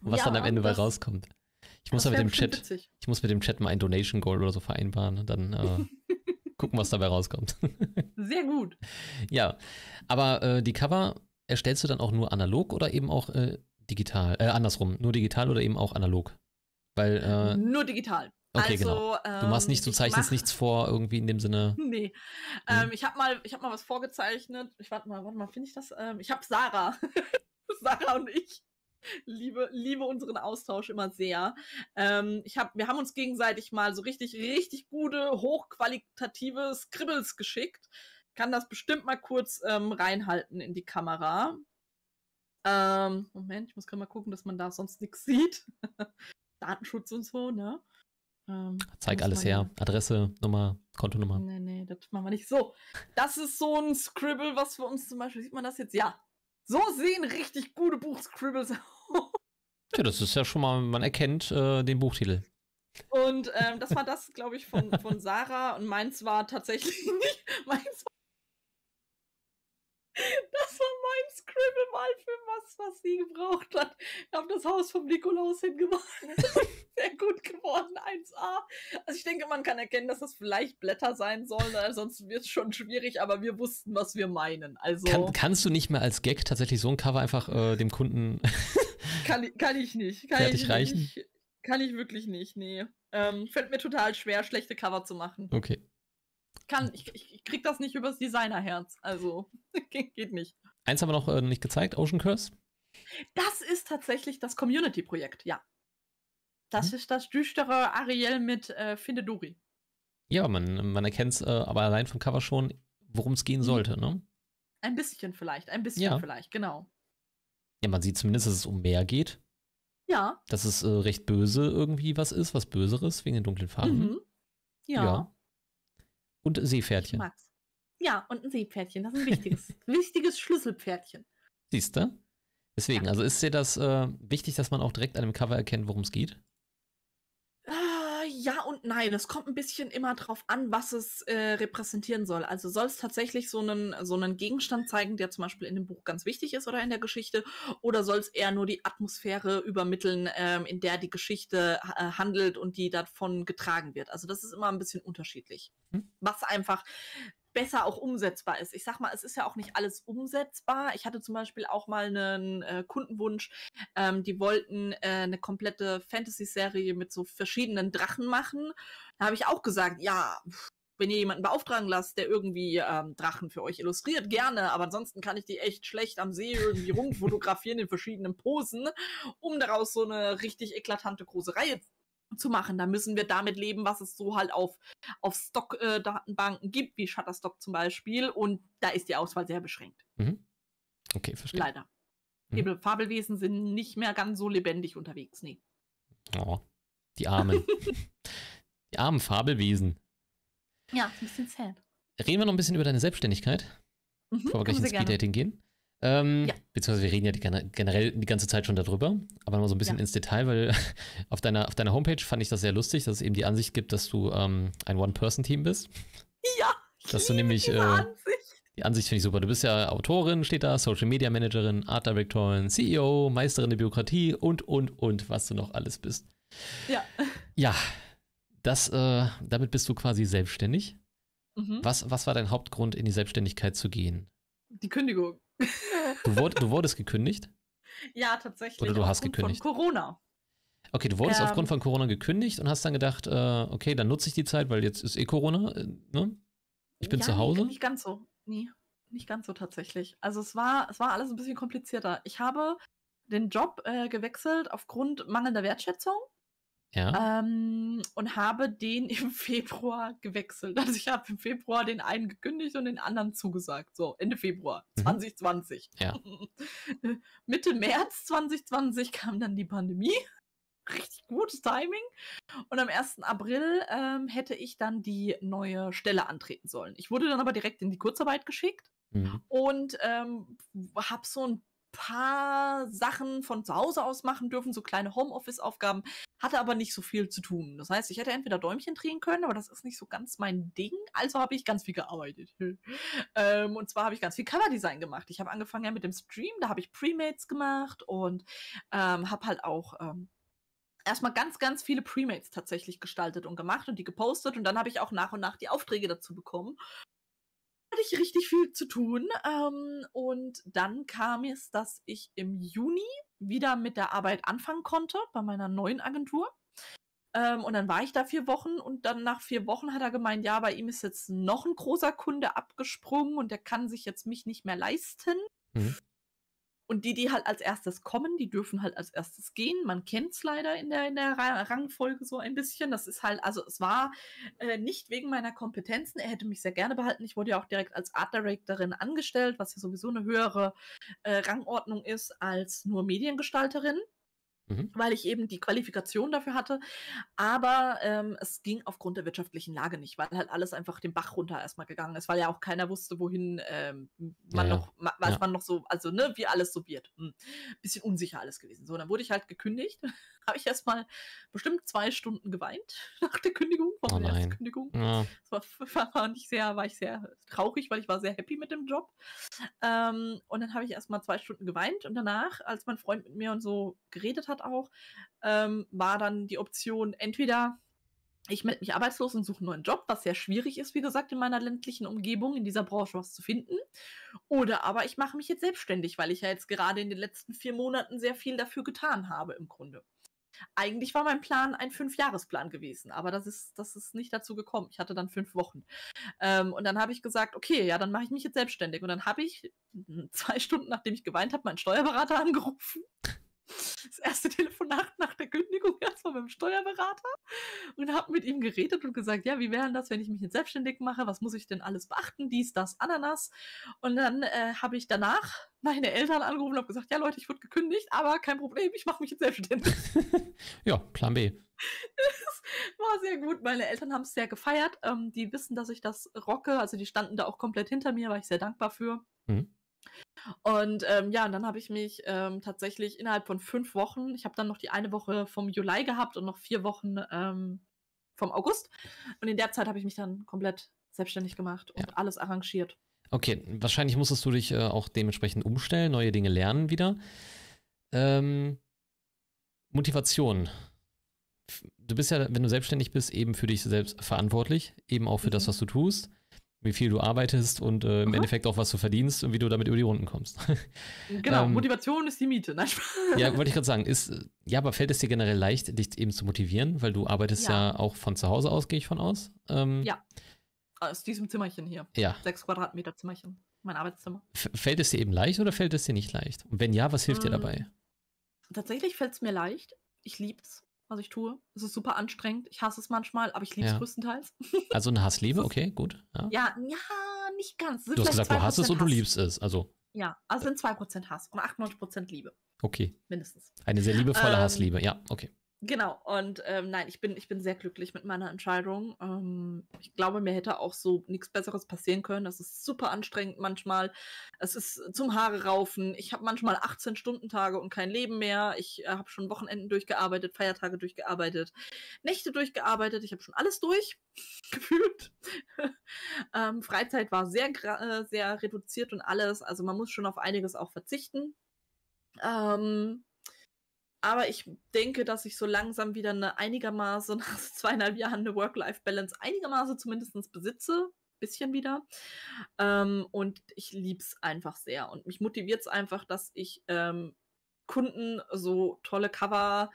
was ja, dann am Ende bei rauskommt. Ich muss, mit dem Chat, witzig. ich muss mit dem Chat mal ein Donation Goal oder so vereinbaren und dann äh, gucken, was dabei rauskommt. Sehr gut. Ja, aber äh, die Cover erstellst du dann auch nur analog oder eben auch äh, digital? Äh, andersrum, nur digital oder eben auch analog? Weil, äh nur digital. Okay, also, genau. Du machst nicht, du ähm, zeichnest mach, nichts vor, irgendwie in dem Sinne. Nee. Ähm, mhm. ich habe mal, hab mal was vorgezeichnet. Ich warte mal, warte mal, finde ich das? Ähm, ich habe Sarah. Sarah und ich liebe, liebe unseren Austausch immer sehr. Ähm, ich hab, wir haben uns gegenseitig mal so richtig, richtig gute, hochqualitative Scribbles geschickt. Kann das bestimmt mal kurz ähm, reinhalten in die Kamera. Ähm, Moment, ich muss gerade mal gucken, dass man da sonst nichts sieht. Datenschutz und so, ne? Ähm, zeig alles her. Adresse, Nummer, Kontonummer. Nee, nee, das machen wir nicht. So, das ist so ein Scribble, was für uns zum Beispiel, sieht man das jetzt? Ja, so sehen richtig gute Buchscribbles aus. Ja, das ist ja schon mal, man erkennt äh, den Buchtitel. Und ähm, das war das, glaube ich, von, von Sarah. Und meins war tatsächlich nicht. Meins war. Das war mein Scribble mal für was, was sie gebraucht hat. Ich habe das Haus vom Nikolaus hingemacht. Sehr gut geworden, 1A. Also ich denke, man kann erkennen, dass das vielleicht Blätter sein sollen, sonst wird es schon schwierig, aber wir wussten, was wir meinen. Also kann, kannst du nicht mehr als Gag tatsächlich so ein Cover einfach äh, dem Kunden... kann, kann ich nicht. Kann fertig ich nicht. Kann ich wirklich nicht, nee. Ähm, fällt mir total schwer, schlechte Cover zu machen. Okay. Kann, ich, ich krieg das nicht übers Designerherz. Also, geht nicht. Eins haben wir noch äh, nicht gezeigt, Ocean Curse. Das ist tatsächlich das Community-Projekt, ja. Das hm. ist das düstere Ariel mit äh, Finde Ja, man, man erkennt es äh, aber allein vom Cover schon, worum es gehen mhm. sollte, ne? Ein bisschen vielleicht, ein bisschen ja. vielleicht, genau. Ja, man sieht zumindest, dass es um mehr geht. Ja. Dass es äh, recht böse irgendwie was ist, was Böseres wegen den dunklen Farben. Mhm. Ja. ja. Und Seepferdchen. Ich mag's. Ja, und ein Seepferdchen. Das ist ein wichtiges, wichtiges Schlüsselpferdchen. Siehst du? Deswegen, ja. also ist dir das äh, wichtig, dass man auch direkt an dem Cover erkennt, worum es geht? Äh, ja und nein. Es kommt ein bisschen immer drauf an, was es äh, repräsentieren soll. Also soll es tatsächlich so einen, so einen Gegenstand zeigen, der zum Beispiel in dem Buch ganz wichtig ist oder in der Geschichte, oder soll es eher nur die Atmosphäre übermitteln, ähm, in der die Geschichte äh, handelt und die davon getragen wird. Also das ist immer ein bisschen unterschiedlich. Hm? Was einfach besser auch umsetzbar ist. Ich sag mal, es ist ja auch nicht alles umsetzbar. Ich hatte zum Beispiel auch mal einen äh, Kundenwunsch, ähm, die wollten äh, eine komplette Fantasy-Serie mit so verschiedenen Drachen machen. Da habe ich auch gesagt, ja, wenn ihr jemanden beauftragen lasst, der irgendwie ähm, Drachen für euch illustriert, gerne. Aber ansonsten kann ich die echt schlecht am See irgendwie rumfotografieren in verschiedenen Posen, um daraus so eine richtig eklatante große Reihe zu machen. Da müssen wir damit leben, was es so halt auf, auf Stock-Datenbanken äh, gibt, wie Shutterstock zum Beispiel. Und da ist die Auswahl sehr beschränkt. Mhm. Okay, verstehe. Leider. Mhm. Fabelwesen sind nicht mehr ganz so lebendig unterwegs, nee. Oh, die armen. die armen Fabelwesen. Ja, ist ein bisschen sad. Reden wir noch ein bisschen über deine Selbstständigkeit, mhm, bevor wir gleich ins Speed-Dating gehen. Ähm, ja. Beziehungsweise wir reden ja die, generell die ganze Zeit schon darüber, aber nochmal so ein bisschen ja. ins Detail, weil auf deiner, auf deiner Homepage fand ich das sehr lustig, dass es eben die Ansicht gibt, dass du ähm, ein One-Person-Team bist. Ja. Dass du nämlich. Äh, Ansicht. Die Ansicht finde ich super. Du bist ja Autorin, steht da, Social Media Managerin, Art Directorin, CEO, Meisterin der Bürokratie und, und, und, was du noch alles bist. Ja. Ja. Das, äh, damit bist du quasi selbstständig. Mhm. Was, was war dein Hauptgrund, in die Selbstständigkeit zu gehen? Die Kündigung. Du, wurd, du wurdest gekündigt? Ja, tatsächlich. Oder du hast gekündigt. Von Corona. Okay, du wurdest ähm, aufgrund von Corona gekündigt und hast dann gedacht, äh, okay, dann nutze ich die Zeit, weil jetzt ist eh Corona, äh, ne? Ich bin ja, zu Hause. Nicht ganz so. Nee, nicht ganz so tatsächlich. Also es war, es war alles ein bisschen komplizierter. Ich habe den Job äh, gewechselt aufgrund mangelnder Wertschätzung. Ja. Ähm, und habe den im Februar gewechselt. Also ich habe im Februar den einen gekündigt und den anderen zugesagt. So, Ende Februar 2020. Mhm. Ja. Mitte März 2020 kam dann die Pandemie. Richtig gutes Timing. Und am 1. April ähm, hätte ich dann die neue Stelle antreten sollen. Ich wurde dann aber direkt in die Kurzarbeit geschickt. Mhm. Und ähm, habe so ein paar Sachen von zu Hause aus machen dürfen, so kleine Homeoffice-Aufgaben, hatte aber nicht so viel zu tun. Das heißt, ich hätte entweder Däumchen drehen können, aber das ist nicht so ganz mein Ding, also habe ich ganz viel gearbeitet. ähm, und zwar habe ich ganz viel Cover-Design gemacht. Ich habe angefangen ja mit dem Stream, da habe ich Premates gemacht und ähm, habe halt auch ähm, erstmal ganz, ganz viele Premates tatsächlich gestaltet und gemacht und die gepostet und dann habe ich auch nach und nach die Aufträge dazu bekommen hatte ich richtig viel zu tun. Ähm, und dann kam es, dass ich im Juni wieder mit der Arbeit anfangen konnte bei meiner neuen Agentur. Ähm, und dann war ich da vier Wochen und dann nach vier Wochen hat er gemeint, ja, bei ihm ist jetzt noch ein großer Kunde abgesprungen und der kann sich jetzt mich nicht mehr leisten. Mhm. Und die, die halt als erstes kommen, die dürfen halt als erstes gehen. Man kennt es leider in der, in der Rangfolge so ein bisschen. Das ist halt, also es war äh, nicht wegen meiner Kompetenzen. Er hätte mich sehr gerne behalten. Ich wurde ja auch direkt als Art Directorin angestellt, was ja sowieso eine höhere äh, Rangordnung ist als nur Mediengestalterin mhm. weil ich eben die Qualifikation dafür hatte. Aber ähm, es ging aufgrund der wirtschaftlichen Lage nicht, weil halt alles einfach den Bach runter erstmal gegangen ist, weil ja auch keiner wusste, wohin ähm, man ja, noch, ma, was ja. man noch so, also ne, wie alles so wird. Hm. Bisschen unsicher alles gewesen. So, dann wurde ich halt gekündigt habe ich erstmal bestimmt zwei Stunden geweint nach der Kündigung, von oh der ersten Kündigung. Ja. Das war, war, nicht sehr, war ich sehr traurig, weil ich war sehr happy mit dem Job. Ähm, und dann habe ich erstmal zwei Stunden geweint und danach, als mein Freund mit mir und so geredet hat auch, ähm, war dann die Option, entweder ich melde mich arbeitslos und suche einen neuen Job, was sehr schwierig ist, wie gesagt, in meiner ländlichen Umgebung, in dieser Branche was zu finden. Oder aber ich mache mich jetzt selbstständig, weil ich ja jetzt gerade in den letzten vier Monaten sehr viel dafür getan habe im Grunde. Eigentlich war mein Plan ein Fünfjahresplan gewesen, aber das ist, das ist nicht dazu gekommen. Ich hatte dann fünf Wochen. Ähm, und dann habe ich gesagt, okay, ja, dann mache ich mich jetzt selbstständig. Und dann habe ich hm, zwei Stunden, nachdem ich geweint habe, meinen Steuerberater angerufen das erste Telefonat nach der Kündigung erstmal mit dem Steuerberater und habe mit ihm geredet und gesagt, ja, wie wäre denn das, wenn ich mich jetzt selbstständig mache? Was muss ich denn alles beachten? Dies, das, Ananas. Und dann äh, habe ich danach meine Eltern angerufen und habe gesagt, ja Leute, ich wurde gekündigt, aber kein Problem, ich mache mich jetzt selbstständig. ja, Plan B. Das war sehr gut. Meine Eltern haben es sehr gefeiert. Ähm, die wissen, dass ich das rocke. Also die standen da auch komplett hinter mir, war ich sehr dankbar für. Mhm. Und ähm, ja, und dann habe ich mich ähm, tatsächlich innerhalb von fünf Wochen, ich habe dann noch die eine Woche vom Juli gehabt und noch vier Wochen ähm, vom August. Und in der Zeit habe ich mich dann komplett selbstständig gemacht und ja. alles arrangiert. Okay, wahrscheinlich musstest du dich äh, auch dementsprechend umstellen, neue Dinge lernen wieder. Ähm, Motivation. Du bist ja, wenn du selbstständig bist, eben für dich selbst verantwortlich, eben auch für mhm. das, was du tust wie viel du arbeitest und äh, im Endeffekt auch, was du verdienst und wie du damit über die Runden kommst. genau, ähm, Motivation ist die Miete. Nein, ja, wollte ich gerade sagen. Ist, ja, aber fällt es dir generell leicht, dich eben zu motivieren, weil du arbeitest ja, ja auch von zu Hause aus, gehe ich von aus. Ähm, ja, aus diesem Zimmerchen hier. Ja. Sechs Quadratmeter Zimmerchen, mein Arbeitszimmer. F fällt es dir eben leicht oder fällt es dir nicht leicht? Und wenn ja, was hilft ähm, dir dabei? Tatsächlich fällt es mir leicht. Ich liebe es was ich tue. Es ist super anstrengend. Ich hasse es manchmal, aber ich liebe es ja. größtenteils. Also eine Hassliebe, okay, gut. Ja, ja, ja nicht ganz. du hast gesagt, du hast es und du liebst es. Also. Ja, also sind 2% Hass und 98% Liebe. Okay. Mindestens. Eine sehr liebevolle ähm, Hassliebe, ja, okay. Genau, und ähm, nein, ich bin, ich bin sehr glücklich mit meiner Entscheidung. Ähm, ich glaube, mir hätte auch so nichts Besseres passieren können. Das ist super anstrengend manchmal. Es ist zum Haare raufen. Ich habe manchmal 18-Stunden-Tage und kein Leben mehr. Ich äh, habe schon Wochenenden durchgearbeitet, Feiertage durchgearbeitet, Nächte durchgearbeitet. Ich habe schon alles durch, ähm, Freizeit war sehr, äh, sehr reduziert und alles. Also man muss schon auf einiges auch verzichten. Ähm, aber ich denke, dass ich so langsam wieder eine einigermaßen, nach zweieinhalb Jahren eine Work-Life-Balance einigermaßen zumindest besitze. Bisschen wieder. Ähm, und ich liebe es einfach sehr. Und mich motiviert es einfach, dass ich ähm, Kunden so tolle Cover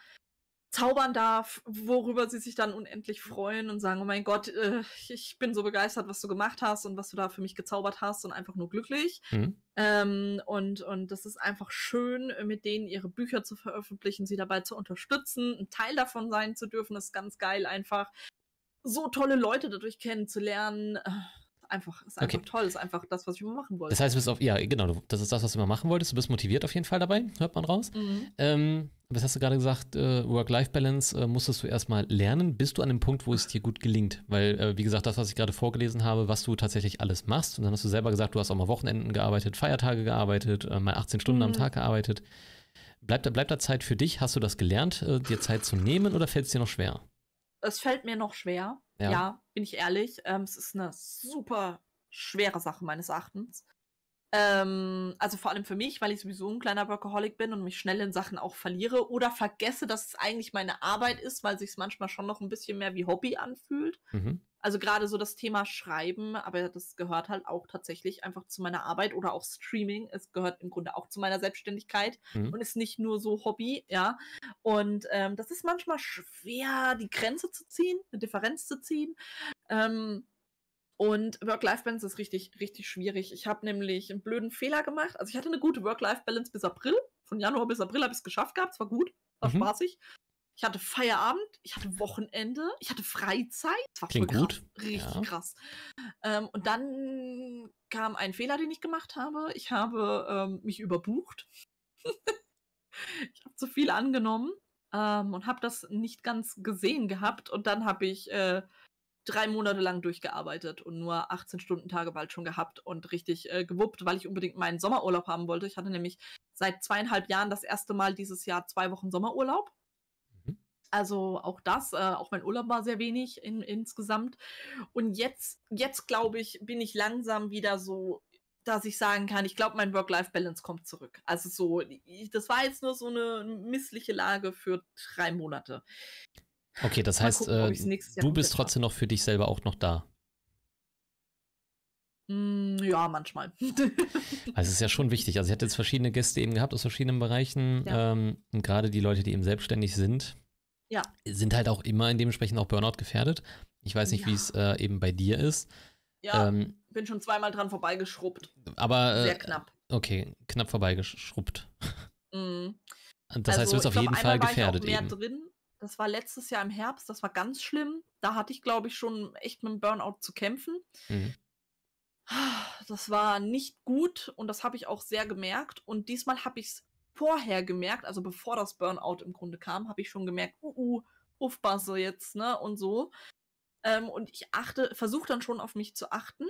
zaubern darf, worüber sie sich dann unendlich freuen und sagen, oh mein Gott, äh, ich bin so begeistert, was du gemacht hast und was du da für mich gezaubert hast und einfach nur glücklich. Mhm. Ähm, und, und das ist einfach schön, mit denen ihre Bücher zu veröffentlichen, sie dabei zu unterstützen, ein Teil davon sein zu dürfen, das ist ganz geil einfach. So tolle Leute dadurch kennenzulernen, äh, einfach, ist einfach okay. toll, ist einfach das, was ich immer machen wollte. Das heißt, du bist auf, ja, genau, das ist das, was du immer machen wolltest. Du bist motiviert auf jeden Fall dabei, hört man raus. Mhm. Ähm, was hast du gerade gesagt? Äh, Work-Life-Balance äh, musstest du erstmal lernen. Bist du an dem Punkt, wo es dir gut gelingt? Weil, äh, wie gesagt, das, was ich gerade vorgelesen habe, was du tatsächlich alles machst, und dann hast du selber gesagt, du hast auch mal Wochenenden gearbeitet, Feiertage gearbeitet, äh, mal 18 Stunden mhm. am Tag gearbeitet. Bleibt, bleibt da Zeit für dich? Hast du das gelernt, äh, dir Zeit zu nehmen oder fällt es dir noch schwer? Es fällt mir noch schwer. Ja, ja bin ich ehrlich. Ähm, es ist eine super schwere Sache meines Erachtens. Ähm, also vor allem für mich, weil ich sowieso ein kleiner Workaholic bin und mich schnell in Sachen auch verliere oder vergesse, dass es eigentlich meine Arbeit ist, weil sich es manchmal schon noch ein bisschen mehr wie Hobby anfühlt. Mhm. Also gerade so das Thema Schreiben, aber das gehört halt auch tatsächlich einfach zu meiner Arbeit oder auch Streaming. Es gehört im Grunde auch zu meiner Selbstständigkeit mhm. und ist nicht nur so Hobby, ja. Und ähm, das ist manchmal schwer, die Grenze zu ziehen, eine Differenz zu ziehen. Ähm, und Work-Life-Balance ist richtig, richtig schwierig. Ich habe nämlich einen blöden Fehler gemacht. Also ich hatte eine gute Work-Life-Balance bis April. Von Januar bis April habe ich es geschafft gehabt. Es war gut, war mhm. spaßig. Ich hatte Feierabend, ich hatte Wochenende, ich hatte Freizeit. Das war Klingt gut. richtig ja. krass. Ähm, und dann kam ein Fehler, den ich gemacht habe. Ich habe ähm, mich überbucht. ich habe zu viel angenommen ähm, und habe das nicht ganz gesehen gehabt. Und dann habe ich äh, drei Monate lang durchgearbeitet und nur 18 Stunden Tage bald schon gehabt und richtig äh, gewuppt, weil ich unbedingt meinen Sommerurlaub haben wollte. Ich hatte nämlich seit zweieinhalb Jahren das erste Mal dieses Jahr zwei Wochen Sommerurlaub. Also auch das, äh, auch mein Urlaub war sehr wenig in, insgesamt. Und jetzt, jetzt glaube ich, bin ich langsam wieder so, dass ich sagen kann, ich glaube, mein Work-Life-Balance kommt zurück. Also so, ich, das war jetzt nur so eine missliche Lage für drei Monate. Okay, das Mal heißt, gucken, äh, du bist trotzdem noch für dich selber auch noch da. Hm, ja, manchmal. also es ist ja schon wichtig. Also ich hatte jetzt verschiedene Gäste eben gehabt aus verschiedenen Bereichen. Ja. Ähm, und gerade die Leute, die eben selbstständig sind, ja. sind halt auch immer in dementsprechend auch Burnout gefährdet. Ich weiß nicht, ja. wie es äh, eben bei dir ist. Ja, ähm, bin schon zweimal dran vorbeigeschrubbt. Aber. Äh, Sehr knapp. Okay, knapp vorbeigeschrubbt. Mhm. Das also, heißt, du also bist auf jeden Fall gefährdet war ich auch mehr eben. drin. Das war letztes Jahr im Herbst, das war ganz schlimm. Da hatte ich, glaube ich, schon echt mit dem Burnout zu kämpfen. Mhm. Das war nicht gut und das habe ich auch sehr gemerkt. Und diesmal habe ich es vorher gemerkt, also bevor das Burnout im Grunde kam, habe ich schon gemerkt, uh, uh, Uffbasse jetzt, ne, und so. Ähm, und ich achte, versuche dann schon auf mich zu achten.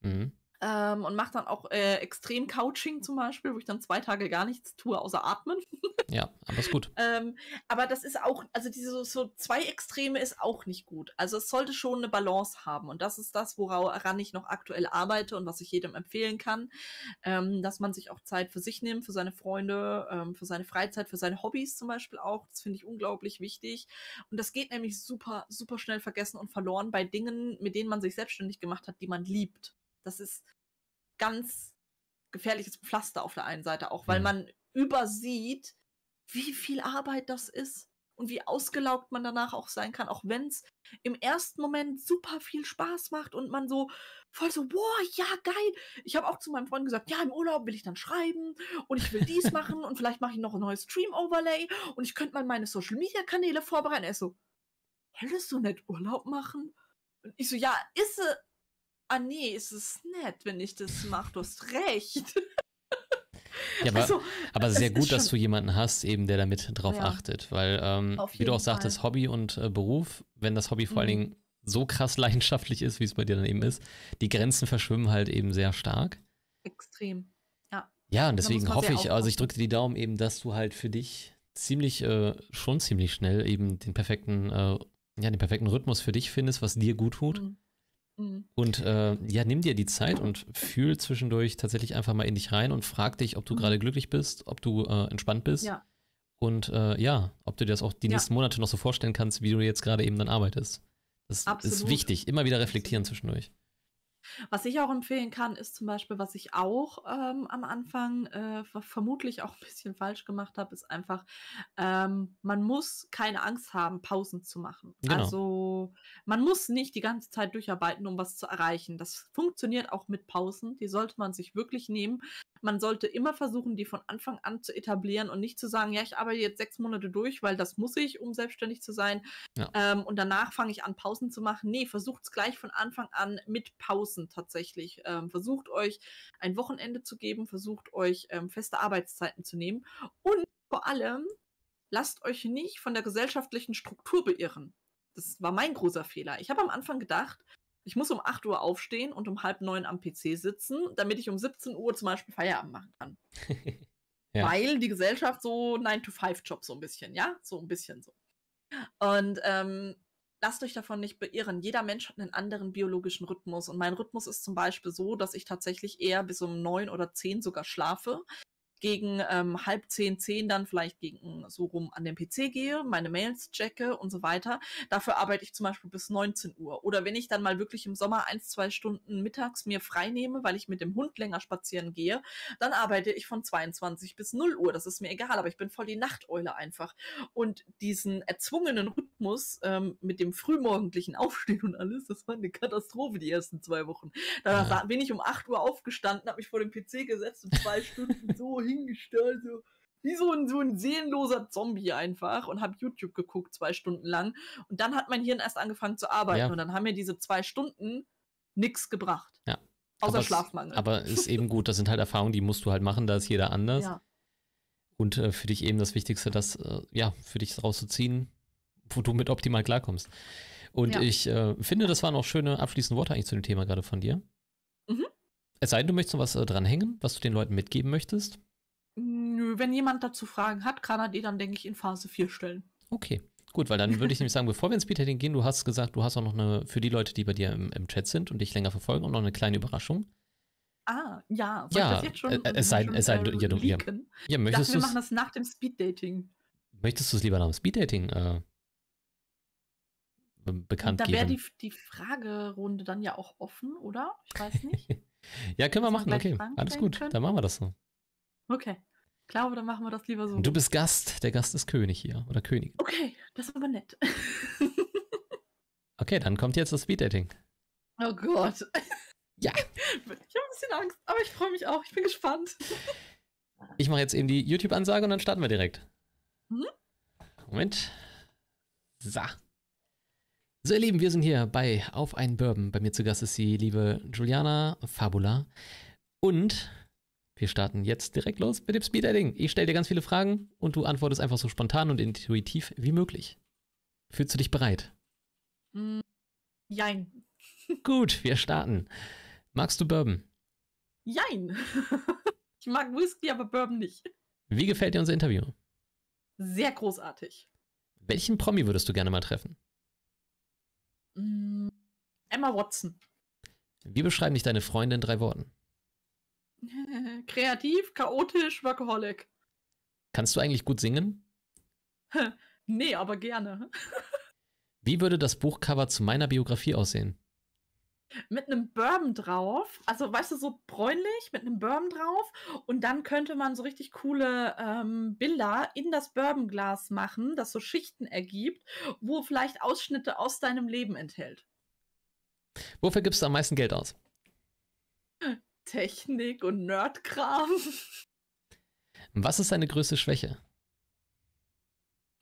Mhm. Ähm, und mache dann auch äh, extrem Couching zum Beispiel, wo ich dann zwei Tage gar nichts tue, außer atmen. ja, aber ist gut. Ähm, aber das ist auch, also diese so zwei Extreme ist auch nicht gut. Also es sollte schon eine Balance haben und das ist das, woran ich noch aktuell arbeite und was ich jedem empfehlen kann, ähm, dass man sich auch Zeit für sich nimmt, für seine Freunde, ähm, für seine Freizeit, für seine Hobbys zum Beispiel auch. Das finde ich unglaublich wichtig und das geht nämlich super, super schnell vergessen und verloren bei Dingen, mit denen man sich selbstständig gemacht hat, die man liebt das ist ganz gefährliches Pflaster auf der einen Seite auch, weil mhm. man übersieht, wie viel Arbeit das ist und wie ausgelaugt man danach auch sein kann, auch wenn es im ersten Moment super viel Spaß macht und man so voll so, boah, ja, geil. Ich habe auch zu meinem Freund gesagt, ja, im Urlaub will ich dann schreiben und ich will dies machen und vielleicht mache ich noch ein neues Stream-Overlay und ich könnte mal meine Social-Media-Kanäle vorbereiten. Er ist so, willst du nicht Urlaub machen? Und ich so, ja, ist ah nee, es ist nett, wenn ich das mache, du hast recht. Ja, aber, also, aber sehr gut, dass du jemanden hast, eben der damit drauf ja. achtet, weil ähm, wie du auch sagtest, Fall. Hobby und äh, Beruf, wenn das Hobby mhm. vor allen mhm. Dingen so krass leidenschaftlich ist, wie es bei dir dann eben ist, die Grenzen verschwimmen halt eben sehr stark. Extrem, ja. Ja, und deswegen hoffe ich, also ich drücke dir die Daumen eben, dass du halt für dich ziemlich, äh, schon ziemlich schnell eben den perfekten, äh, ja, den perfekten Rhythmus für dich findest, was dir gut tut. Mhm. Mhm. Und äh, ja, nimm dir die Zeit und fühl zwischendurch tatsächlich einfach mal in dich rein und frag dich, ob du mhm. gerade glücklich bist, ob du äh, entspannt bist. Ja. Und äh, ja, ob du dir das auch die ja. nächsten Monate noch so vorstellen kannst, wie du jetzt gerade eben dann arbeitest. Das Absolut. ist wichtig, immer wieder reflektieren zwischendurch. Was ich auch empfehlen kann, ist zum Beispiel, was ich auch ähm, am Anfang äh, vermutlich auch ein bisschen falsch gemacht habe, ist einfach, ähm, man muss keine Angst haben, Pausen zu machen. Genau. Also man muss nicht die ganze Zeit durcharbeiten, um was zu erreichen. Das funktioniert auch mit Pausen. Die sollte man sich wirklich nehmen. Man sollte immer versuchen, die von Anfang an zu etablieren und nicht zu sagen, ja, ich arbeite jetzt sechs Monate durch, weil das muss ich, um selbstständig zu sein. Ja. Ähm, und danach fange ich an, Pausen zu machen. Nee, versucht es gleich von Anfang an mit Pausen außen tatsächlich. Ähm, versucht euch ein Wochenende zu geben, versucht euch ähm, feste Arbeitszeiten zu nehmen und vor allem lasst euch nicht von der gesellschaftlichen Struktur beirren. Das war mein großer Fehler. Ich habe am Anfang gedacht, ich muss um 8 Uhr aufstehen und um halb neun am PC sitzen, damit ich um 17 Uhr zum Beispiel Feierabend machen kann. ja. Weil die Gesellschaft so 9-to-5-Job so ein bisschen, ja? So ein bisschen so. Und ähm, lasst euch davon nicht beirren. Jeder Mensch hat einen anderen biologischen Rhythmus. Und mein Rhythmus ist zum Beispiel so, dass ich tatsächlich eher bis um neun oder zehn sogar schlafe gegen ähm, halb zehn, zehn dann vielleicht gegen so rum an den PC gehe, meine Mails checke und so weiter. Dafür arbeite ich zum Beispiel bis 19 Uhr. Oder wenn ich dann mal wirklich im Sommer ein, zwei Stunden mittags mir frei nehme, weil ich mit dem Hund länger spazieren gehe, dann arbeite ich von 22 bis 0 Uhr. Das ist mir egal, aber ich bin voll die Nachteule einfach. Und diesen erzwungenen Rhythmus ähm, mit dem frühmorgendlichen Aufstehen und alles, das war eine Katastrophe die ersten zwei Wochen. Da ja. bin ich um 8 Uhr aufgestanden, habe mich vor dem PC gesetzt und zwei Stunden so hingestellt, so wie so ein, so ein seelenloser Zombie einfach und habe YouTube geguckt zwei Stunden lang. Und dann hat mein Hirn erst angefangen zu arbeiten ja. und dann haben mir diese zwei Stunden nichts gebracht. Ja. Außer aber Schlafmangel. Es, aber ist eben gut, das sind halt Erfahrungen, die musst du halt machen, da ist jeder anders. Ja. Und äh, für dich eben das Wichtigste, das äh, ja, für dich rauszuziehen, wo du mit optimal klarkommst. Und ja. ich äh, finde, das waren auch schöne abschließende Worte eigentlich zu dem Thema gerade von dir. Mhm. Es sei denn, du möchtest noch was äh, dranhängen, was du den Leuten mitgeben möchtest. Nö, Wenn jemand dazu Fragen hat, kann er die dann, denke ich, in Phase 4 stellen. Okay. Gut, weil dann würde ich nämlich sagen, bevor wir ins Speeddating gehen, du hast gesagt, du hast auch noch eine, für die Leute, die bei dir im, im Chat sind und dich länger verfolgen, auch noch eine kleine Überraschung. Ah, ja. Soll ja, jetzt schon, äh, äh es sei denn, es sei denn, ja, du, ja. ja, möchtest dachte, wir machen das nach dem Speeddating. Möchtest du es lieber nach dem Speeddating äh, bekannt da geben? Da wäre die, die Fragerunde dann ja auch offen, oder? Ich weiß nicht. ja, können wir machen, okay. Alles gut, können. dann machen wir das so. Okay. Ich glaube, dann machen wir das lieber so. du bist Gast. Der Gast ist König hier. Oder König. Okay, das ist aber nett. okay, dann kommt jetzt das Speed-Dating. Oh Gott. Ja. Ich habe ein bisschen Angst, aber ich freue mich auch. Ich bin gespannt. Ich mache jetzt eben die YouTube-Ansage und dann starten wir direkt. Mhm. Moment. So. So, ihr Lieben, wir sind hier bei Auf einen Bourbon. Bei mir zu Gast ist die liebe Juliana Fabula. Und wir starten jetzt direkt los mit dem Speeddating. Ich stelle dir ganz viele Fragen und du antwortest einfach so spontan und intuitiv wie möglich. Fühlst du dich bereit? Mm, jein. Gut, wir starten. Magst du Bourbon? Jein. ich mag Whisky, aber Bourbon nicht. Wie gefällt dir unser Interview? Sehr großartig. Welchen Promi würdest du gerne mal treffen? Mm, Emma Watson. Wie beschreiben dich deine Freunde in drei Worten? Kreativ, chaotisch, Workaholic. Kannst du eigentlich gut singen? nee, aber gerne. Wie würde das Buchcover zu meiner Biografie aussehen? Mit einem Bourbon drauf, also weißt du, so bräunlich, mit einem Bourbon drauf. Und dann könnte man so richtig coole ähm, Bilder in das Bourbonglas machen, das so Schichten ergibt, wo vielleicht Ausschnitte aus deinem Leben enthält. Wofür gibst du am meisten Geld aus? Technik und Nerdkram. Was ist deine größte Schwäche?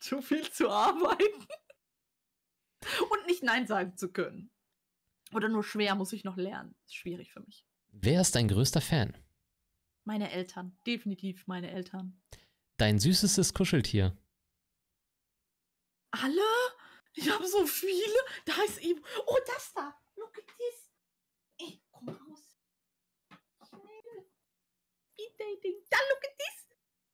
Zu viel zu arbeiten. Und nicht Nein sagen zu können. Oder nur schwer, muss ich noch lernen. Ist schwierig für mich. Wer ist dein größter Fan? Meine Eltern. Definitiv meine Eltern. Dein süßestes Kuscheltier? Alle? Ich habe so viele. Da ist eben. Oh, das da. Look at this. Speed Dating. Da, look at this.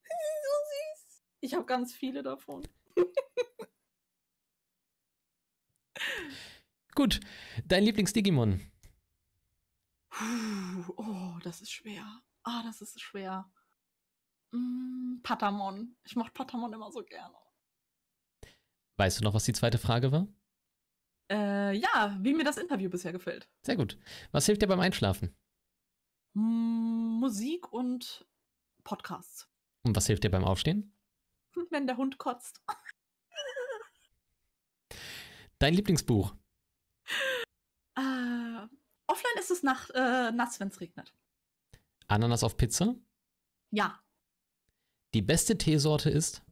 Das ist so süß. Ich habe ganz viele davon. Gut, dein Lieblings-Digimon. Oh, das ist schwer. Ah, das ist schwer. Mm, Patamon. Ich mach Patamon immer so gerne. Weißt du noch, was die zweite Frage war? Äh, ja, wie mir das Interview bisher gefällt. Sehr gut. Was hilft dir beim Einschlafen? Hm, Musik und Podcasts. Und was hilft dir beim Aufstehen? Wenn der Hund kotzt. Dein Lieblingsbuch? Äh, offline ist es nach, äh, nass, wenn es regnet. Ananas auf Pizza? Ja. Die beste Teesorte ist?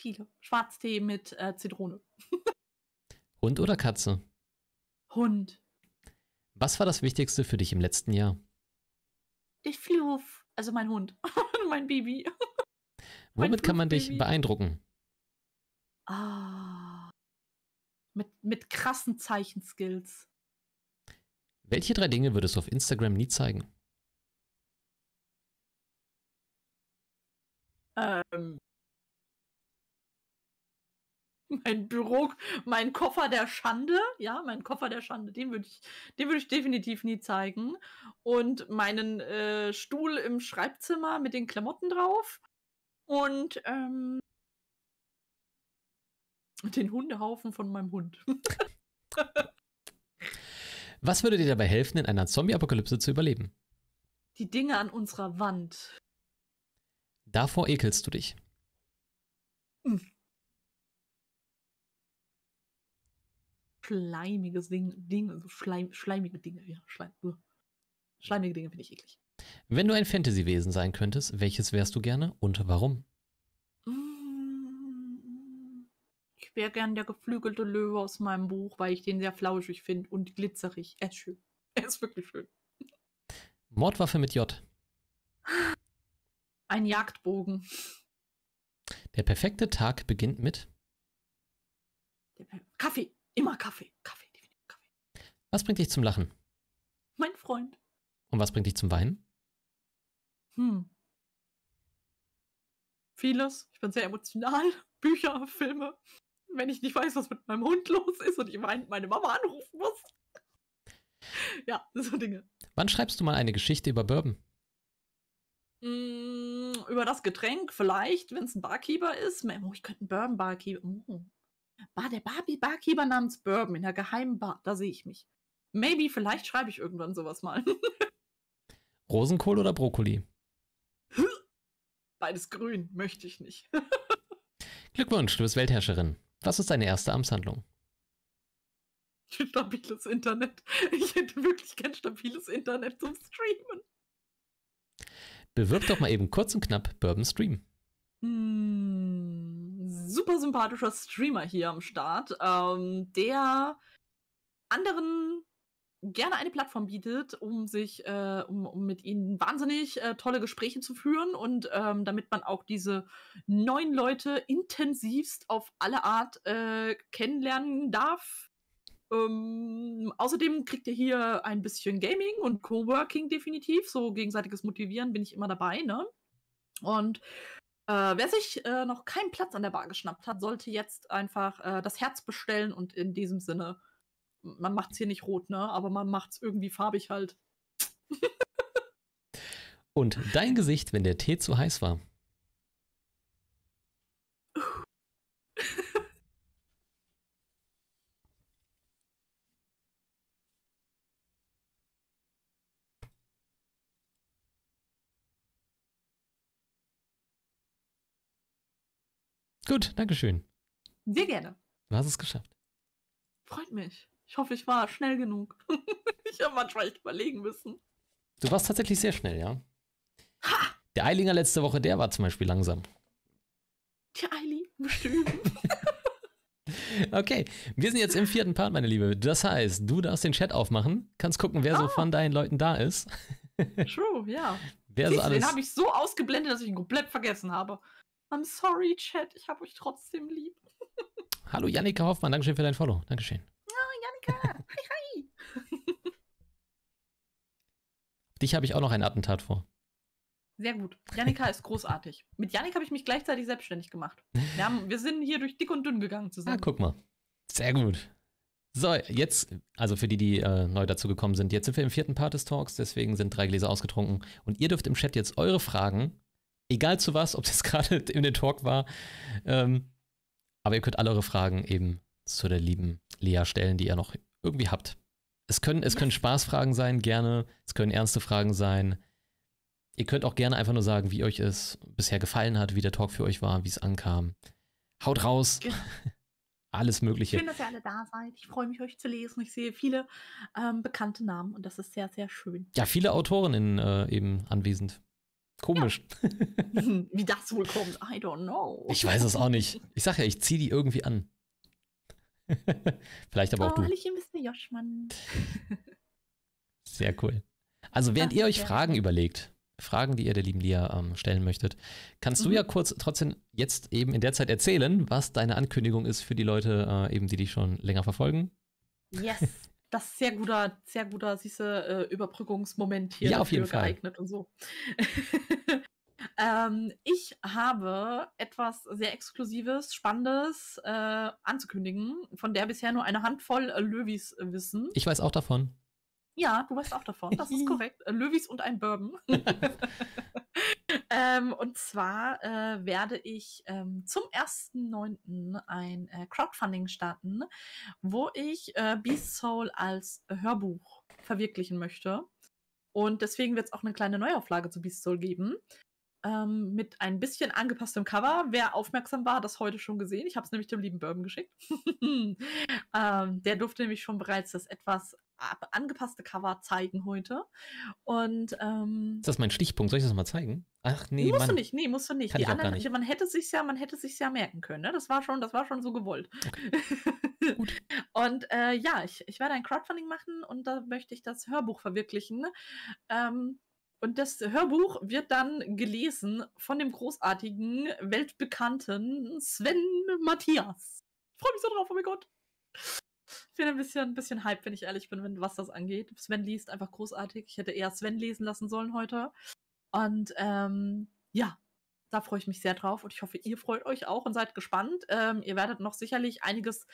Viele. Schwarztee mit äh, Zitrone. Hund oder Katze? Hund. Was war das Wichtigste für dich im letzten Jahr? Ich Fluff, also mein Hund, mein Baby. Womit mein kann man dich beeindrucken? Ah, mit, mit krassen Zeichenskills. Welche drei Dinge würdest du auf Instagram nie zeigen? Ähm, mein Büro, mein Koffer der Schande, ja, mein Koffer der Schande, den würde ich, den würde ich definitiv nie zeigen. Und meinen äh, Stuhl im Schreibzimmer mit den Klamotten drauf und ähm, den Hundehaufen von meinem Hund. Was würde dir dabei helfen, in einer Zombie-Apokalypse zu überleben? Die Dinge an unserer Wand. Davor ekelst du dich. Mhm. schleimiges Ding, Ding so schleim, schleimige Dinge, ja, schleim, schleimige Dinge finde ich eklig. Wenn du ein Fantasy-Wesen sein könntest, welches wärst du gerne und warum? Mm, ich wäre gern der geflügelte Löwe aus meinem Buch, weil ich den sehr flauschig finde und glitzerig. Er ist schön. Er ist wirklich schön. Mordwaffe mit J. Ein Jagdbogen. Der perfekte Tag beginnt mit Kaffee. Immer Kaffee. Kaffee, definitiv Kaffee. Was bringt dich zum Lachen? Mein Freund. Und was bringt dich zum Weinen? Hm. Vieles. Ich bin sehr emotional. Bücher, Filme. Wenn ich nicht weiß, was mit meinem Hund los ist und ich meine Mama anrufen muss. ja, so Dinge. Wann schreibst du mal eine Geschichte über Bourbon? Hm, über das Getränk vielleicht, wenn es ein Barkeeper ist. Oh, ich könnte einen Bourbon-Barkeeper. Oh, Bar der Barbie Barkeeper namens Bourbon in der geheimen Bar. Da sehe ich mich. Maybe, vielleicht schreibe ich irgendwann sowas mal. Rosenkohl oder Brokkoli? Beides grün, möchte ich nicht. Glückwunsch, du bist Weltherrscherin. Was ist deine erste Amtshandlung? Stabiles Internet. Ich hätte wirklich kein stabiles Internet zum Streamen. Bewirb doch mal eben kurz und knapp Bourbon Stream. Mm super sympathischer Streamer hier am Start, ähm, der anderen gerne eine Plattform bietet, um sich, äh, um, um, mit ihnen wahnsinnig äh, tolle Gespräche zu führen und ähm, damit man auch diese neuen Leute intensivst auf alle Art äh, kennenlernen darf. Ähm, außerdem kriegt ihr hier ein bisschen Gaming und Coworking definitiv, so gegenseitiges Motivieren bin ich immer dabei, ne? Und äh, wer sich äh, noch keinen Platz an der Bar geschnappt hat, sollte jetzt einfach äh, das Herz bestellen und in diesem Sinne, man macht es hier nicht rot, ne? Aber man macht es irgendwie farbig halt. und dein Gesicht, wenn der Tee zu heiß war. Gut, Dankeschön. Sehr gerne. Du hast es geschafft. Freut mich. Ich hoffe, ich war schnell genug. ich habe manchmal echt überlegen müssen. Du warst tatsächlich sehr schnell, ja. Ha! Der Eilinger letzte Woche, der war zum Beispiel langsam. Der Eili, bestimmt. okay, wir sind jetzt im vierten Part, meine Liebe. Das heißt, du darfst den Chat aufmachen, kannst gucken, wer ah. so von deinen Leuten da ist. True, ja. Wer Siehst so alles... Den habe ich so ausgeblendet, dass ich ihn komplett vergessen habe. I'm sorry, Chat, ich habe euch trotzdem lieb. Hallo Janika Hoffmann, Dankeschön für dein Follow. Dankeschön. Ja, Janika. hi, hi. Dich habe ich auch noch ein Attentat vor. Sehr gut. Janika ist großartig. Mit Janik habe ich mich gleichzeitig selbstständig gemacht. Wir, haben, wir sind hier durch dick und dünn gegangen zusammen. Ah, guck mal. Sehr gut. So, jetzt, also für die, die äh, neu dazugekommen sind, jetzt sind wir im vierten Part des Talks, deswegen sind drei Gläser ausgetrunken. Und ihr dürft im Chat jetzt eure Fragen egal zu was, ob das gerade in den Talk war. Ähm, aber ihr könnt alle eure Fragen eben zu der lieben Lea stellen, die ihr noch irgendwie habt. Es können, es können Spaßfragen sein, gerne. Es können ernste Fragen sein. Ihr könnt auch gerne einfach nur sagen, wie euch es bisher gefallen hat, wie der Talk für euch war, wie es ankam. Haut raus. Alles Mögliche. Schön, dass ihr alle da seid. Ich freue mich, euch zu lesen. Ich sehe viele ähm, bekannte Namen und das ist sehr, sehr schön. Ja, viele Autorinnen äh, eben anwesend. Komisch. Ja. Wie das wohl kommt, I don't know. Ich weiß es auch nicht. Ich sag ja, ich ziehe die irgendwie an. Vielleicht aber auch oh, du. Hallöchen, Mr. Joschmann. Sehr cool. Also, während Ach, ihr euch ja. Fragen überlegt, Fragen, die ihr der lieben Lia ähm, stellen möchtet, kannst mhm. du ja kurz trotzdem jetzt eben in der Zeit erzählen, was deine Ankündigung ist für die Leute, äh, eben die dich schon länger verfolgen. Yes das ist sehr guter, sehr guter, siehste, äh, Überbrückungsmoment hier ja, auf jeden Fall. geeignet und so. ähm, ich habe etwas sehr Exklusives, Spannendes äh, anzukündigen, von der bisher nur eine Handvoll äh, Löwis wissen. Ich weiß auch davon. Ja, du weißt auch davon. Das ist korrekt. Äh, Löwis und ein Bourbon. ähm, und zwar äh, werde ich ähm, zum 1.9. ein äh, Crowdfunding starten, wo ich äh, Beast Soul als Hörbuch verwirklichen möchte. Und deswegen wird es auch eine kleine Neuauflage zu Beast Soul geben ähm, mit ein bisschen angepasstem Cover. Wer aufmerksam war, hat das heute schon gesehen. Ich habe es nämlich dem lieben Bourbon geschickt. ähm, der durfte nämlich schon bereits das etwas angepasste Cover zeigen heute. Und ähm, ist das mein Stichpunkt? Soll ich das mal zeigen? Ach nee, musst Mann. du nicht, nee, musst du nicht. Kann Die anderen, nicht. man hätte sich ja, man hätte sich's ja merken können. Ne? Das war schon, das war schon so gewollt. Okay. Gut. und äh, ja, ich, ich werde ein Crowdfunding machen und da möchte ich das Hörbuch verwirklichen. Ähm, und das Hörbuch wird dann gelesen von dem großartigen, weltbekannten Sven Matthias. Ich freue mich so drauf, oh mein Gott. Ich bin ein bisschen, ein bisschen hype, wenn ich ehrlich bin, wenn, was das angeht. Sven liest einfach großartig. Ich hätte eher Sven lesen lassen sollen heute. Und ähm, ja, da freue ich mich sehr drauf und ich hoffe, ihr freut euch auch und seid gespannt. Ähm, ihr werdet noch sicherlich einiges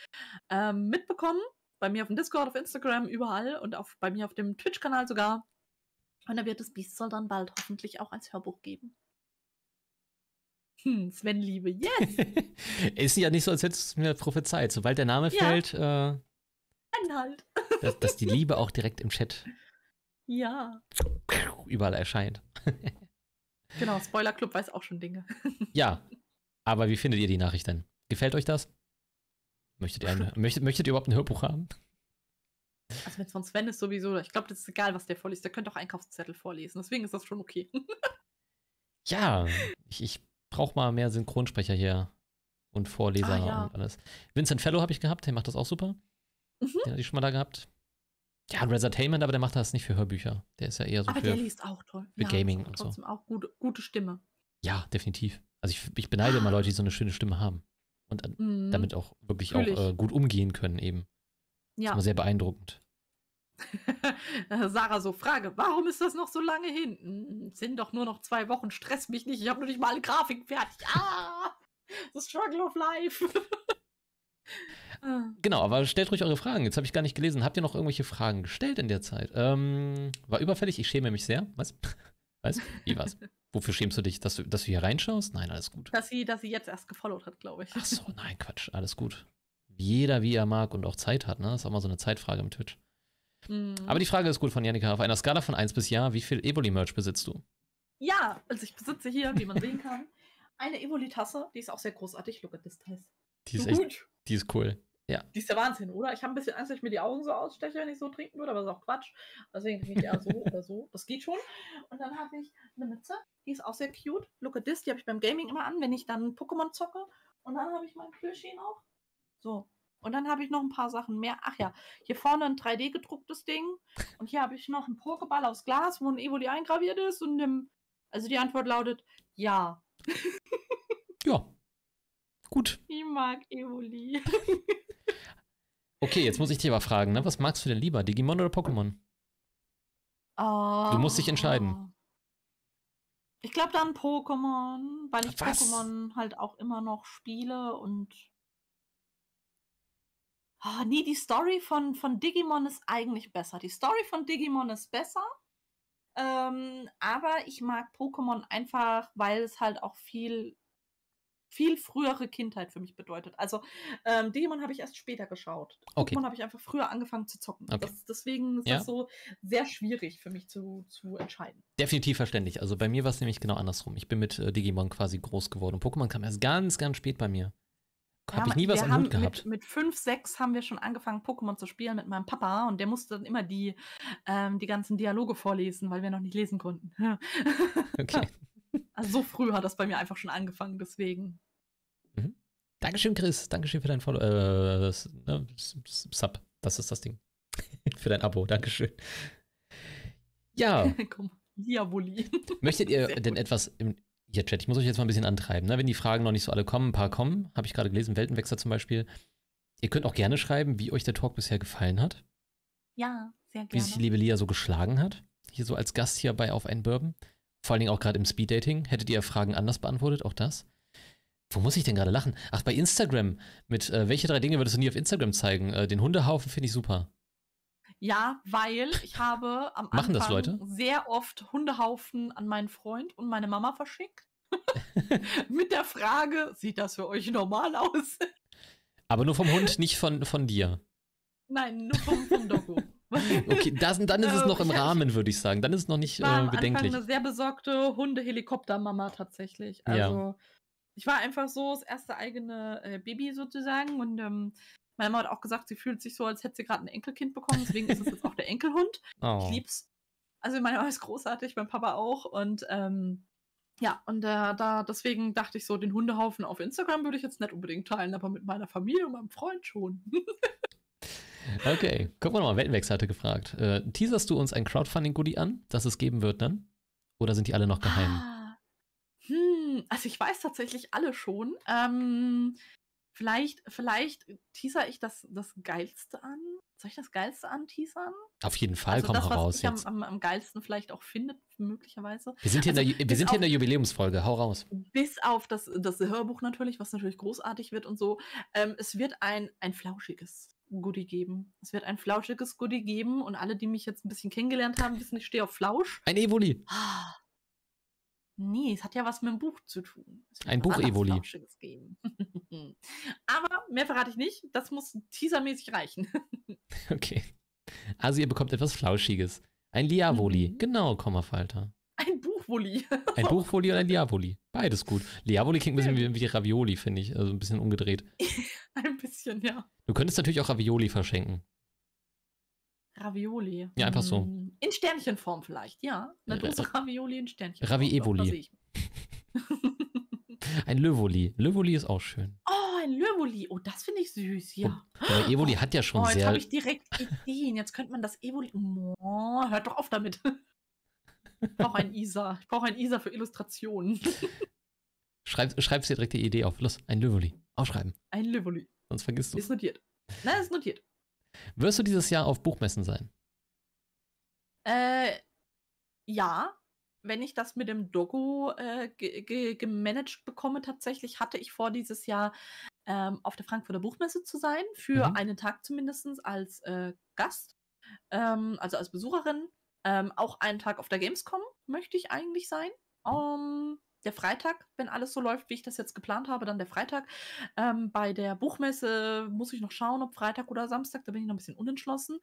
ähm, mitbekommen. Bei mir auf dem Discord, auf Instagram, überall und auf, bei mir auf dem Twitch-Kanal sogar. Und er wird das Biest soll dann bald hoffentlich auch als Hörbuch geben. Hm, Sven Liebe, yes! ist ja nicht so, als hättest du mir prophezeit. Sobald der Name ja. fällt. Äh, Dann dass, dass die Liebe auch direkt im Chat. Ja. Überall erscheint. genau, Spoiler Club weiß auch schon Dinge. ja. Aber wie findet ihr die Nachricht denn? Gefällt euch das? Möchtet ihr, ein, möchtet, möchtet ihr überhaupt ein Hörbuch haben? Also wenn es von Sven ist sowieso, ich glaube, das ist egal, was der vorliest. Der könnte auch Einkaufszettel vorlesen. Deswegen ist das schon okay. ja, ich, ich brauche mal mehr Synchronsprecher hier und Vorleser ah, ja. und alles. Vincent Fellow habe ich gehabt, der macht das auch super. Mhm. Den hatte ich schon mal da gehabt. Ja, Resertainment, aber der macht das nicht für Hörbücher. Der ist ja eher so aber für, der liest auch toll. für ja, Gaming und so. Trotzdem auch gute, gute Stimme. Ja, definitiv. Also ich, ich beneide immer Leute, die so eine schöne Stimme haben und äh, mhm. damit auch wirklich Natürlich. auch äh, gut umgehen können eben. Ja. Das ist immer sehr beeindruckend. Sarah so, Frage, warum ist das noch so lange hin? Hm, sind doch nur noch zwei Wochen, stress mich nicht, ich habe noch nicht mal alle Grafiken fertig. Ah! The struggle of life. Ah. genau, aber stellt ruhig eure Fragen. Jetzt habe ich gar nicht gelesen. Habt ihr noch irgendwelche Fragen gestellt in der Zeit? Ähm, war überfällig, ich schäme mich sehr. Was? Was? Wie was? Wofür schämst du dich? Dass du, dass du hier reinschaust? Nein, alles gut. Dass sie, dass sie jetzt erst gefollowt hat, glaube ich. Ach so, nein, Quatsch, alles gut. Jeder, wie er mag und auch Zeit hat, ne? Das ist auch mal so eine Zeitfrage im Twitch. Mhm. Aber die Frage ist gut von Janika. Auf einer Skala von 1 bis Ja, wie viel Evoli-Merch besitzt du? Ja, also ich besitze hier, wie man sehen kann, eine Evoli-Tasse. Die ist auch sehr großartig. Look at this tasse. Die ist so echt, gut. die ist cool. Ja. Die ist der Wahnsinn, oder? Ich habe ein bisschen Angst, dass ich mir die Augen so aussteche, wenn ich so trinken würde, aber das ist auch Quatsch. Deswegen trinke ich ja so oder so. Das geht schon. Und dann habe ich eine Mütze, die ist auch sehr cute. Look at this, die habe ich beim Gaming immer an, wenn ich dann Pokémon zocke. Und dann habe ich mein Plüschchen auch. So, und dann habe ich noch ein paar Sachen mehr. Ach ja, hier vorne ein 3D-gedrucktes Ding. Und hier habe ich noch einen Pokéball aus Glas, wo ein Evoli eingraviert ist. Und dem, also die Antwort lautet ja. ja. Gut. Ich mag Evoli. okay, jetzt muss ich dich aber fragen, ne? was magst du denn lieber, Digimon oder Pokémon? Oh. Du musst dich entscheiden. Ah. Ich glaube dann Pokémon, weil ich Pokémon halt auch immer noch spiele und oh, nee, die Story von, von Digimon ist eigentlich besser. Die Story von Digimon ist besser. Ähm, aber ich mag Pokémon einfach, weil es halt auch viel, viel frühere Kindheit für mich bedeutet. Also ähm, Digimon habe ich erst später geschaut. Okay. Pokémon habe ich einfach früher angefangen zu zocken. Okay. Das, deswegen ist ja. das so sehr schwierig für mich zu, zu entscheiden. Definitiv verständlich. Also bei mir war es nämlich genau andersrum. Ich bin mit äh, Digimon quasi groß geworden. Und Pokémon kam erst ganz, ganz spät bei mir. Habe ich nie was am Hut gehabt. Mit, mit fünf, sechs haben wir schon angefangen, Pokémon zu spielen mit meinem Papa und der musste dann immer die, ähm, die ganzen Dialoge vorlesen, weil wir noch nicht lesen konnten. okay. Also so früh hat das bei mir einfach schon angefangen, deswegen. Mhm. Dankeschön, Chris. Dankeschön für dein Follow äh, ne, Sub. Das ist das Ding. für dein Abo. Dankeschön. Ja. Komm. Diaboli. Möchtet ihr denn etwas im ja, Chat, ich muss euch jetzt mal ein bisschen antreiben. Ne? Wenn die Fragen noch nicht so alle kommen, ein paar kommen, habe ich gerade gelesen, Weltenwechsler zum Beispiel. Ihr könnt auch gerne schreiben, wie euch der Talk bisher gefallen hat. Ja, sehr gerne. Wie sich die liebe Lia so geschlagen hat, hier so als Gast hier bei Auf einen Bourbon. Vor allen Dingen auch gerade im Speeddating. Hättet ihr Fragen anders beantwortet, auch das. Wo muss ich denn gerade lachen? Ach, bei Instagram. Mit äh, welche drei Dinge würdest du nie auf Instagram zeigen? Äh, den Hundehaufen finde ich super. Ja, weil ich habe am Machen Anfang sehr oft Hundehaufen an meinen Freund und meine Mama verschickt. Mit der Frage, sieht das für euch normal aus? Aber nur vom Hund, nicht von, von dir. Nein, nur vom, vom Doku. okay, das, dann ist es noch im ähm, Rahmen, würde ich sagen. Dann ist es noch nicht äh, bedenklich. Ich war eine sehr besorgte Hunde-Helikopter-Mama tatsächlich. Also, ja. ich war einfach so das erste eigene äh, Baby sozusagen und ähm, meine Mama hat auch gesagt, sie fühlt sich so, als hätte sie gerade ein Enkelkind bekommen, deswegen ist es jetzt auch der Enkelhund. Oh. Ich lieb's. Also meine Mama ist großartig, mein Papa auch. Und ähm, ja, und äh, da deswegen dachte ich so, den Hundehaufen auf Instagram würde ich jetzt nicht unbedingt teilen, aber mit meiner Familie und meinem Freund schon. okay, gucken wir nochmal. Weltenwechsel hatte gefragt. Äh, teaserst du uns ein Crowdfunding-Goodie an, das es geben wird dann? Oder sind die alle noch geheim? Ah. Hm, also ich weiß tatsächlich alle schon. Ähm, Vielleicht, vielleicht teaser ich das, das Geilste an. Soll ich das Geilste an teasern? Auf jeden Fall, also komm das, heraus was jetzt. Am, am, am, geilsten vielleicht auch findet, möglicherweise. Wir sind hier, also, in, der, wir sind hier in der Jubiläumsfolge, hau raus. Bis auf das, das Hörbuch natürlich, was natürlich großartig wird und so. Ähm, es wird ein, ein flauschiges Goodie geben. Es wird ein flauschiges Goodie geben und alle, die mich jetzt ein bisschen kennengelernt haben, wissen, ich stehe auf Flausch. Ein Evoli. Ah. Nee, es hat ja was mit dem Buch zu tun. Ein Buch Evoli. Aber mehr verrate ich nicht. Das muss teasermäßig reichen. okay. Also ihr bekommt etwas Flauschiges. Ein Liavoli. Mhm. Genau, Kommafalter. Ein Buchvoli. ein Buchvoli und ein Liavoli. Beides gut. Liavoli klingt ein bisschen wie, wie Ravioli, finde ich. Also ein bisschen umgedreht. ein bisschen, ja. Du könntest natürlich auch Ravioli verschenken. Ravioli. Ja, einfach so. Hm. In Sternchenform vielleicht, ja. Eine Dose äh, Ravioli in Sternchenform. Ravi Evoli. ein Lövoli. Lövoli ist auch schön. Oh, ein Lövoli. Oh, das finde ich süß, ja. Aber Evoli oh, hat ja schon oh, jetzt sehr... jetzt habe ich direkt Ideen. Jetzt könnte man das Evoli... Oh, hört doch auf damit. Ich brauche ein Isa. Ich brauche ein Isa für Illustrationen. Schreib, dir direkt die Idee auf. Los, ein Lövoli. Aufschreiben. Ein Lövoli. Sonst vergisst du. Ist notiert. Nein, ist notiert. Wirst du dieses Jahr auf Buchmessen sein? Äh, ja, wenn ich das mit dem Dogo äh, gemanagt bekomme, tatsächlich hatte ich vor, dieses Jahr ähm, auf der Frankfurter Buchmesse zu sein, für mhm. einen Tag zumindest als äh, Gast, ähm, also als Besucherin. Ähm, auch einen Tag auf der Gamescom möchte ich eigentlich sein. Um, ähm, der Freitag, wenn alles so läuft, wie ich das jetzt geplant habe, dann der Freitag. Ähm, bei der Buchmesse muss ich noch schauen, ob Freitag oder Samstag, da bin ich noch ein bisschen unentschlossen.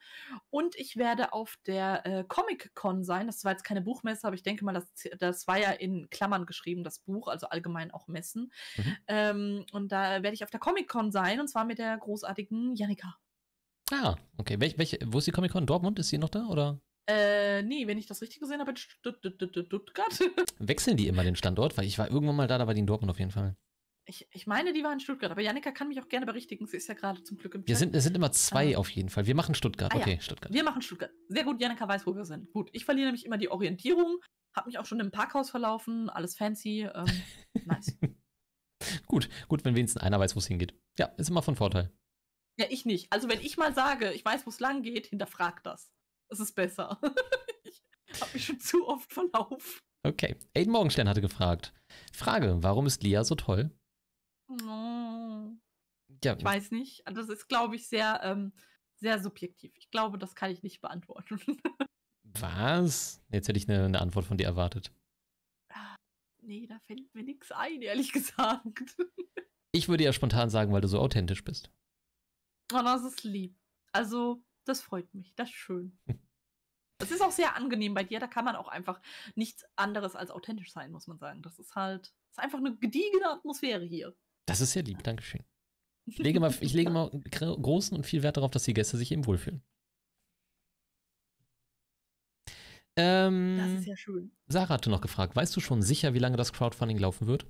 Und ich werde auf der äh, Comic-Con sein. Das war jetzt keine Buchmesse, aber ich denke mal, das, das war ja in Klammern geschrieben, das Buch, also allgemein auch Messen. Mhm. Ähm, und da werde ich auf der Comic-Con sein, und zwar mit der großartigen Janika. Ah, okay. Welch, welch, wo ist die Comic-Con? Dortmund? Ist sie noch da, oder? Äh, nee, wenn ich das richtig gesehen habe, in Stuttgart. Wechseln die immer den Standort? Weil ich war irgendwann mal da, da war die in Dortmund auf jeden Fall. Ich, ich meine, die war in Stuttgart, aber Janika kann mich auch gerne berichtigen. Sie ist ja gerade zum Glück im Chat. Wir sind, es sind immer zwei ah. auf jeden Fall. Wir machen Stuttgart. Ah, okay, ja. Stuttgart. Wir machen Stuttgart. Sehr gut, Janika weiß, wo wir sind. Gut, ich verliere nämlich immer die Orientierung. Hab mich auch schon im Parkhaus verlaufen. Alles fancy. Ähm, nice. gut, gut, wenn wenigstens einer weiß, wo es hingeht. Ja, ist immer von Vorteil. Ja, ich nicht. Also wenn ich mal sage, ich weiß, wo es lang geht, hinterfragt das. Es ist besser. ich habe mich schon zu oft verlaufen. Okay. Aiden Morgenstern hatte gefragt. Frage, warum ist Lia so toll? Oh. Ja. Ich weiß nicht. Das ist, glaube ich, sehr, ähm, sehr subjektiv. Ich glaube, das kann ich nicht beantworten. Was? Jetzt hätte ich eine, eine Antwort von dir erwartet. Nee, da fällt mir nichts ein, ehrlich gesagt. Ich würde ja spontan sagen, weil du so authentisch bist. Oh, das ist lieb. Also, das freut mich. Das ist schön. Es ist auch sehr angenehm bei dir. Da kann man auch einfach nichts anderes als authentisch sein, muss man sagen. Das ist halt, das ist einfach eine gediegene Atmosphäre hier. Das ist sehr lieb. Dankeschön. Ich lege mal, ich lege mal großen und viel Wert darauf, dass die Gäste sich eben wohlfühlen. Ähm, das ist ja schön. Sarah hatte noch gefragt, weißt du schon sicher, wie lange das Crowdfunding laufen wird?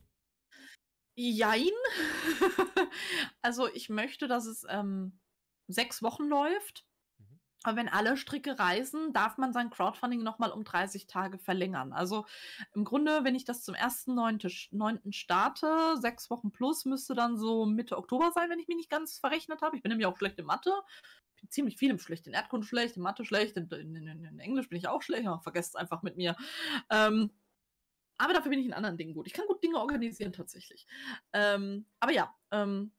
Jein. also ich möchte, dass es ähm, sechs Wochen läuft. Aber wenn alle Stricke reißen, darf man sein Crowdfunding nochmal um 30 Tage verlängern. Also im Grunde, wenn ich das zum 1.9. starte, sechs Wochen plus, müsste dann so Mitte Oktober sein, wenn ich mich nicht ganz verrechnet habe. Ich bin nämlich auch schlecht in Mathe. Bin ziemlich viel im Schlecht. In Erdkunde schlecht, in Mathe schlecht, in, in, in, in Englisch bin ich auch schlecht. Aber vergesst es einfach mit mir. Ähm, aber dafür bin ich in anderen Dingen gut. Ich kann gut Dinge organisieren tatsächlich. Ähm, aber ja, ähm,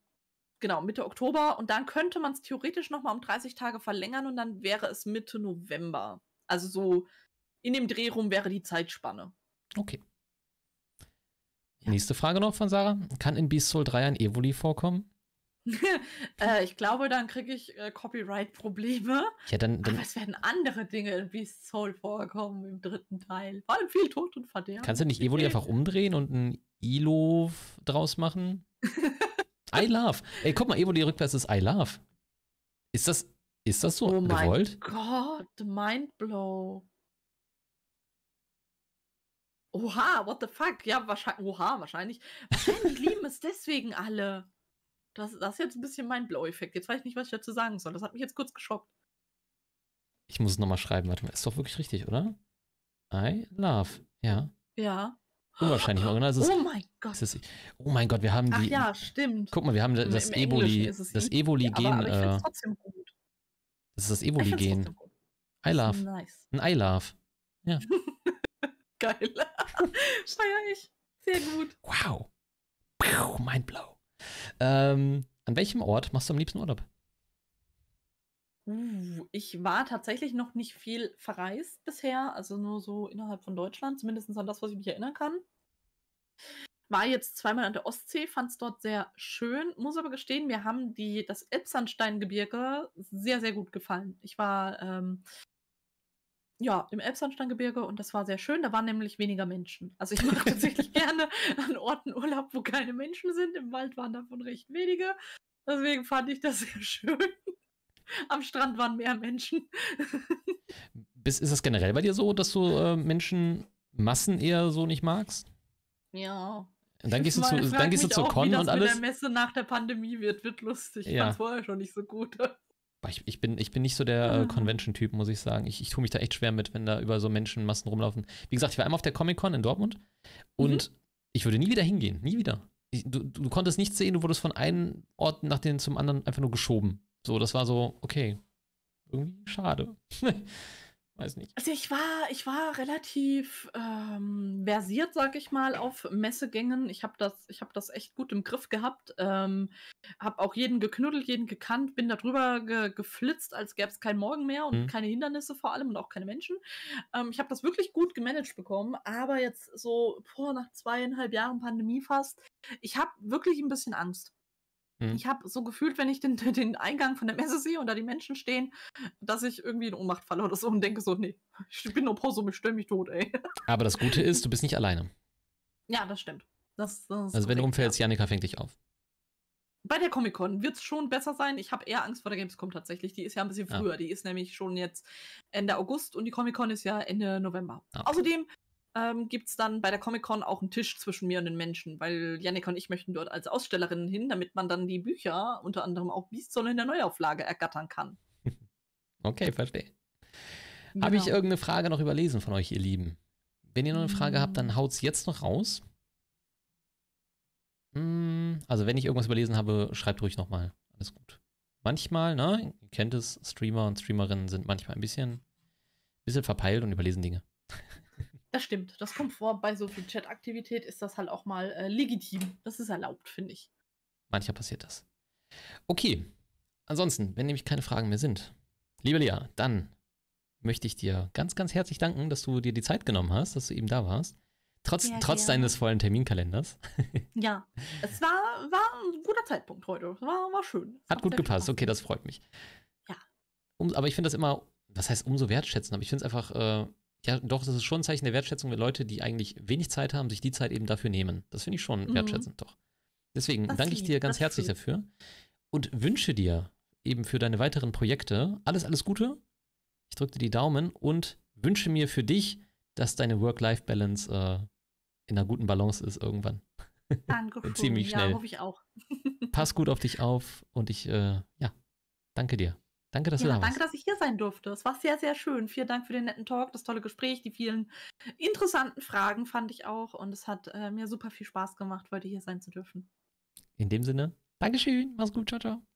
genau, Mitte Oktober und dann könnte man es theoretisch nochmal um 30 Tage verlängern und dann wäre es Mitte November. Also so in dem Dreh rum wäre die Zeitspanne. Okay. Ja. Nächste Frage noch von Sarah. Kann in Beast Soul 3 ein Evoli vorkommen? äh, ich glaube, dann kriege ich äh, Copyright-Probleme. Ja, dann, dann Aber es werden andere Dinge in Beast Soul vorkommen im dritten Teil. Vor allem viel Tod und Verderben. Kannst du nicht Evoli einfach umdrehen und ein Ilo draus machen? I love. Ey, guck mal, Evo die Rückwärts ist I love. Ist das, ist das so oh gewollt? Oh mein Gott, mindblow. Oha, what the fuck? Ja, wahrscheinlich, oha, wahrscheinlich. Wahrscheinlich lieben es deswegen alle. Das, das ist jetzt ein bisschen mein Blow-Effekt. Jetzt weiß ich nicht, was ich dazu sagen soll. Das hat mich jetzt kurz geschockt. Ich muss es nochmal schreiben. Warte mal, ist doch wirklich richtig, oder? I love. Ja. Ja. Unwahrscheinlich im Original. Ist, oh mein Gott. Ist, oh mein Gott, wir haben die. Ach ja, stimmt. Guck mal, wir haben das, das Eboli, das evoli gen Ja, äh, Das ist das evoli gen I love. Nice. Ein I love. Ja. Geil. Feier ich. Sehr gut. Wow. Puh, mind blow. Ähm, an welchem Ort machst du am liebsten Urlaub? Uh, ich war tatsächlich noch nicht viel verreist bisher, also nur so innerhalb von Deutschland, zumindest an das, was ich mich erinnern kann. War jetzt zweimal an der Ostsee, fand es dort sehr schön, muss aber gestehen, mir haben die, das Elbsandsteingebirge sehr, sehr gut gefallen. Ich war ähm, ja, im Elbsandsteingebirge und das war sehr schön. Da waren nämlich weniger Menschen. Also ich mache tatsächlich gerne an Orten Urlaub, wo keine Menschen sind. Im Wald waren davon recht wenige. Deswegen fand ich das sehr schön. Am Strand waren mehr Menschen. Bis, ist das generell bei dir so, dass du äh, Menschenmassen eher so nicht magst? Ja. Und dann gehst du, zu, dann gehst du zur Con und alles. Wie das mit der Messe nach der Pandemie wird, wird lustig. Ja. Ich fand's vorher schon nicht so gut. Ich, ich, bin, ich bin nicht so der äh, ah. Convention-Typ, muss ich sagen. Ich, ich tue mich da echt schwer mit, wenn da über so Menschenmassen rumlaufen. Wie gesagt, ich war einmal auf der Comic-Con in Dortmund und mhm. ich würde nie wieder hingehen. Nie wieder. Ich, du, du konntest nichts sehen, du wurdest von einem Ort nach dem zum anderen einfach nur geschoben. So, das war so, okay, irgendwie schade. Weiß nicht. Also ich war, ich war relativ ähm, versiert, sag ich mal, auf Messegängen. Ich habe das, ich das echt gut im Griff gehabt. Ähm, habe auch jeden geknuddelt, jeden gekannt, bin darüber ge geflitzt, als gäbe es keinen Morgen mehr und mhm. keine Hindernisse vor allem und auch keine Menschen. Ähm, ich habe das wirklich gut gemanagt bekommen, aber jetzt so boah, nach zweieinhalb Jahren Pandemie fast, ich habe wirklich ein bisschen Angst. Mhm. Ich habe so gefühlt, wenn ich den, den Eingang von der Messe sehe und da die Menschen stehen, dass ich irgendwie in Ohnmacht falle oder so und denke so, nee, ich bin nur Pause, ich stelle mich tot, ey. Aber das Gute ist, du bist nicht alleine. Ja, das stimmt. Das, das also wenn du umfällst, ja. Janika fängt dich auf. Bei der Comic-Con wird es schon besser sein. Ich habe eher Angst vor der Gamescom tatsächlich. Die ist ja ein bisschen ah. früher. Ja. Die ist nämlich schon jetzt Ende August und die Comic-Con ist ja Ende November. Ah, okay. Außerdem ähm, gibt es dann bei der Comic-Con auch einen Tisch zwischen mir und den Menschen, weil Janik und ich möchten dort als Ausstellerinnen hin, damit man dann die Bücher, unter anderem auch Biestzone in der Neuauflage, ergattern kann. Okay, verstehe. Genau. Habe ich genau. irgendeine Frage noch überlesen von euch, ihr Lieben? Wenn ihr noch eine Frage mhm. habt, dann mm. haut's jetzt noch raus. Mm, also, wenn ich irgendwas überlesen habe, schreibt ruhig nochmal. Alles gut. Manchmal, ne, ihr kennt es, Streamer und Streamerinnen sind manchmal ein bisschen, bisschen verpeilt und überlesen Dinge. Das stimmt. Das kommt vor. Bei so viel Chat-Aktivität ist das halt auch mal äh, legitim. Das ist erlaubt, finde ich. Mancher passiert das. Okay. Ansonsten, wenn nämlich keine Fragen mehr sind, liebe Lea, dann möchte ich dir ganz, ganz herzlich danken, dass du dir die Zeit genommen hast, dass du eben da warst. Trotz, ja, trotz ja. deines vollen Terminkalenders. ja, es war, war ein guter Zeitpunkt heute. Es war, war schön. Es hat, gut gepasst. Spaß. Okay, das freut mich. Ja. Um, aber ich finde das immer, was heißt umso wertschätzen, aber ich finde es einfach. Äh, ja, doch, das ist schon ein Zeichen der Wertschätzung, wenn Leute, die eigentlich wenig Zeit haben, sich die Zeit eben dafür nehmen. Das finde ich schon mhm. wertschätzend, doch. Deswegen das danke ich dir ganz herzlich lieb. dafür und wünsche dir eben für deine weiteren Projekte alles, alles Gute. Ich drücke dir die Daumen und wünsche mir für dich, dass deine Work-Life-Balance äh, in einer guten Balance ist irgendwann. Danke. Ziemlich schnell. Ja, hoffe ich auch. Pass gut auf dich auf und ich, äh, ja, danke dir. Danke, dass ja, du da warst. Danke, dass ich hier sein durfte. Es war sehr, sehr schön. Vielen Dank für den netten Talk, das tolle Gespräch, die vielen interessanten Fragen fand ich auch. Und es hat äh, mir super viel Spaß gemacht, heute hier sein zu dürfen. In dem Sinne, Dankeschön, mach's gut, ciao, ciao.